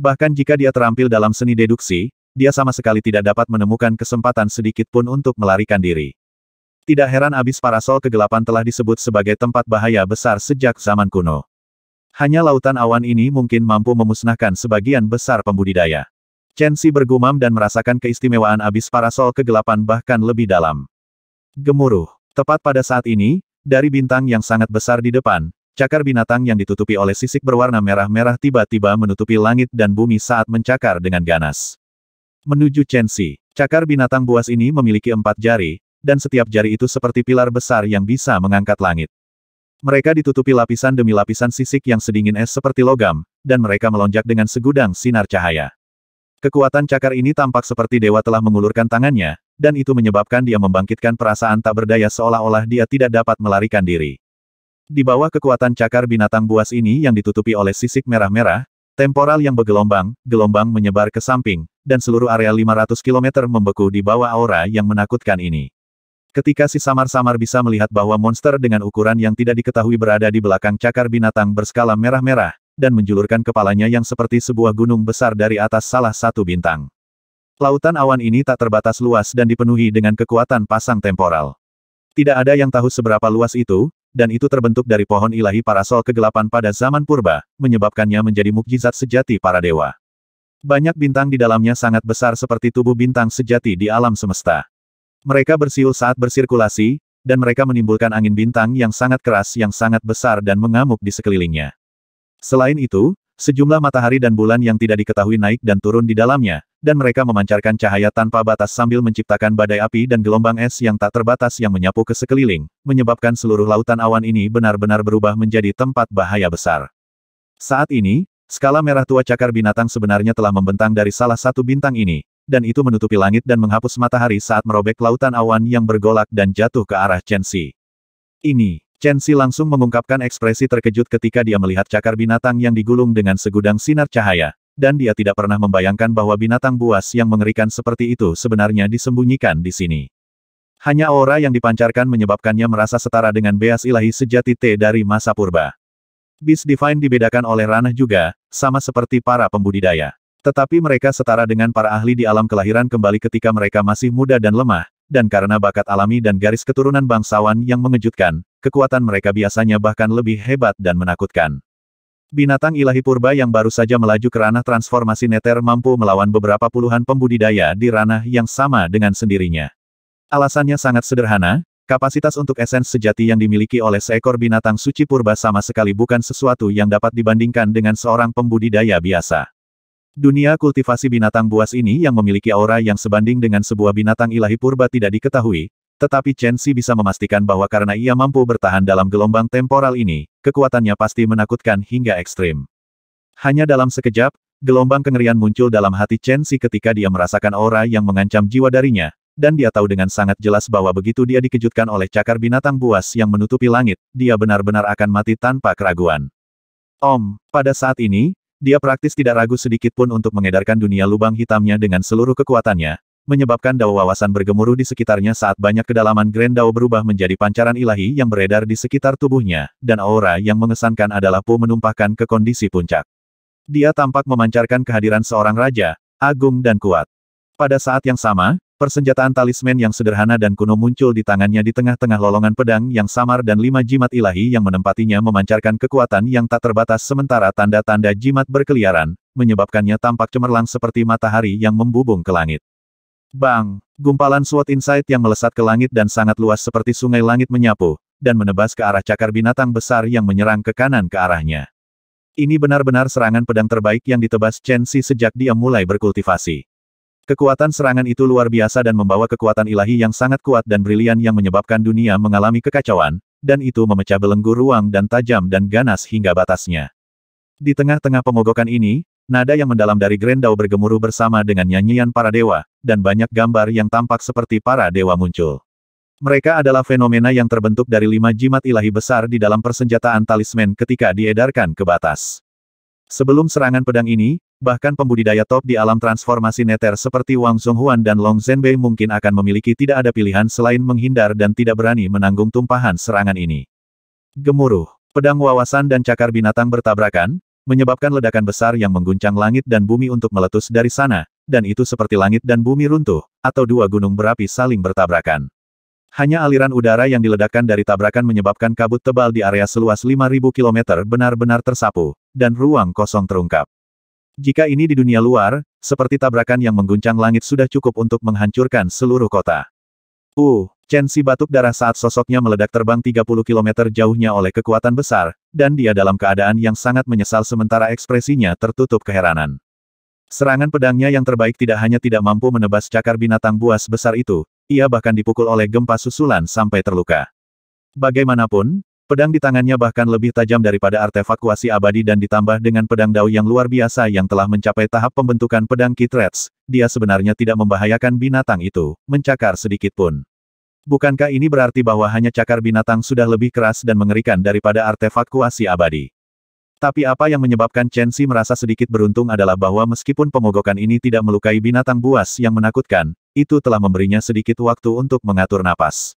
Bahkan jika dia terampil dalam seni deduksi, dia sama sekali tidak dapat menemukan kesempatan sedikit pun untuk melarikan diri. Tidak heran abis parasol kegelapan telah disebut sebagai tempat bahaya besar sejak zaman kuno. Hanya lautan awan ini mungkin mampu memusnahkan sebagian besar pembudidaya. Chen Xi bergumam dan merasakan keistimewaan abis parasol kegelapan bahkan lebih dalam. Gemuruh. Tepat pada saat ini, dari bintang yang sangat besar di depan, cakar binatang yang ditutupi oleh sisik berwarna merah-merah tiba-tiba menutupi langit dan bumi saat mencakar dengan ganas. Menuju Chen Xi, cakar binatang buas ini memiliki empat jari, dan setiap jari itu seperti pilar besar yang bisa mengangkat langit. Mereka ditutupi lapisan demi lapisan sisik yang sedingin es seperti logam, dan mereka melonjak dengan segudang sinar cahaya. Kekuatan cakar ini tampak seperti dewa telah mengulurkan tangannya, dan itu menyebabkan dia membangkitkan perasaan tak berdaya seolah-olah dia tidak dapat melarikan diri. Di bawah kekuatan cakar binatang buas ini yang ditutupi oleh sisik merah-merah, temporal yang bergelombang, gelombang menyebar ke samping, dan seluruh area 500 km membeku di bawah aura yang menakutkan ini. Ketika si samar-samar bisa melihat bahwa monster dengan ukuran yang tidak diketahui berada di belakang cakar binatang berskala merah-merah, dan menjulurkan kepalanya yang seperti sebuah gunung besar dari atas salah satu bintang. Lautan awan ini tak terbatas luas dan dipenuhi dengan kekuatan pasang temporal. Tidak ada yang tahu seberapa luas itu, dan itu terbentuk dari pohon ilahi parasol kegelapan pada zaman purba, menyebabkannya menjadi mukjizat sejati para dewa. Banyak bintang di dalamnya sangat besar seperti tubuh bintang sejati di alam semesta. Mereka bersiul saat bersirkulasi, dan mereka menimbulkan angin bintang yang sangat keras yang sangat besar dan mengamuk di sekelilingnya. Selain itu, sejumlah matahari dan bulan yang tidak diketahui naik dan turun di dalamnya, dan mereka memancarkan cahaya tanpa batas sambil menciptakan badai api dan gelombang es yang tak terbatas yang menyapu ke sekeliling, menyebabkan seluruh lautan awan ini benar-benar berubah menjadi tempat bahaya besar. Saat ini, skala merah tua cakar binatang sebenarnya telah membentang dari salah satu bintang ini, dan itu menutupi langit dan menghapus matahari saat merobek lautan awan yang bergolak dan jatuh ke arah Chen Xi. Ini, Chen Xi langsung mengungkapkan ekspresi terkejut ketika dia melihat cakar binatang yang digulung dengan segudang sinar cahaya, dan dia tidak pernah membayangkan bahwa binatang buas yang mengerikan seperti itu sebenarnya disembunyikan di sini. Hanya aura yang dipancarkan menyebabkannya merasa setara dengan beas ilahi sejati T dari masa purba. Beast Divine dibedakan oleh ranah juga, sama seperti para pembudidaya. Tetapi mereka setara dengan para ahli di alam kelahiran kembali ketika mereka masih muda dan lemah, dan karena bakat alami dan garis keturunan bangsawan yang mengejutkan, kekuatan mereka biasanya bahkan lebih hebat dan menakutkan. Binatang ilahi purba yang baru saja melaju ke ranah transformasi neter mampu melawan beberapa puluhan pembudidaya di ranah yang sama dengan sendirinya. Alasannya sangat sederhana, kapasitas untuk esens sejati yang dimiliki oleh seekor binatang suci purba sama sekali bukan sesuatu yang dapat dibandingkan dengan seorang pembudidaya biasa. Dunia kultivasi binatang buas ini yang memiliki aura yang sebanding dengan sebuah binatang ilahi purba tidak diketahui, tetapi Chen Xi bisa memastikan bahwa karena ia mampu bertahan dalam gelombang temporal ini, kekuatannya pasti menakutkan hingga ekstrim. Hanya dalam sekejap, gelombang kengerian muncul dalam hati Chen Xi ketika dia merasakan aura yang mengancam jiwa darinya, dan dia tahu dengan sangat jelas bahwa begitu dia dikejutkan oleh cakar binatang buas yang menutupi langit, dia benar-benar akan mati tanpa keraguan. Om, pada saat ini, dia praktis tidak ragu sedikit pun untuk mengedarkan dunia lubang hitamnya dengan seluruh kekuatannya, menyebabkan dao wawasan bergemuruh di sekitarnya saat banyak kedalaman Grand Dao berubah menjadi pancaran ilahi yang beredar di sekitar tubuhnya, dan aura yang mengesankan adalah Pu menumpahkan ke kondisi puncak. Dia tampak memancarkan kehadiran seorang raja, agung dan kuat. Pada saat yang sama, Persenjataan talisman yang sederhana dan kuno muncul di tangannya di tengah-tengah lolongan pedang yang samar dan lima jimat ilahi yang menempatinya memancarkan kekuatan yang tak terbatas sementara tanda-tanda jimat berkeliaran, menyebabkannya tampak cemerlang seperti matahari yang membubung ke langit. Bang! Gumpalan SWAT Insight yang melesat ke langit dan sangat luas seperti sungai langit menyapu, dan menebas ke arah cakar binatang besar yang menyerang ke kanan ke arahnya. Ini benar-benar serangan pedang terbaik yang ditebas Chen Xi sejak dia mulai berkultivasi. Kekuatan serangan itu luar biasa dan membawa kekuatan ilahi yang sangat kuat dan brilian yang menyebabkan dunia mengalami kekacauan, dan itu memecah belenggu ruang dan tajam dan ganas hingga batasnya. Di tengah-tengah pemogokan ini, nada yang mendalam dari Grendau bergemuruh bersama dengan nyanyian para dewa, dan banyak gambar yang tampak seperti para dewa muncul. Mereka adalah fenomena yang terbentuk dari lima jimat ilahi besar di dalam persenjataan talisman ketika diedarkan ke batas. Sebelum serangan pedang ini, Bahkan pembudidaya top di alam transformasi neter seperti Wang Zhonghuan dan Long Zhenbei mungkin akan memiliki tidak ada pilihan selain menghindar dan tidak berani menanggung tumpahan serangan ini. Gemuruh, pedang wawasan dan cakar binatang bertabrakan, menyebabkan ledakan besar yang mengguncang langit dan bumi untuk meletus dari sana, dan itu seperti langit dan bumi runtuh, atau dua gunung berapi saling bertabrakan. Hanya aliran udara yang diledakkan dari tabrakan menyebabkan kabut tebal di area seluas 5.000 km benar-benar tersapu, dan ruang kosong terungkap. Jika ini di dunia luar, seperti tabrakan yang mengguncang langit sudah cukup untuk menghancurkan seluruh kota. Uh, Chen Si batuk darah saat sosoknya meledak terbang 30 km jauhnya oleh kekuatan besar, dan dia dalam keadaan yang sangat menyesal sementara ekspresinya tertutup keheranan. Serangan pedangnya yang terbaik tidak hanya tidak mampu menebas cakar binatang buas besar itu, ia bahkan dipukul oleh gempa susulan sampai terluka. Bagaimanapun, Pedang di tangannya bahkan lebih tajam daripada artefak kuasi abadi dan ditambah dengan pedang dao yang luar biasa yang telah mencapai tahap pembentukan pedang Kitrets, dia sebenarnya tidak membahayakan binatang itu, mencakar sedikit pun. Bukankah ini berarti bahwa hanya cakar binatang sudah lebih keras dan mengerikan daripada artefak kuasi abadi? Tapi apa yang menyebabkan Chen Xi merasa sedikit beruntung adalah bahwa meskipun pemogokan ini tidak melukai binatang buas yang menakutkan, itu telah memberinya sedikit waktu untuk mengatur napas.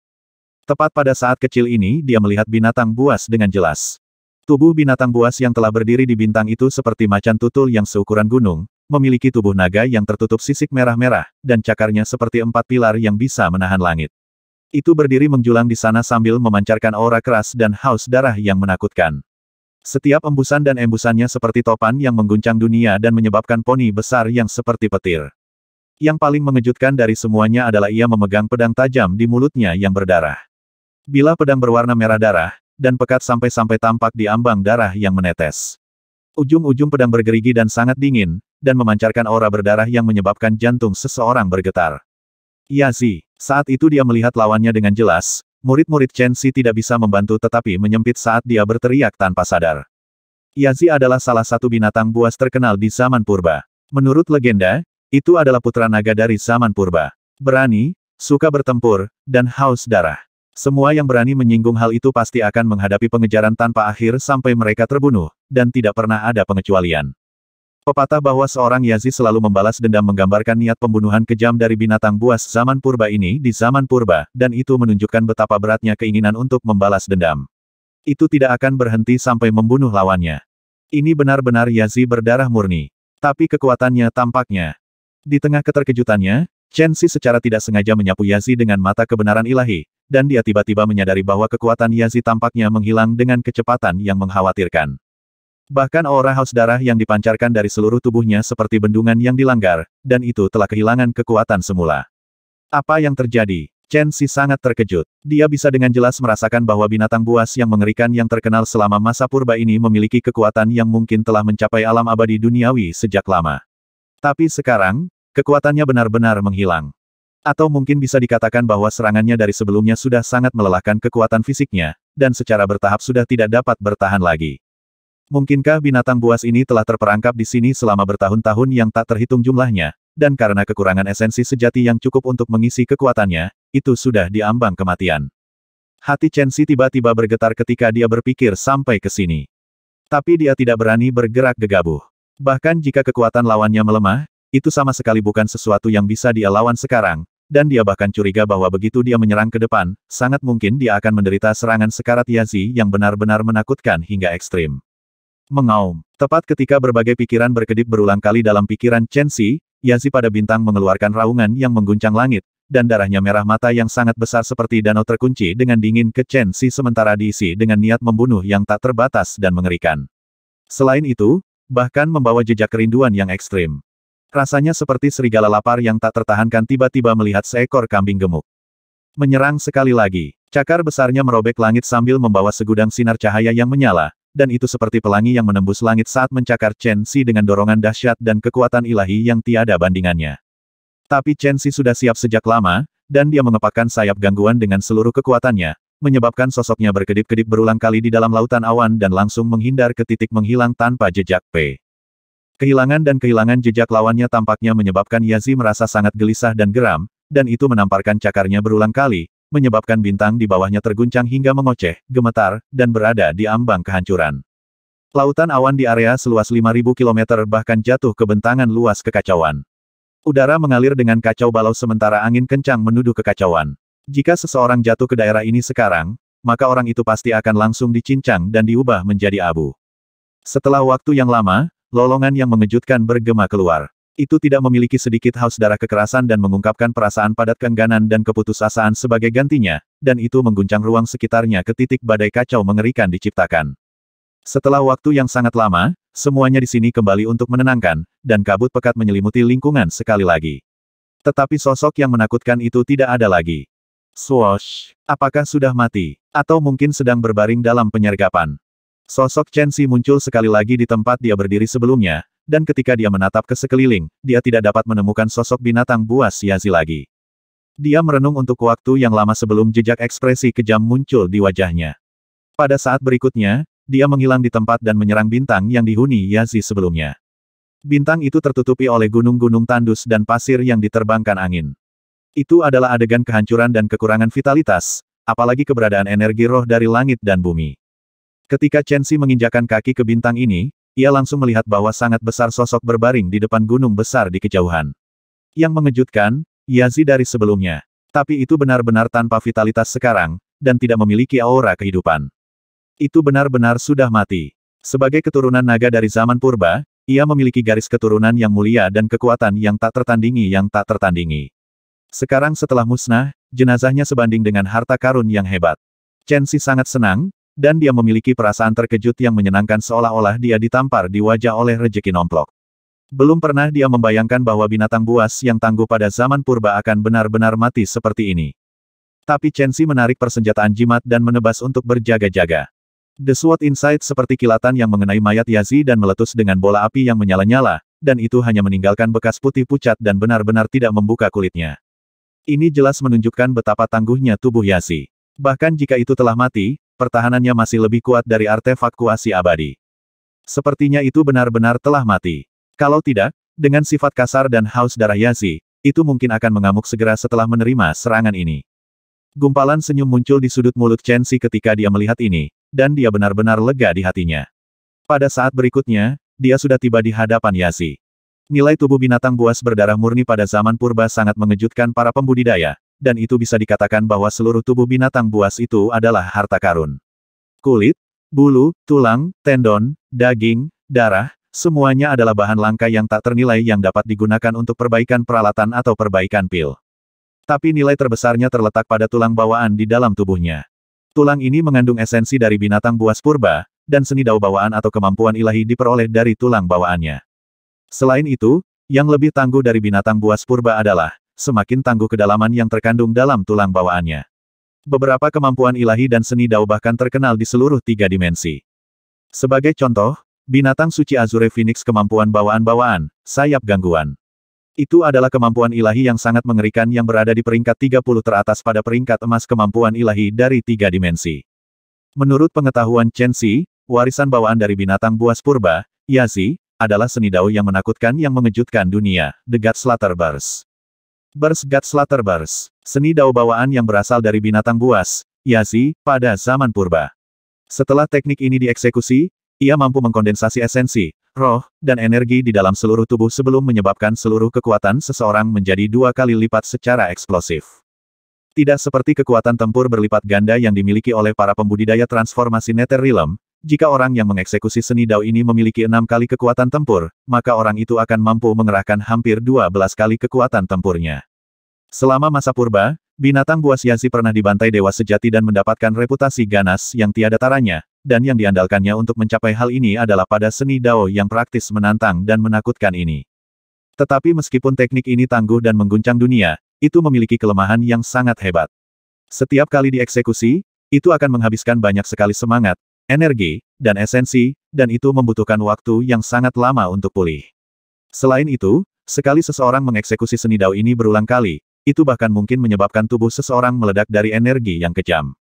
Tepat pada saat kecil ini dia melihat binatang buas dengan jelas. Tubuh binatang buas yang telah berdiri di bintang itu seperti macan tutul yang seukuran gunung, memiliki tubuh naga yang tertutup sisik merah-merah, dan cakarnya seperti empat pilar yang bisa menahan langit. Itu berdiri menjulang di sana sambil memancarkan aura keras dan haus darah yang menakutkan. Setiap embusan dan embusannya seperti topan yang mengguncang dunia dan menyebabkan poni besar yang seperti petir. Yang paling mengejutkan dari semuanya adalah ia memegang pedang tajam di mulutnya yang berdarah. Bila pedang berwarna merah darah, dan pekat sampai-sampai tampak di ambang darah yang menetes. Ujung-ujung pedang bergerigi dan sangat dingin, dan memancarkan aura berdarah yang menyebabkan jantung seseorang bergetar. Yazi, saat itu dia melihat lawannya dengan jelas, murid-murid Chen Xi tidak bisa membantu tetapi menyempit saat dia berteriak tanpa sadar. Yazi adalah salah satu binatang buas terkenal di zaman purba. Menurut legenda, itu adalah putra naga dari zaman purba. Berani, suka bertempur, dan haus darah. Semua yang berani menyinggung hal itu pasti akan menghadapi pengejaran tanpa akhir sampai mereka terbunuh, dan tidak pernah ada pengecualian. Pepatah bahwa seorang Yazid selalu membalas dendam menggambarkan niat pembunuhan kejam dari binatang buas zaman purba ini di zaman purba, dan itu menunjukkan betapa beratnya keinginan untuk membalas dendam. Itu tidak akan berhenti sampai membunuh lawannya. Ini benar-benar Yazid berdarah murni. Tapi kekuatannya tampaknya. Di tengah keterkejutannya, Chen Xi secara tidak sengaja menyapu Yazi dengan mata kebenaran ilahi, dan dia tiba-tiba menyadari bahwa kekuatan Yazi tampaknya menghilang dengan kecepatan yang mengkhawatirkan. Bahkan aura haus darah yang dipancarkan dari seluruh tubuhnya seperti bendungan yang dilanggar, dan itu telah kehilangan kekuatan semula. Apa yang terjadi? Chen Xi sangat terkejut. Dia bisa dengan jelas merasakan bahwa binatang buas yang mengerikan yang terkenal selama masa purba ini memiliki kekuatan yang mungkin telah mencapai alam abadi duniawi sejak lama. Tapi sekarang, Kekuatannya benar-benar menghilang. Atau mungkin bisa dikatakan bahwa serangannya dari sebelumnya sudah sangat melelahkan kekuatan fisiknya, dan secara bertahap sudah tidak dapat bertahan lagi. Mungkinkah binatang buas ini telah terperangkap di sini selama bertahun-tahun yang tak terhitung jumlahnya, dan karena kekurangan esensi sejati yang cukup untuk mengisi kekuatannya, itu sudah diambang kematian. Hati Chen Si tiba-tiba bergetar ketika dia berpikir sampai ke sini. Tapi dia tidak berani bergerak gegabah. Bahkan jika kekuatan lawannya melemah, itu sama sekali bukan sesuatu yang bisa dia lawan sekarang, dan dia bahkan curiga bahwa begitu dia menyerang ke depan, sangat mungkin dia akan menderita serangan sekarat Yazi yang benar-benar menakutkan hingga ekstrim. Mengaum. Tepat ketika berbagai pikiran berkedip berulang kali dalam pikiran Chen Xi, Yazi pada bintang mengeluarkan raungan yang mengguncang langit, dan darahnya merah mata yang sangat besar seperti danau terkunci dengan dingin ke Chen Xi sementara diisi dengan niat membunuh yang tak terbatas dan mengerikan. Selain itu, bahkan membawa jejak kerinduan yang ekstrim. Rasanya seperti serigala lapar yang tak tertahankan tiba-tiba melihat seekor kambing gemuk. Menyerang sekali lagi, cakar besarnya merobek langit sambil membawa segudang sinar cahaya yang menyala, dan itu seperti pelangi yang menembus langit saat mencakar Chen Xi dengan dorongan dahsyat dan kekuatan ilahi yang tiada bandingannya. Tapi Chen Xi sudah siap sejak lama, dan dia mengepakkan sayap gangguan dengan seluruh kekuatannya, menyebabkan sosoknya berkedip-kedip berulang kali di dalam lautan awan dan langsung menghindar ke titik menghilang tanpa jejak P. Kehilangan dan kehilangan jejak lawannya tampaknya menyebabkan Yazi merasa sangat gelisah dan geram, dan itu menamparkan cakarnya berulang kali, menyebabkan bintang di bawahnya terguncang hingga mengoceh, gemetar, dan berada di ambang kehancuran. Lautan awan di area seluas 5.000 km bahkan jatuh ke bentangan luas kekacauan. Udara mengalir dengan kacau balau sementara angin kencang menuduh kekacauan. Jika seseorang jatuh ke daerah ini sekarang, maka orang itu pasti akan langsung dicincang dan diubah menjadi abu. Setelah waktu yang lama, Lolongan yang mengejutkan bergema keluar. Itu tidak memiliki sedikit haus darah kekerasan dan mengungkapkan perasaan padat kengganan dan keputusasaan sebagai gantinya, dan itu mengguncang ruang sekitarnya ke titik badai kacau mengerikan diciptakan. Setelah waktu yang sangat lama, semuanya di sini kembali untuk menenangkan, dan kabut pekat menyelimuti lingkungan sekali lagi. Tetapi sosok yang menakutkan itu tidak ada lagi. Swoosh! Apakah sudah mati? Atau mungkin sedang berbaring dalam penyergapan? Sosok Chen Xi muncul sekali lagi di tempat dia berdiri sebelumnya, dan ketika dia menatap ke sekeliling, dia tidak dapat menemukan sosok binatang buas Yazi lagi. Dia merenung untuk waktu yang lama sebelum jejak ekspresi kejam muncul di wajahnya. Pada saat berikutnya, dia menghilang di tempat dan menyerang bintang yang dihuni Yazi sebelumnya. Bintang itu tertutupi oleh gunung-gunung tandus dan pasir yang diterbangkan angin. Itu adalah adegan kehancuran dan kekurangan vitalitas, apalagi keberadaan energi roh dari langit dan bumi. Ketika Chen Xi menginjakan kaki ke bintang ini, ia langsung melihat bahwa sangat besar sosok berbaring di depan gunung besar di kejauhan. Yang mengejutkan, Yazi dari sebelumnya. Tapi itu benar-benar tanpa vitalitas sekarang, dan tidak memiliki aura kehidupan. Itu benar-benar sudah mati. Sebagai keturunan naga dari zaman purba, ia memiliki garis keturunan yang mulia dan kekuatan yang tak tertandingi yang tak tertandingi. Sekarang setelah musnah, jenazahnya sebanding dengan harta karun yang hebat. Chen Xi sangat senang, dan dia memiliki perasaan terkejut yang menyenangkan seolah-olah dia ditampar di wajah oleh rejeki nomplok. Belum pernah dia membayangkan bahwa binatang buas yang tangguh pada zaman purba akan benar-benar mati seperti ini. Tapi Chen Xi menarik persenjataan jimat dan menebas untuk berjaga-jaga. The Sword Insight seperti kilatan yang mengenai mayat Yazi dan meletus dengan bola api yang menyala-nyala, dan itu hanya meninggalkan bekas putih pucat dan benar-benar tidak membuka kulitnya. Ini jelas menunjukkan betapa tangguhnya tubuh Yazi. Bahkan jika itu telah mati, pertahanannya masih lebih kuat dari artefak kuasi abadi. Sepertinya itu benar-benar telah mati. Kalau tidak, dengan sifat kasar dan haus darah Yazi, itu mungkin akan mengamuk segera setelah menerima serangan ini. Gumpalan senyum muncul di sudut mulut Chen Xi ketika dia melihat ini, dan dia benar-benar lega di hatinya. Pada saat berikutnya, dia sudah tiba di hadapan Yazi. Nilai tubuh binatang buas berdarah murni pada zaman purba sangat mengejutkan para pembudidaya, dan itu bisa dikatakan bahwa seluruh tubuh binatang buas itu adalah harta karun. Kulit, bulu, tulang, tendon, daging, darah, semuanya adalah bahan langka yang tak ternilai yang dapat digunakan untuk perbaikan peralatan atau perbaikan pil. Tapi nilai terbesarnya terletak pada tulang bawaan di dalam tubuhnya. Tulang ini mengandung esensi dari binatang buas purba, dan seni dao bawaan atau kemampuan ilahi diperoleh dari tulang bawaannya. Selain itu, yang lebih tangguh dari binatang buas purba adalah semakin tangguh kedalaman yang terkandung dalam tulang bawaannya. Beberapa kemampuan ilahi dan seni dao bahkan terkenal di seluruh tiga dimensi. Sebagai contoh, binatang suci Azure Phoenix kemampuan bawaan-bawaan, sayap gangguan. Itu adalah kemampuan ilahi yang sangat mengerikan yang berada di peringkat 30 teratas pada peringkat emas kemampuan ilahi dari tiga dimensi. Menurut pengetahuan Chen Xi, warisan bawaan dari binatang buas purba, Yazi, adalah seni dao yang menakutkan yang mengejutkan dunia, The God Slaughter Burst. God Gatslater Burst, Seni dao bawaan yang berasal dari binatang buas, Yazi, pada zaman purba. Setelah teknik ini dieksekusi, ia mampu mengkondensasi esensi, roh, dan energi di dalam seluruh tubuh sebelum menyebabkan seluruh kekuatan seseorang menjadi dua kali lipat secara eksplosif. Tidak seperti kekuatan tempur berlipat ganda yang dimiliki oleh para pembudidaya transformasi Nether Realm, jika orang yang mengeksekusi seni Dao ini memiliki enam kali kekuatan tempur, maka orang itu akan mampu mengerahkan hampir dua belas kali kekuatan tempurnya. Selama masa purba, binatang buas Yazi pernah dibantai dewa sejati dan mendapatkan reputasi ganas yang tiada taranya, dan yang diandalkannya untuk mencapai hal ini adalah pada seni Dao yang praktis menantang dan menakutkan ini. Tetapi meskipun teknik ini tangguh dan mengguncang dunia, itu memiliki kelemahan yang sangat hebat. Setiap kali dieksekusi, itu akan menghabiskan banyak sekali semangat, energi, dan esensi, dan itu membutuhkan waktu yang sangat lama untuk pulih. Selain itu, sekali seseorang mengeksekusi seni dao ini berulang kali, itu bahkan mungkin menyebabkan tubuh seseorang meledak dari energi yang kejam.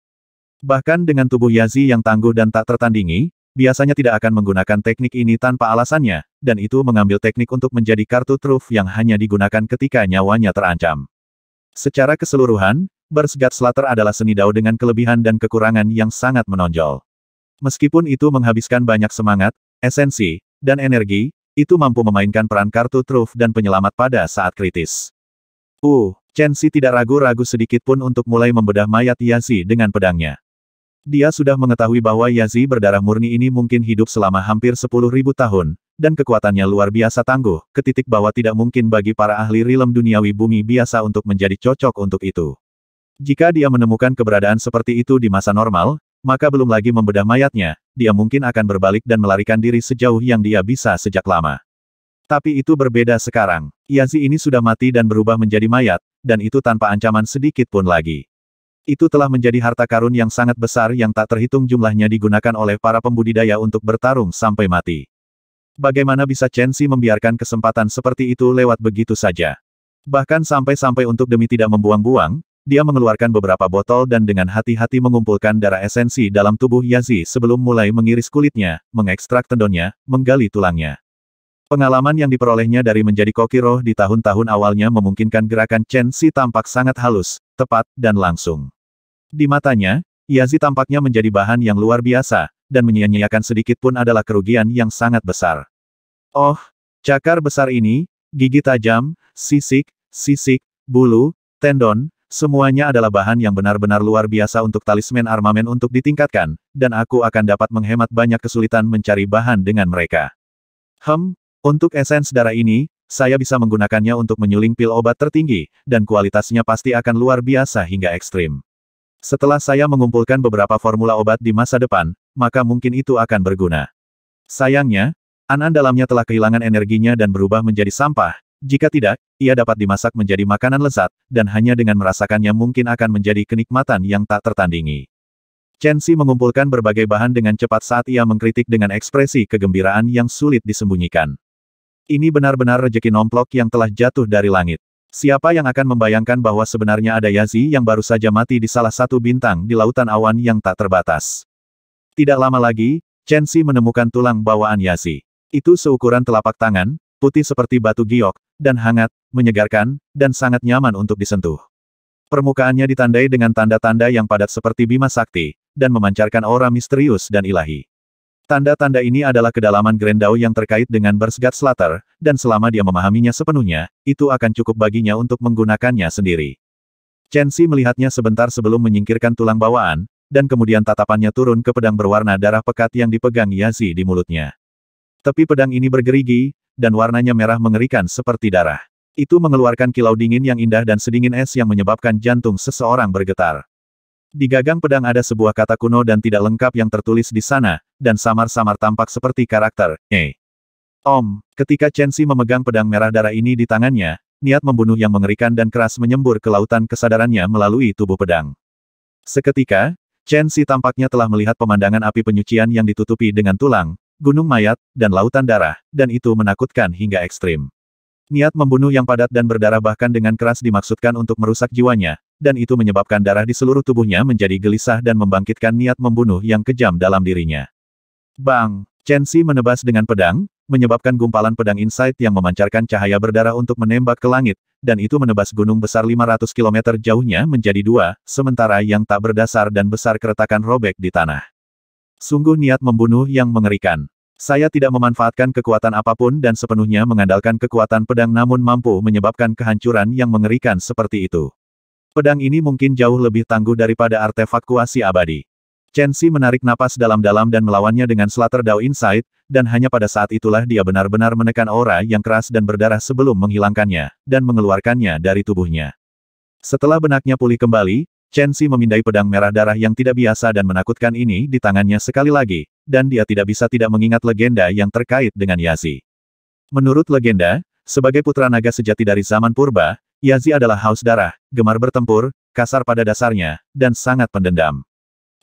Bahkan dengan tubuh Yazi yang tangguh dan tak tertandingi, biasanya tidak akan menggunakan teknik ini tanpa alasannya, dan itu mengambil teknik untuk menjadi kartu truf yang hanya digunakan ketika nyawanya terancam. Secara keseluruhan, Bersgat Slater adalah seni dao dengan kelebihan dan kekurangan yang sangat menonjol. Meskipun itu menghabiskan banyak semangat, esensi, dan energi, itu mampu memainkan peran kartu truf dan penyelamat pada saat kritis. Uh, Chen Xi tidak ragu-ragu sedikit pun untuk mulai membedah mayat Yazi dengan pedangnya. Dia sudah mengetahui bahwa Yazi berdarah murni ini mungkin hidup selama hampir 10.000 tahun, dan kekuatannya luar biasa tangguh, ke titik bahwa tidak mungkin bagi para ahli rilem duniawi bumi biasa untuk menjadi cocok untuk itu. Jika dia menemukan keberadaan seperti itu di masa normal, maka belum lagi membedah mayatnya, dia mungkin akan berbalik dan melarikan diri sejauh yang dia bisa sejak lama. Tapi itu berbeda sekarang. Yazi ini sudah mati dan berubah menjadi mayat, dan itu tanpa ancaman sedikit pun lagi. Itu telah menjadi harta karun yang sangat besar yang tak terhitung jumlahnya digunakan oleh para pembudidaya untuk bertarung sampai mati. Bagaimana bisa Chen Xi membiarkan kesempatan seperti itu lewat begitu saja? Bahkan sampai-sampai untuk demi tidak membuang-buang, dia mengeluarkan beberapa botol dan dengan hati-hati mengumpulkan darah esensi dalam tubuh Yazi sebelum mulai mengiris kulitnya, mengekstrak tendonnya, menggali tulangnya. Pengalaman yang diperolehnya dari menjadi koki roh di tahun-tahun awalnya memungkinkan gerakan Chen Si tampak sangat halus, tepat, dan langsung. Di matanya, Yazi tampaknya menjadi bahan yang luar biasa, dan menyia-nyiakan sedikit pun adalah kerugian yang sangat besar. Oh, cakar besar ini, gigi tajam, sisik, sisik, bulu, tendon, Semuanya adalah bahan yang benar-benar luar biasa untuk talisman armamen untuk ditingkatkan, dan aku akan dapat menghemat banyak kesulitan mencari bahan dengan mereka. Hem, untuk esens darah ini, saya bisa menggunakannya untuk menyuling pil obat tertinggi, dan kualitasnya pasti akan luar biasa hingga ekstrim. Setelah saya mengumpulkan beberapa formula obat di masa depan, maka mungkin itu akan berguna. Sayangnya, Anan dalamnya telah kehilangan energinya dan berubah menjadi sampah, jika tidak, ia dapat dimasak menjadi makanan lezat, dan hanya dengan merasakannya mungkin akan menjadi kenikmatan yang tak tertandingi. Chen Xi mengumpulkan berbagai bahan dengan cepat saat ia mengkritik dengan ekspresi kegembiraan yang sulit disembunyikan. Ini benar-benar rejeki nomplok yang telah jatuh dari langit. Siapa yang akan membayangkan bahwa sebenarnya ada Yazi yang baru saja mati di salah satu bintang di lautan awan yang tak terbatas. Tidak lama lagi, Chen Xi menemukan tulang bawaan Yazi. Itu seukuran telapak tangan, putih seperti batu giok, dan hangat, menyegarkan, dan sangat nyaman untuk disentuh. Permukaannya ditandai dengan tanda-tanda yang padat seperti bima sakti, dan memancarkan aura misterius dan ilahi. Tanda-tanda ini adalah kedalaman Grendau yang terkait dengan Bersgat Slater, dan selama dia memahaminya sepenuhnya, itu akan cukup baginya untuk menggunakannya sendiri. Chen Xi melihatnya sebentar sebelum menyingkirkan tulang bawaan, dan kemudian tatapannya turun ke pedang berwarna darah pekat yang dipegang Yazi di mulutnya. Tepi pedang ini bergerigi, dan warnanya merah mengerikan seperti darah. Itu mengeluarkan kilau dingin yang indah dan sedingin es yang menyebabkan jantung seseorang bergetar. Di gagang pedang ada sebuah kata kuno dan tidak lengkap yang tertulis di sana, dan samar-samar tampak seperti karakter, E. Om, ketika Chen Xi memegang pedang merah darah ini di tangannya, niat membunuh yang mengerikan dan keras menyembur ke lautan kesadarannya melalui tubuh pedang. Seketika, Chen Xi tampaknya telah melihat pemandangan api penyucian yang ditutupi dengan tulang, gunung mayat, dan lautan darah, dan itu menakutkan hingga ekstrim. Niat membunuh yang padat dan berdarah bahkan dengan keras dimaksudkan untuk merusak jiwanya, dan itu menyebabkan darah di seluruh tubuhnya menjadi gelisah dan membangkitkan niat membunuh yang kejam dalam dirinya. Bang! Chen Xi menebas dengan pedang, menyebabkan gumpalan pedang insight yang memancarkan cahaya berdarah untuk menembak ke langit, dan itu menebas gunung besar 500 km jauhnya menjadi dua, sementara yang tak berdasar dan besar keretakan robek di tanah. Sungguh niat membunuh yang mengerikan. Saya tidak memanfaatkan kekuatan apapun dan sepenuhnya mengandalkan kekuatan pedang namun mampu menyebabkan kehancuran yang mengerikan seperti itu. Pedang ini mungkin jauh lebih tangguh daripada artefak kuasi abadi. Chen Xi menarik napas dalam-dalam dan melawannya dengan Slater Dao Insight, dan hanya pada saat itulah dia benar-benar menekan aura yang keras dan berdarah sebelum menghilangkannya, dan mengeluarkannya dari tubuhnya. Setelah benaknya pulih kembali, Chen Xi memindai pedang merah darah yang tidak biasa dan menakutkan ini di tangannya sekali lagi, dan dia tidak bisa tidak mengingat legenda yang terkait dengan Yazi. Menurut legenda, sebagai putra naga sejati dari zaman purba, Yazi adalah haus darah, gemar bertempur, kasar pada dasarnya, dan sangat pendendam.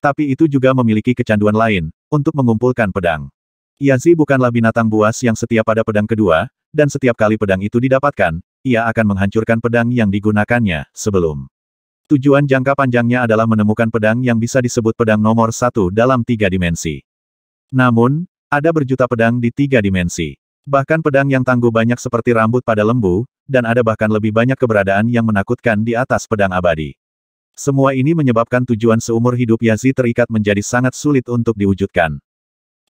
Tapi itu juga memiliki kecanduan lain, untuk mengumpulkan pedang. Yazi bukanlah binatang buas yang setia pada pedang kedua, dan setiap kali pedang itu didapatkan, ia akan menghancurkan pedang yang digunakannya sebelum. Tujuan jangka panjangnya adalah menemukan pedang yang bisa disebut pedang nomor satu dalam tiga dimensi. Namun, ada berjuta pedang di tiga dimensi. Bahkan pedang yang tangguh banyak seperti rambut pada lembu, dan ada bahkan lebih banyak keberadaan yang menakutkan di atas pedang abadi. Semua ini menyebabkan tujuan seumur hidup Yazi terikat menjadi sangat sulit untuk diwujudkan.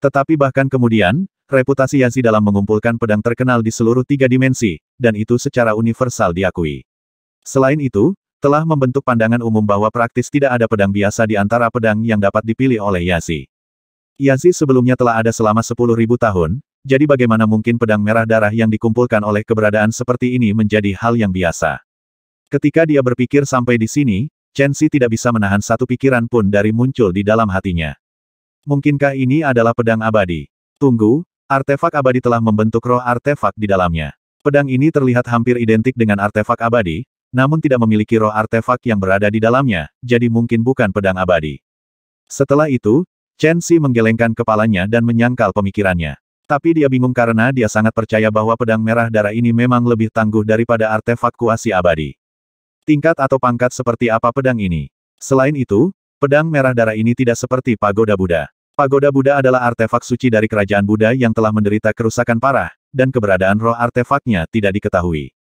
Tetapi bahkan kemudian, reputasi Yazi dalam mengumpulkan pedang terkenal di seluruh tiga dimensi, dan itu secara universal diakui. Selain itu, telah membentuk pandangan umum bahwa praktis tidak ada pedang biasa di antara pedang yang dapat dipilih oleh Yazi. Yazi sebelumnya telah ada selama 10.000 tahun, jadi bagaimana mungkin pedang merah darah yang dikumpulkan oleh keberadaan seperti ini menjadi hal yang biasa. Ketika dia berpikir sampai di sini, Chen Xi tidak bisa menahan satu pikiran pun dari muncul di dalam hatinya. Mungkinkah ini adalah pedang abadi? Tunggu, artefak abadi telah membentuk roh artefak di dalamnya. Pedang ini terlihat hampir identik dengan artefak abadi, namun tidak memiliki roh artefak yang berada di dalamnya, jadi mungkin bukan pedang abadi. Setelah itu, Chen Xi menggelengkan kepalanya dan menyangkal pemikirannya. Tapi dia bingung karena dia sangat percaya bahwa pedang merah darah ini memang lebih tangguh daripada artefak kuasi abadi. Tingkat atau pangkat seperti apa pedang ini? Selain itu, pedang merah darah ini tidak seperti pagoda Buddha. Pagoda Buddha adalah artefak suci dari kerajaan Buddha yang telah menderita kerusakan parah, dan keberadaan roh artefaknya tidak diketahui.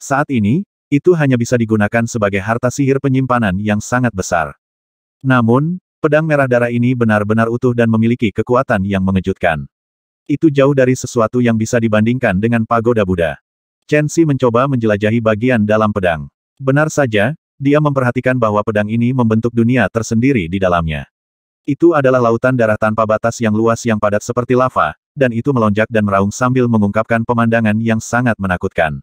Saat ini, itu hanya bisa digunakan sebagai harta sihir penyimpanan yang sangat besar. Namun, Pedang merah darah ini benar-benar utuh dan memiliki kekuatan yang mengejutkan. Itu jauh dari sesuatu yang bisa dibandingkan dengan pagoda Buddha. Chen Xi mencoba menjelajahi bagian dalam pedang. Benar saja, dia memperhatikan bahwa pedang ini membentuk dunia tersendiri di dalamnya. Itu adalah lautan darah tanpa batas yang luas yang padat seperti lava, dan itu melonjak dan meraung sambil mengungkapkan pemandangan yang sangat menakutkan.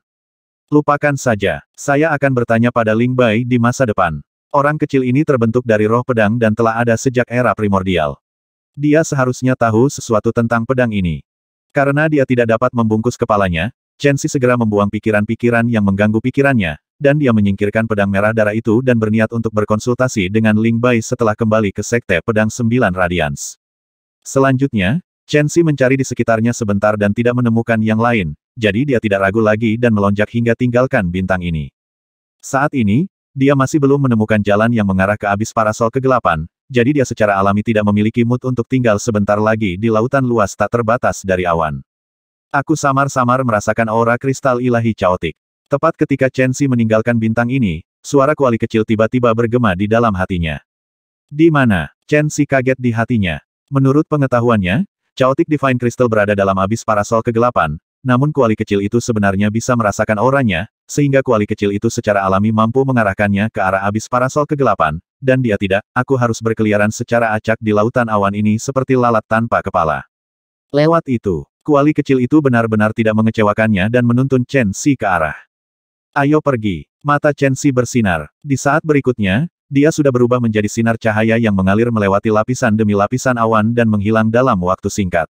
Lupakan saja, saya akan bertanya pada Ling Bai di masa depan. Orang kecil ini terbentuk dari roh pedang dan telah ada sejak era primordial. Dia seharusnya tahu sesuatu tentang pedang ini. Karena dia tidak dapat membungkus kepalanya, Chen Xi segera membuang pikiran-pikiran yang mengganggu pikirannya, dan dia menyingkirkan pedang merah darah itu dan berniat untuk berkonsultasi dengan Ling Bai setelah kembali ke Sekte Pedang Sembilan Radians. Selanjutnya, Chen Xi mencari di sekitarnya sebentar dan tidak menemukan yang lain, jadi dia tidak ragu lagi dan melonjak hingga tinggalkan bintang ini. Saat ini, dia masih belum menemukan jalan yang mengarah ke abis parasol kegelapan, jadi dia secara alami tidak memiliki mood untuk tinggal sebentar lagi di lautan luas tak terbatas dari awan. Aku samar-samar merasakan aura kristal ilahi caotik. Tepat ketika Chen Xi meninggalkan bintang ini, suara kuali kecil tiba-tiba bergema di dalam hatinya. Di mana? Chen Xi kaget di hatinya. Menurut pengetahuannya, caotik Divine Crystal berada dalam abis parasol kegelapan, namun kuali kecil itu sebenarnya bisa merasakan auranya, sehingga kuali kecil itu secara alami mampu mengarahkannya ke arah abis parasol kegelapan, dan dia tidak, aku harus berkeliaran secara acak di lautan awan ini seperti lalat tanpa kepala. Lewat itu, kuali kecil itu benar-benar tidak mengecewakannya dan menuntun Chen Xi ke arah. Ayo pergi. Mata Chen Xi bersinar. Di saat berikutnya, dia sudah berubah menjadi sinar cahaya yang mengalir melewati lapisan demi lapisan awan dan menghilang dalam waktu singkat.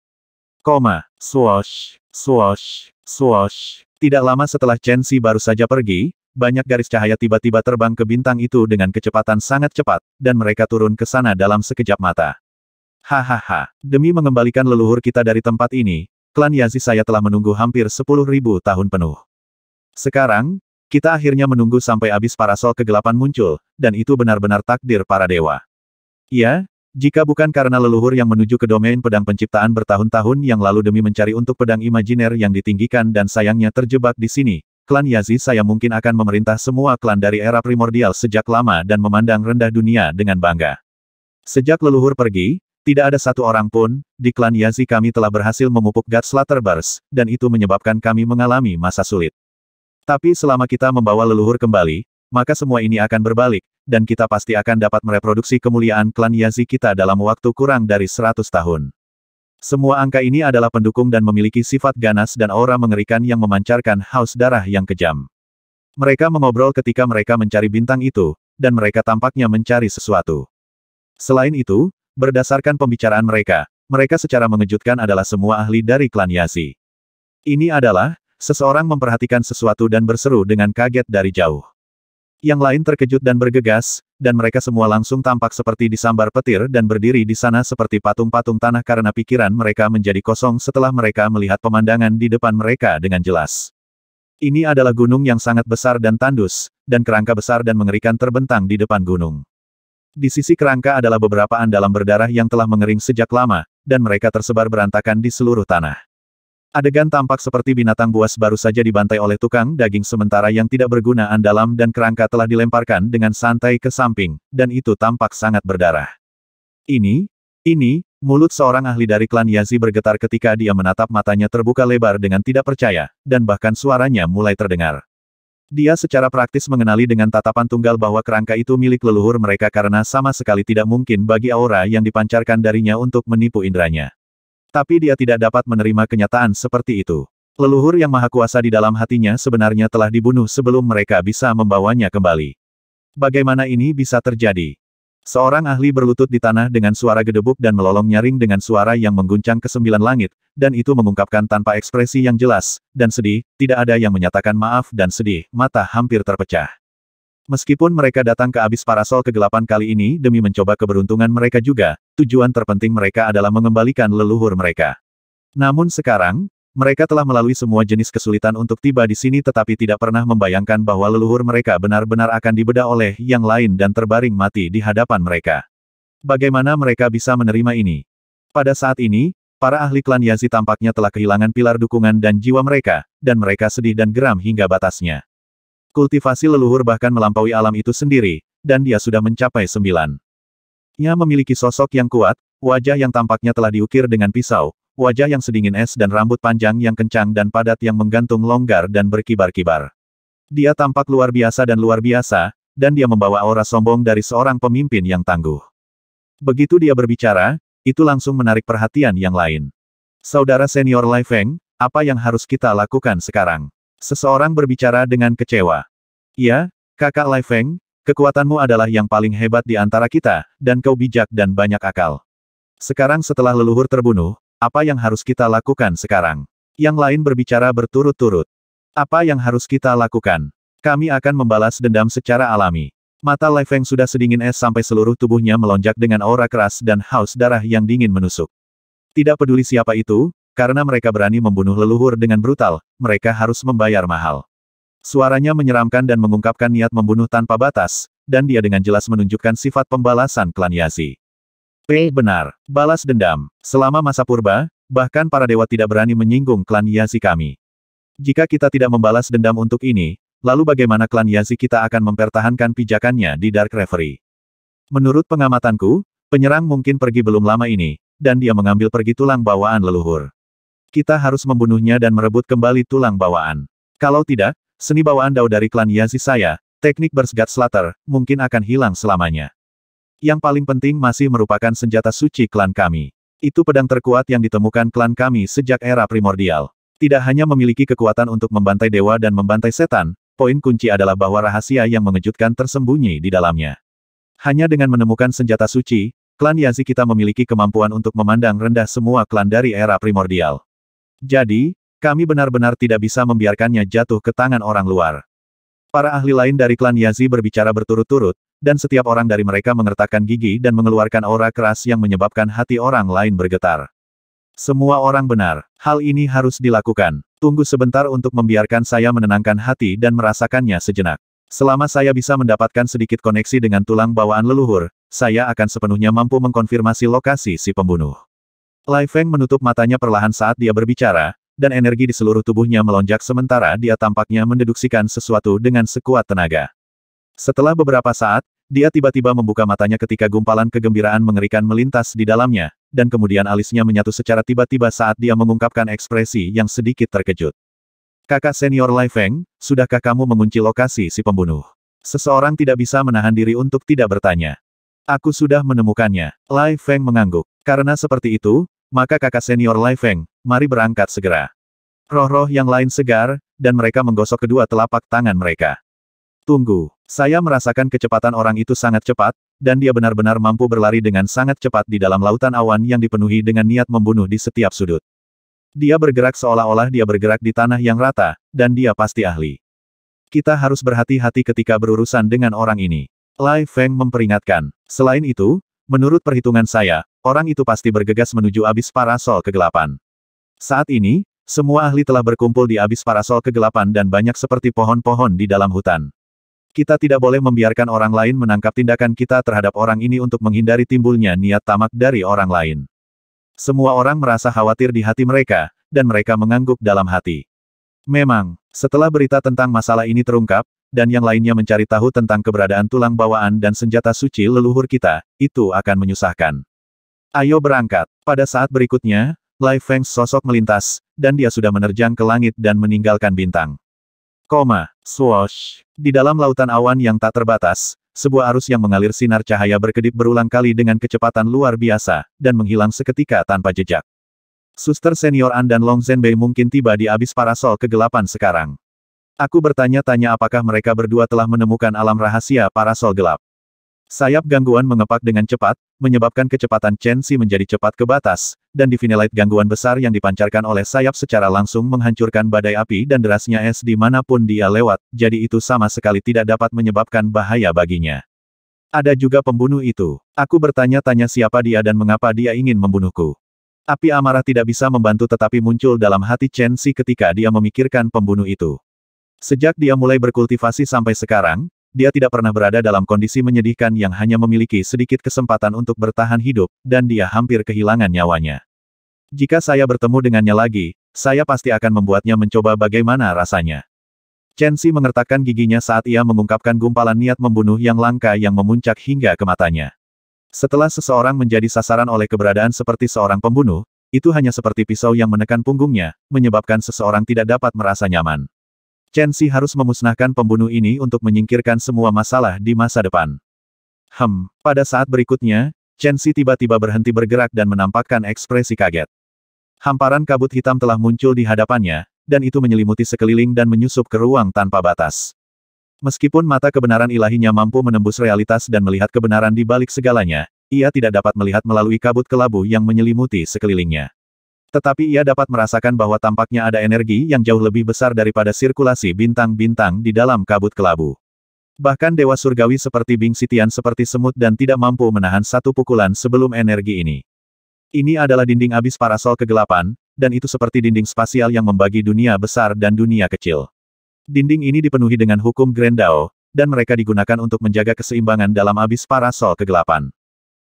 Koma, swosh, swosh. swosh, tidak lama setelah Chen Xi baru saja pergi, banyak garis cahaya tiba-tiba terbang ke bintang itu dengan kecepatan sangat cepat, dan mereka turun ke sana dalam sekejap mata. Hahaha, demi mengembalikan leluhur kita dari tempat ini, klan Yazi saya telah menunggu hampir 10.000 tahun penuh. Sekarang, kita akhirnya menunggu sampai habis parasol kegelapan muncul, dan itu benar-benar takdir para dewa. Ya, jika bukan karena leluhur yang menuju ke domain pedang penciptaan bertahun-tahun yang lalu demi mencari untuk pedang imajiner yang ditinggikan dan sayangnya terjebak di sini, klan Yazi saya mungkin akan memerintah semua klan dari era primordial sejak lama dan memandang rendah dunia dengan bangga. Sejak leluhur pergi, tidak ada satu orang pun, di klan Yazi kami telah berhasil memupuk God Burst, dan itu menyebabkan kami mengalami masa sulit. Tapi selama kita membawa leluhur kembali, maka semua ini akan berbalik, dan kita pasti akan dapat mereproduksi kemuliaan klan Yazi kita dalam waktu kurang dari 100 tahun. Semua angka ini adalah pendukung dan memiliki sifat ganas dan aura mengerikan yang memancarkan haus darah yang kejam. Mereka mengobrol ketika mereka mencari bintang itu, dan mereka tampaknya mencari sesuatu. Selain itu, berdasarkan pembicaraan mereka, mereka secara mengejutkan adalah semua ahli dari klan Yazi. Ini adalah, seseorang memperhatikan sesuatu dan berseru dengan kaget dari jauh. Yang lain terkejut dan bergegas, dan mereka semua langsung tampak seperti disambar petir dan berdiri di sana seperti patung-patung tanah karena pikiran mereka menjadi kosong setelah mereka melihat pemandangan di depan mereka dengan jelas. Ini adalah gunung yang sangat besar dan tandus, dan kerangka besar dan mengerikan terbentang di depan gunung. Di sisi kerangka adalah beberapa andalan berdarah yang telah mengering sejak lama, dan mereka tersebar berantakan di seluruh tanah. Adegan tampak seperti binatang buas baru saja dibantai oleh tukang daging sementara yang tidak berguna andalam dan kerangka telah dilemparkan dengan santai ke samping, dan itu tampak sangat berdarah. Ini, ini, mulut seorang ahli dari klan Yazi bergetar ketika dia menatap matanya terbuka lebar dengan tidak percaya, dan bahkan suaranya mulai terdengar. Dia secara praktis mengenali dengan tatapan tunggal bahwa kerangka itu milik leluhur mereka karena sama sekali tidak mungkin bagi aura yang dipancarkan darinya untuk menipu indranya. Tapi dia tidak dapat menerima kenyataan seperti itu. Leluhur yang maha kuasa di dalam hatinya sebenarnya telah dibunuh sebelum mereka bisa membawanya kembali. Bagaimana ini bisa terjadi? Seorang ahli berlutut di tanah dengan suara gedebuk dan melolong nyaring dengan suara yang mengguncang kesembilan langit, dan itu mengungkapkan tanpa ekspresi yang jelas, dan sedih, tidak ada yang menyatakan maaf dan sedih, mata hampir terpecah. Meskipun mereka datang ke abis parasol kegelapan kali ini demi mencoba keberuntungan mereka juga, tujuan terpenting mereka adalah mengembalikan leluhur mereka. Namun sekarang, mereka telah melalui semua jenis kesulitan untuk tiba di sini tetapi tidak pernah membayangkan bahwa leluhur mereka benar-benar akan dibedah oleh yang lain dan terbaring mati di hadapan mereka. Bagaimana mereka bisa menerima ini? Pada saat ini, para ahli klan Yazi tampaknya telah kehilangan pilar dukungan dan jiwa mereka, dan mereka sedih dan geram hingga batasnya. Kultivasi leluhur bahkan melampaui alam itu sendiri, dan dia sudah mencapai sembilan. Ia memiliki sosok yang kuat, wajah yang tampaknya telah diukir dengan pisau, wajah yang sedingin es dan rambut panjang yang kencang dan padat yang menggantung longgar dan berkibar-kibar. Dia tampak luar biasa dan luar biasa, dan dia membawa aura sombong dari seorang pemimpin yang tangguh. Begitu dia berbicara, itu langsung menarik perhatian yang lain. Saudara senior Lai Feng, apa yang harus kita lakukan sekarang? Seseorang berbicara dengan kecewa. Ya, kakak Lai Feng, kekuatanmu adalah yang paling hebat di antara kita, dan kau bijak dan banyak akal. Sekarang setelah leluhur terbunuh, apa yang harus kita lakukan sekarang? Yang lain berbicara berturut-turut. Apa yang harus kita lakukan? Kami akan membalas dendam secara alami. Mata Lai Feng sudah sedingin es sampai seluruh tubuhnya melonjak dengan aura keras dan haus darah yang dingin menusuk. Tidak peduli siapa itu, karena mereka berani membunuh leluhur dengan brutal, mereka harus membayar mahal. Suaranya menyeramkan dan mengungkapkan niat membunuh tanpa batas, dan dia dengan jelas menunjukkan sifat pembalasan klan Yazi. P. Eh, benar, balas dendam. Selama masa purba, bahkan para dewa tidak berani menyinggung klan Yazi kami. Jika kita tidak membalas dendam untuk ini, lalu bagaimana klan Yazi kita akan mempertahankan pijakannya di Dark Reverie? Menurut pengamatanku, penyerang mungkin pergi belum lama ini, dan dia mengambil pergi tulang bawaan leluhur. Kita harus membunuhnya dan merebut kembali tulang bawaan. Kalau tidak, seni bawaan dao dari klan Yazi saya, teknik bersgat slater, mungkin akan hilang selamanya. Yang paling penting masih merupakan senjata suci klan kami. Itu pedang terkuat yang ditemukan klan kami sejak era primordial. Tidak hanya memiliki kekuatan untuk membantai dewa dan membantai setan, poin kunci adalah bahwa rahasia yang mengejutkan tersembunyi di dalamnya. Hanya dengan menemukan senjata suci, klan Yazi kita memiliki kemampuan untuk memandang rendah semua klan dari era primordial. Jadi, kami benar-benar tidak bisa membiarkannya jatuh ke tangan orang luar. Para ahli lain dari klan Yazi berbicara berturut-turut, dan setiap orang dari mereka mengertakkan gigi dan mengeluarkan aura keras yang menyebabkan hati orang lain bergetar. Semua orang benar, hal ini harus dilakukan. Tunggu sebentar untuk membiarkan saya menenangkan hati dan merasakannya sejenak. Selama saya bisa mendapatkan sedikit koneksi dengan tulang bawaan leluhur, saya akan sepenuhnya mampu mengkonfirmasi lokasi si pembunuh. Lai Feng menutup matanya perlahan saat dia berbicara, dan energi di seluruh tubuhnya melonjak sementara dia tampaknya mendeduksikan sesuatu dengan sekuat tenaga. Setelah beberapa saat, dia tiba-tiba membuka matanya ketika gumpalan kegembiraan mengerikan melintas di dalamnya, dan kemudian alisnya menyatu secara tiba-tiba saat dia mengungkapkan ekspresi yang sedikit terkejut. Kakak senior Lai Feng, sudahkah kamu mengunci lokasi si pembunuh? Seseorang tidak bisa menahan diri untuk tidak bertanya. Aku sudah menemukannya. Lai Feng mengangguk. Karena seperti itu, maka kakak senior Lai Feng, mari berangkat segera. Roh-roh yang lain segar, dan mereka menggosok kedua telapak tangan mereka. Tunggu, saya merasakan kecepatan orang itu sangat cepat, dan dia benar-benar mampu berlari dengan sangat cepat di dalam lautan awan yang dipenuhi dengan niat membunuh di setiap sudut. Dia bergerak seolah-olah dia bergerak di tanah yang rata, dan dia pasti ahli. Kita harus berhati-hati ketika berurusan dengan orang ini. Lai Feng memperingatkan. Selain itu, menurut perhitungan saya, orang itu pasti bergegas menuju abis parasol kegelapan. Saat ini, semua ahli telah berkumpul di abis parasol kegelapan dan banyak seperti pohon-pohon di dalam hutan. Kita tidak boleh membiarkan orang lain menangkap tindakan kita terhadap orang ini untuk menghindari timbulnya niat tamak dari orang lain. Semua orang merasa khawatir di hati mereka, dan mereka mengangguk dalam hati. Memang, setelah berita tentang masalah ini terungkap, dan yang lainnya mencari tahu tentang keberadaan tulang bawaan dan senjata suci leluhur kita, itu akan menyusahkan. Ayo berangkat. Pada saat berikutnya, Lai Feng sosok melintas, dan dia sudah menerjang ke langit dan meninggalkan bintang. Koma, swoosh. Di dalam lautan awan yang tak terbatas, sebuah arus yang mengalir sinar cahaya berkedip berulang kali dengan kecepatan luar biasa, dan menghilang seketika tanpa jejak. Suster senior An dan Long Zhenbei mungkin tiba di abis parasol kegelapan sekarang. Aku bertanya-tanya apakah mereka berdua telah menemukan alam rahasia parasol gelap. Sayap gangguan mengepak dengan cepat, menyebabkan kecepatan Chen Xi menjadi cepat ke batas, dan divinilite gangguan besar yang dipancarkan oleh sayap secara langsung menghancurkan badai api dan derasnya es dimanapun dia lewat, jadi itu sama sekali tidak dapat menyebabkan bahaya baginya. Ada juga pembunuh itu. Aku bertanya-tanya siapa dia dan mengapa dia ingin membunuhku. Api amarah tidak bisa membantu tetapi muncul dalam hati Chen Xi ketika dia memikirkan pembunuh itu. Sejak dia mulai berkultivasi sampai sekarang, dia tidak pernah berada dalam kondisi menyedihkan yang hanya memiliki sedikit kesempatan untuk bertahan hidup, dan dia hampir kehilangan nyawanya. Jika saya bertemu dengannya lagi, saya pasti akan membuatnya mencoba bagaimana rasanya. Chen Xi mengertakkan giginya saat ia mengungkapkan gumpalan niat membunuh yang langka yang memuncak hingga ke matanya. Setelah seseorang menjadi sasaran oleh keberadaan seperti seorang pembunuh, itu hanya seperti pisau yang menekan punggungnya, menyebabkan seseorang tidak dapat merasa nyaman. Chen Xi harus memusnahkan pembunuh ini untuk menyingkirkan semua masalah di masa depan. Hem, pada saat berikutnya, Chen Xi tiba-tiba berhenti bergerak dan menampakkan ekspresi kaget. Hamparan kabut hitam telah muncul di hadapannya, dan itu menyelimuti sekeliling dan menyusup ke ruang tanpa batas. Meskipun mata kebenaran ilahinya mampu menembus realitas dan melihat kebenaran di balik segalanya, ia tidak dapat melihat melalui kabut kelabu yang menyelimuti sekelilingnya. Tetapi ia dapat merasakan bahwa tampaknya ada energi yang jauh lebih besar daripada sirkulasi bintang-bintang di dalam kabut kelabu. Bahkan dewa surgawi seperti Bing Sitian seperti semut dan tidak mampu menahan satu pukulan sebelum energi ini. Ini adalah dinding abis parasol kegelapan, dan itu seperti dinding spasial yang membagi dunia besar dan dunia kecil. Dinding ini dipenuhi dengan hukum Grendao, dan mereka digunakan untuk menjaga keseimbangan dalam abis parasol kegelapan.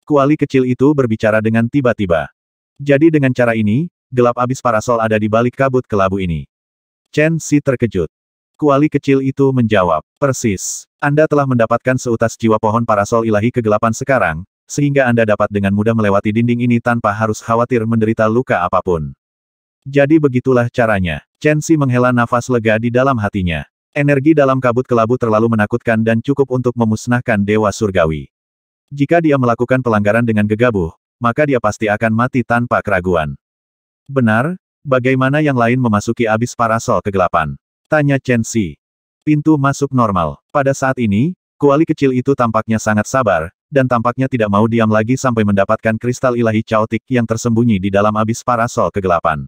Kuali kecil itu berbicara dengan tiba-tiba. Jadi dengan cara ini, gelap abis parasol ada di balik kabut kelabu ini. Chen Si terkejut. Kuali kecil itu menjawab, persis. Anda telah mendapatkan seutas jiwa pohon parasol ilahi kegelapan sekarang, sehingga Anda dapat dengan mudah melewati dinding ini tanpa harus khawatir menderita luka apapun. Jadi begitulah caranya. Chen Si menghela nafas lega di dalam hatinya. Energi dalam kabut kelabu terlalu menakutkan dan cukup untuk memusnahkan Dewa Surgawi. Jika dia melakukan pelanggaran dengan gegabah, maka dia pasti akan mati tanpa keraguan. Benar, bagaimana yang lain memasuki abis parasol kegelapan? Tanya Chen Xi. Pintu masuk normal. Pada saat ini, kuali kecil itu tampaknya sangat sabar, dan tampaknya tidak mau diam lagi sampai mendapatkan kristal ilahi caotik yang tersembunyi di dalam abis parasol kegelapan.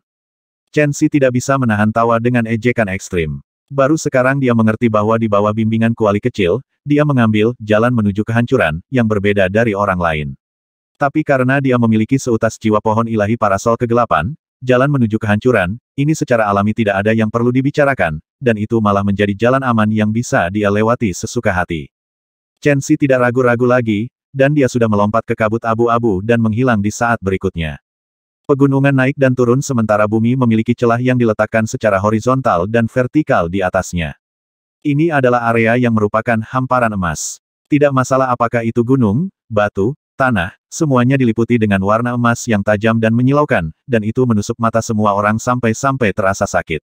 Chen Xi tidak bisa menahan tawa dengan ejekan ekstrim. Baru sekarang dia mengerti bahwa di bawah bimbingan kuali kecil, dia mengambil jalan menuju kehancuran yang berbeda dari orang lain. Tapi karena dia memiliki seutas jiwa pohon ilahi parasol kegelapan, jalan menuju kehancuran, ini secara alami tidak ada yang perlu dibicarakan, dan itu malah menjadi jalan aman yang bisa dia lewati sesuka hati. Chen Xi tidak ragu-ragu lagi, dan dia sudah melompat ke kabut abu-abu dan menghilang di saat berikutnya. Pegunungan naik dan turun sementara bumi memiliki celah yang diletakkan secara horizontal dan vertikal di atasnya. Ini adalah area yang merupakan hamparan emas. Tidak masalah apakah itu gunung, batu, tanah, semuanya diliputi dengan warna emas yang tajam dan menyilaukan, dan itu menusuk mata semua orang sampai-sampai terasa sakit.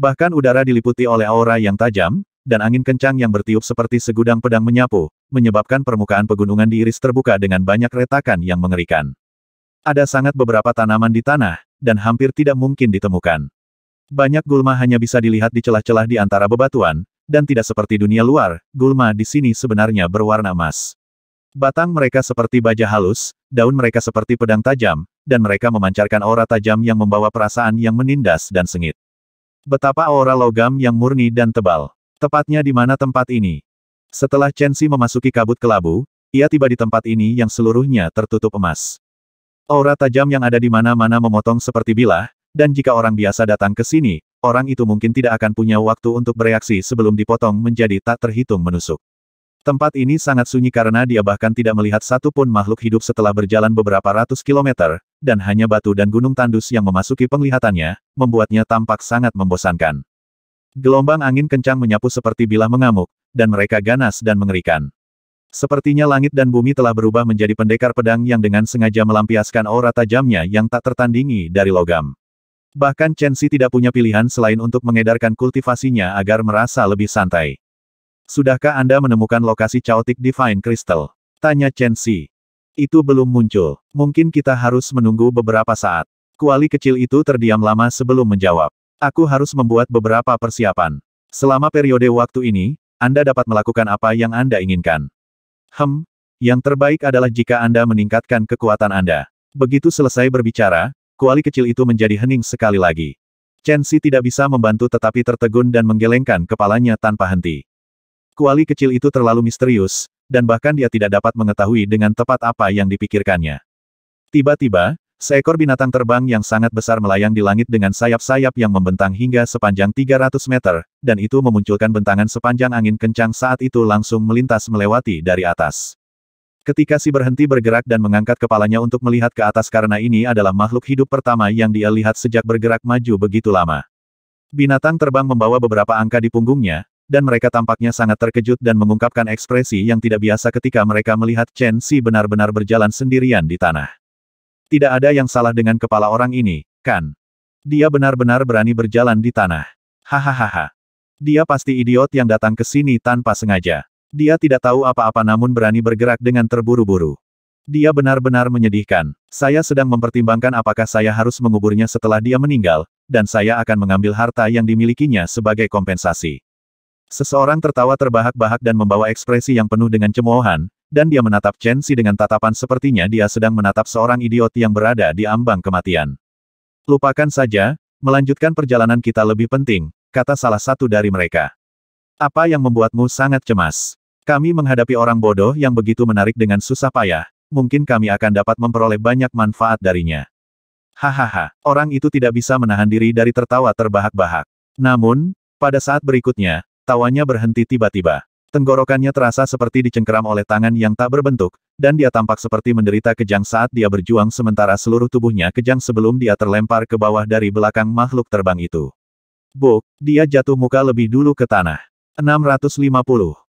Bahkan udara diliputi oleh aura yang tajam, dan angin kencang yang bertiup seperti segudang pedang menyapu, menyebabkan permukaan pegunungan diiris terbuka dengan banyak retakan yang mengerikan. Ada sangat beberapa tanaman di tanah, dan hampir tidak mungkin ditemukan. Banyak gulma hanya bisa dilihat di celah-celah di antara bebatuan, dan tidak seperti dunia luar, gulma di sini sebenarnya berwarna emas. Batang mereka seperti baja halus, daun mereka seperti pedang tajam, dan mereka memancarkan aura tajam yang membawa perasaan yang menindas dan sengit. Betapa aura logam yang murni dan tebal. Tepatnya di mana tempat ini? Setelah Chen Xi memasuki kabut kelabu, ia tiba di tempat ini yang seluruhnya tertutup emas. Aura tajam yang ada di mana-mana memotong seperti bilah, dan jika orang biasa datang ke sini, orang itu mungkin tidak akan punya waktu untuk bereaksi sebelum dipotong menjadi tak terhitung menusuk. Tempat ini sangat sunyi karena dia bahkan tidak melihat satupun makhluk hidup setelah berjalan beberapa ratus kilometer, dan hanya batu dan gunung tandus yang memasuki penglihatannya, membuatnya tampak sangat membosankan. Gelombang angin kencang menyapu seperti bilah mengamuk, dan mereka ganas dan mengerikan. Sepertinya langit dan bumi telah berubah menjadi pendekar pedang yang dengan sengaja melampiaskan aura tajamnya yang tak tertandingi dari logam. Bahkan Chen Xi tidak punya pilihan selain untuk mengedarkan kultivasinya agar merasa lebih santai. Sudahkah Anda menemukan lokasi Chaotic Divine Crystal? Tanya Chen Xi. Itu belum muncul. Mungkin kita harus menunggu beberapa saat. Kuali kecil itu terdiam lama sebelum menjawab. Aku harus membuat beberapa persiapan. Selama periode waktu ini, Anda dapat melakukan apa yang Anda inginkan. Hem, yang terbaik adalah jika Anda meningkatkan kekuatan Anda. Begitu selesai berbicara, kuali kecil itu menjadi hening sekali lagi. Chen Xi tidak bisa membantu tetapi tertegun dan menggelengkan kepalanya tanpa henti. Kuali kecil itu terlalu misterius, dan bahkan dia tidak dapat mengetahui dengan tepat apa yang dipikirkannya. Tiba-tiba, seekor binatang terbang yang sangat besar melayang di langit dengan sayap-sayap yang membentang hingga sepanjang 300 meter, dan itu memunculkan bentangan sepanjang angin kencang saat itu langsung melintas melewati dari atas. Ketika si berhenti bergerak dan mengangkat kepalanya untuk melihat ke atas karena ini adalah makhluk hidup pertama yang dia lihat sejak bergerak maju begitu lama. Binatang terbang membawa beberapa angka di punggungnya, dan mereka tampaknya sangat terkejut dan mengungkapkan ekspresi yang tidak biasa ketika mereka melihat Chen Xi benar-benar berjalan sendirian di tanah. Tidak ada yang salah dengan kepala orang ini, kan? Dia benar-benar berani berjalan di tanah. Hahaha. Dia pasti idiot yang datang ke sini tanpa sengaja. Dia tidak tahu apa-apa namun berani bergerak dengan terburu-buru. Dia benar-benar menyedihkan. Saya sedang mempertimbangkan apakah saya harus menguburnya setelah dia meninggal, dan saya akan mengambil harta yang dimilikinya sebagai kompensasi. Seseorang tertawa terbahak-bahak dan membawa ekspresi yang penuh dengan cemoohan, dan dia menatap Chen Xi dengan tatapan sepertinya dia sedang menatap seorang idiot yang berada di ambang kematian. Lupakan saja, melanjutkan perjalanan kita lebih penting, kata salah satu dari mereka. Apa yang membuatmu sangat cemas? Kami menghadapi orang bodoh yang begitu menarik dengan susah payah, mungkin kami akan dapat memperoleh banyak manfaat darinya. Hahaha, orang itu tidak bisa menahan diri dari tertawa terbahak-bahak. Namun, pada saat berikutnya, Tawanya berhenti tiba-tiba. Tenggorokannya terasa seperti dicengkeram oleh tangan yang tak berbentuk, dan dia tampak seperti menderita kejang saat dia berjuang sementara seluruh tubuhnya kejang sebelum dia terlempar ke bawah dari belakang makhluk terbang itu. Buk, dia jatuh muka lebih dulu ke tanah. 650.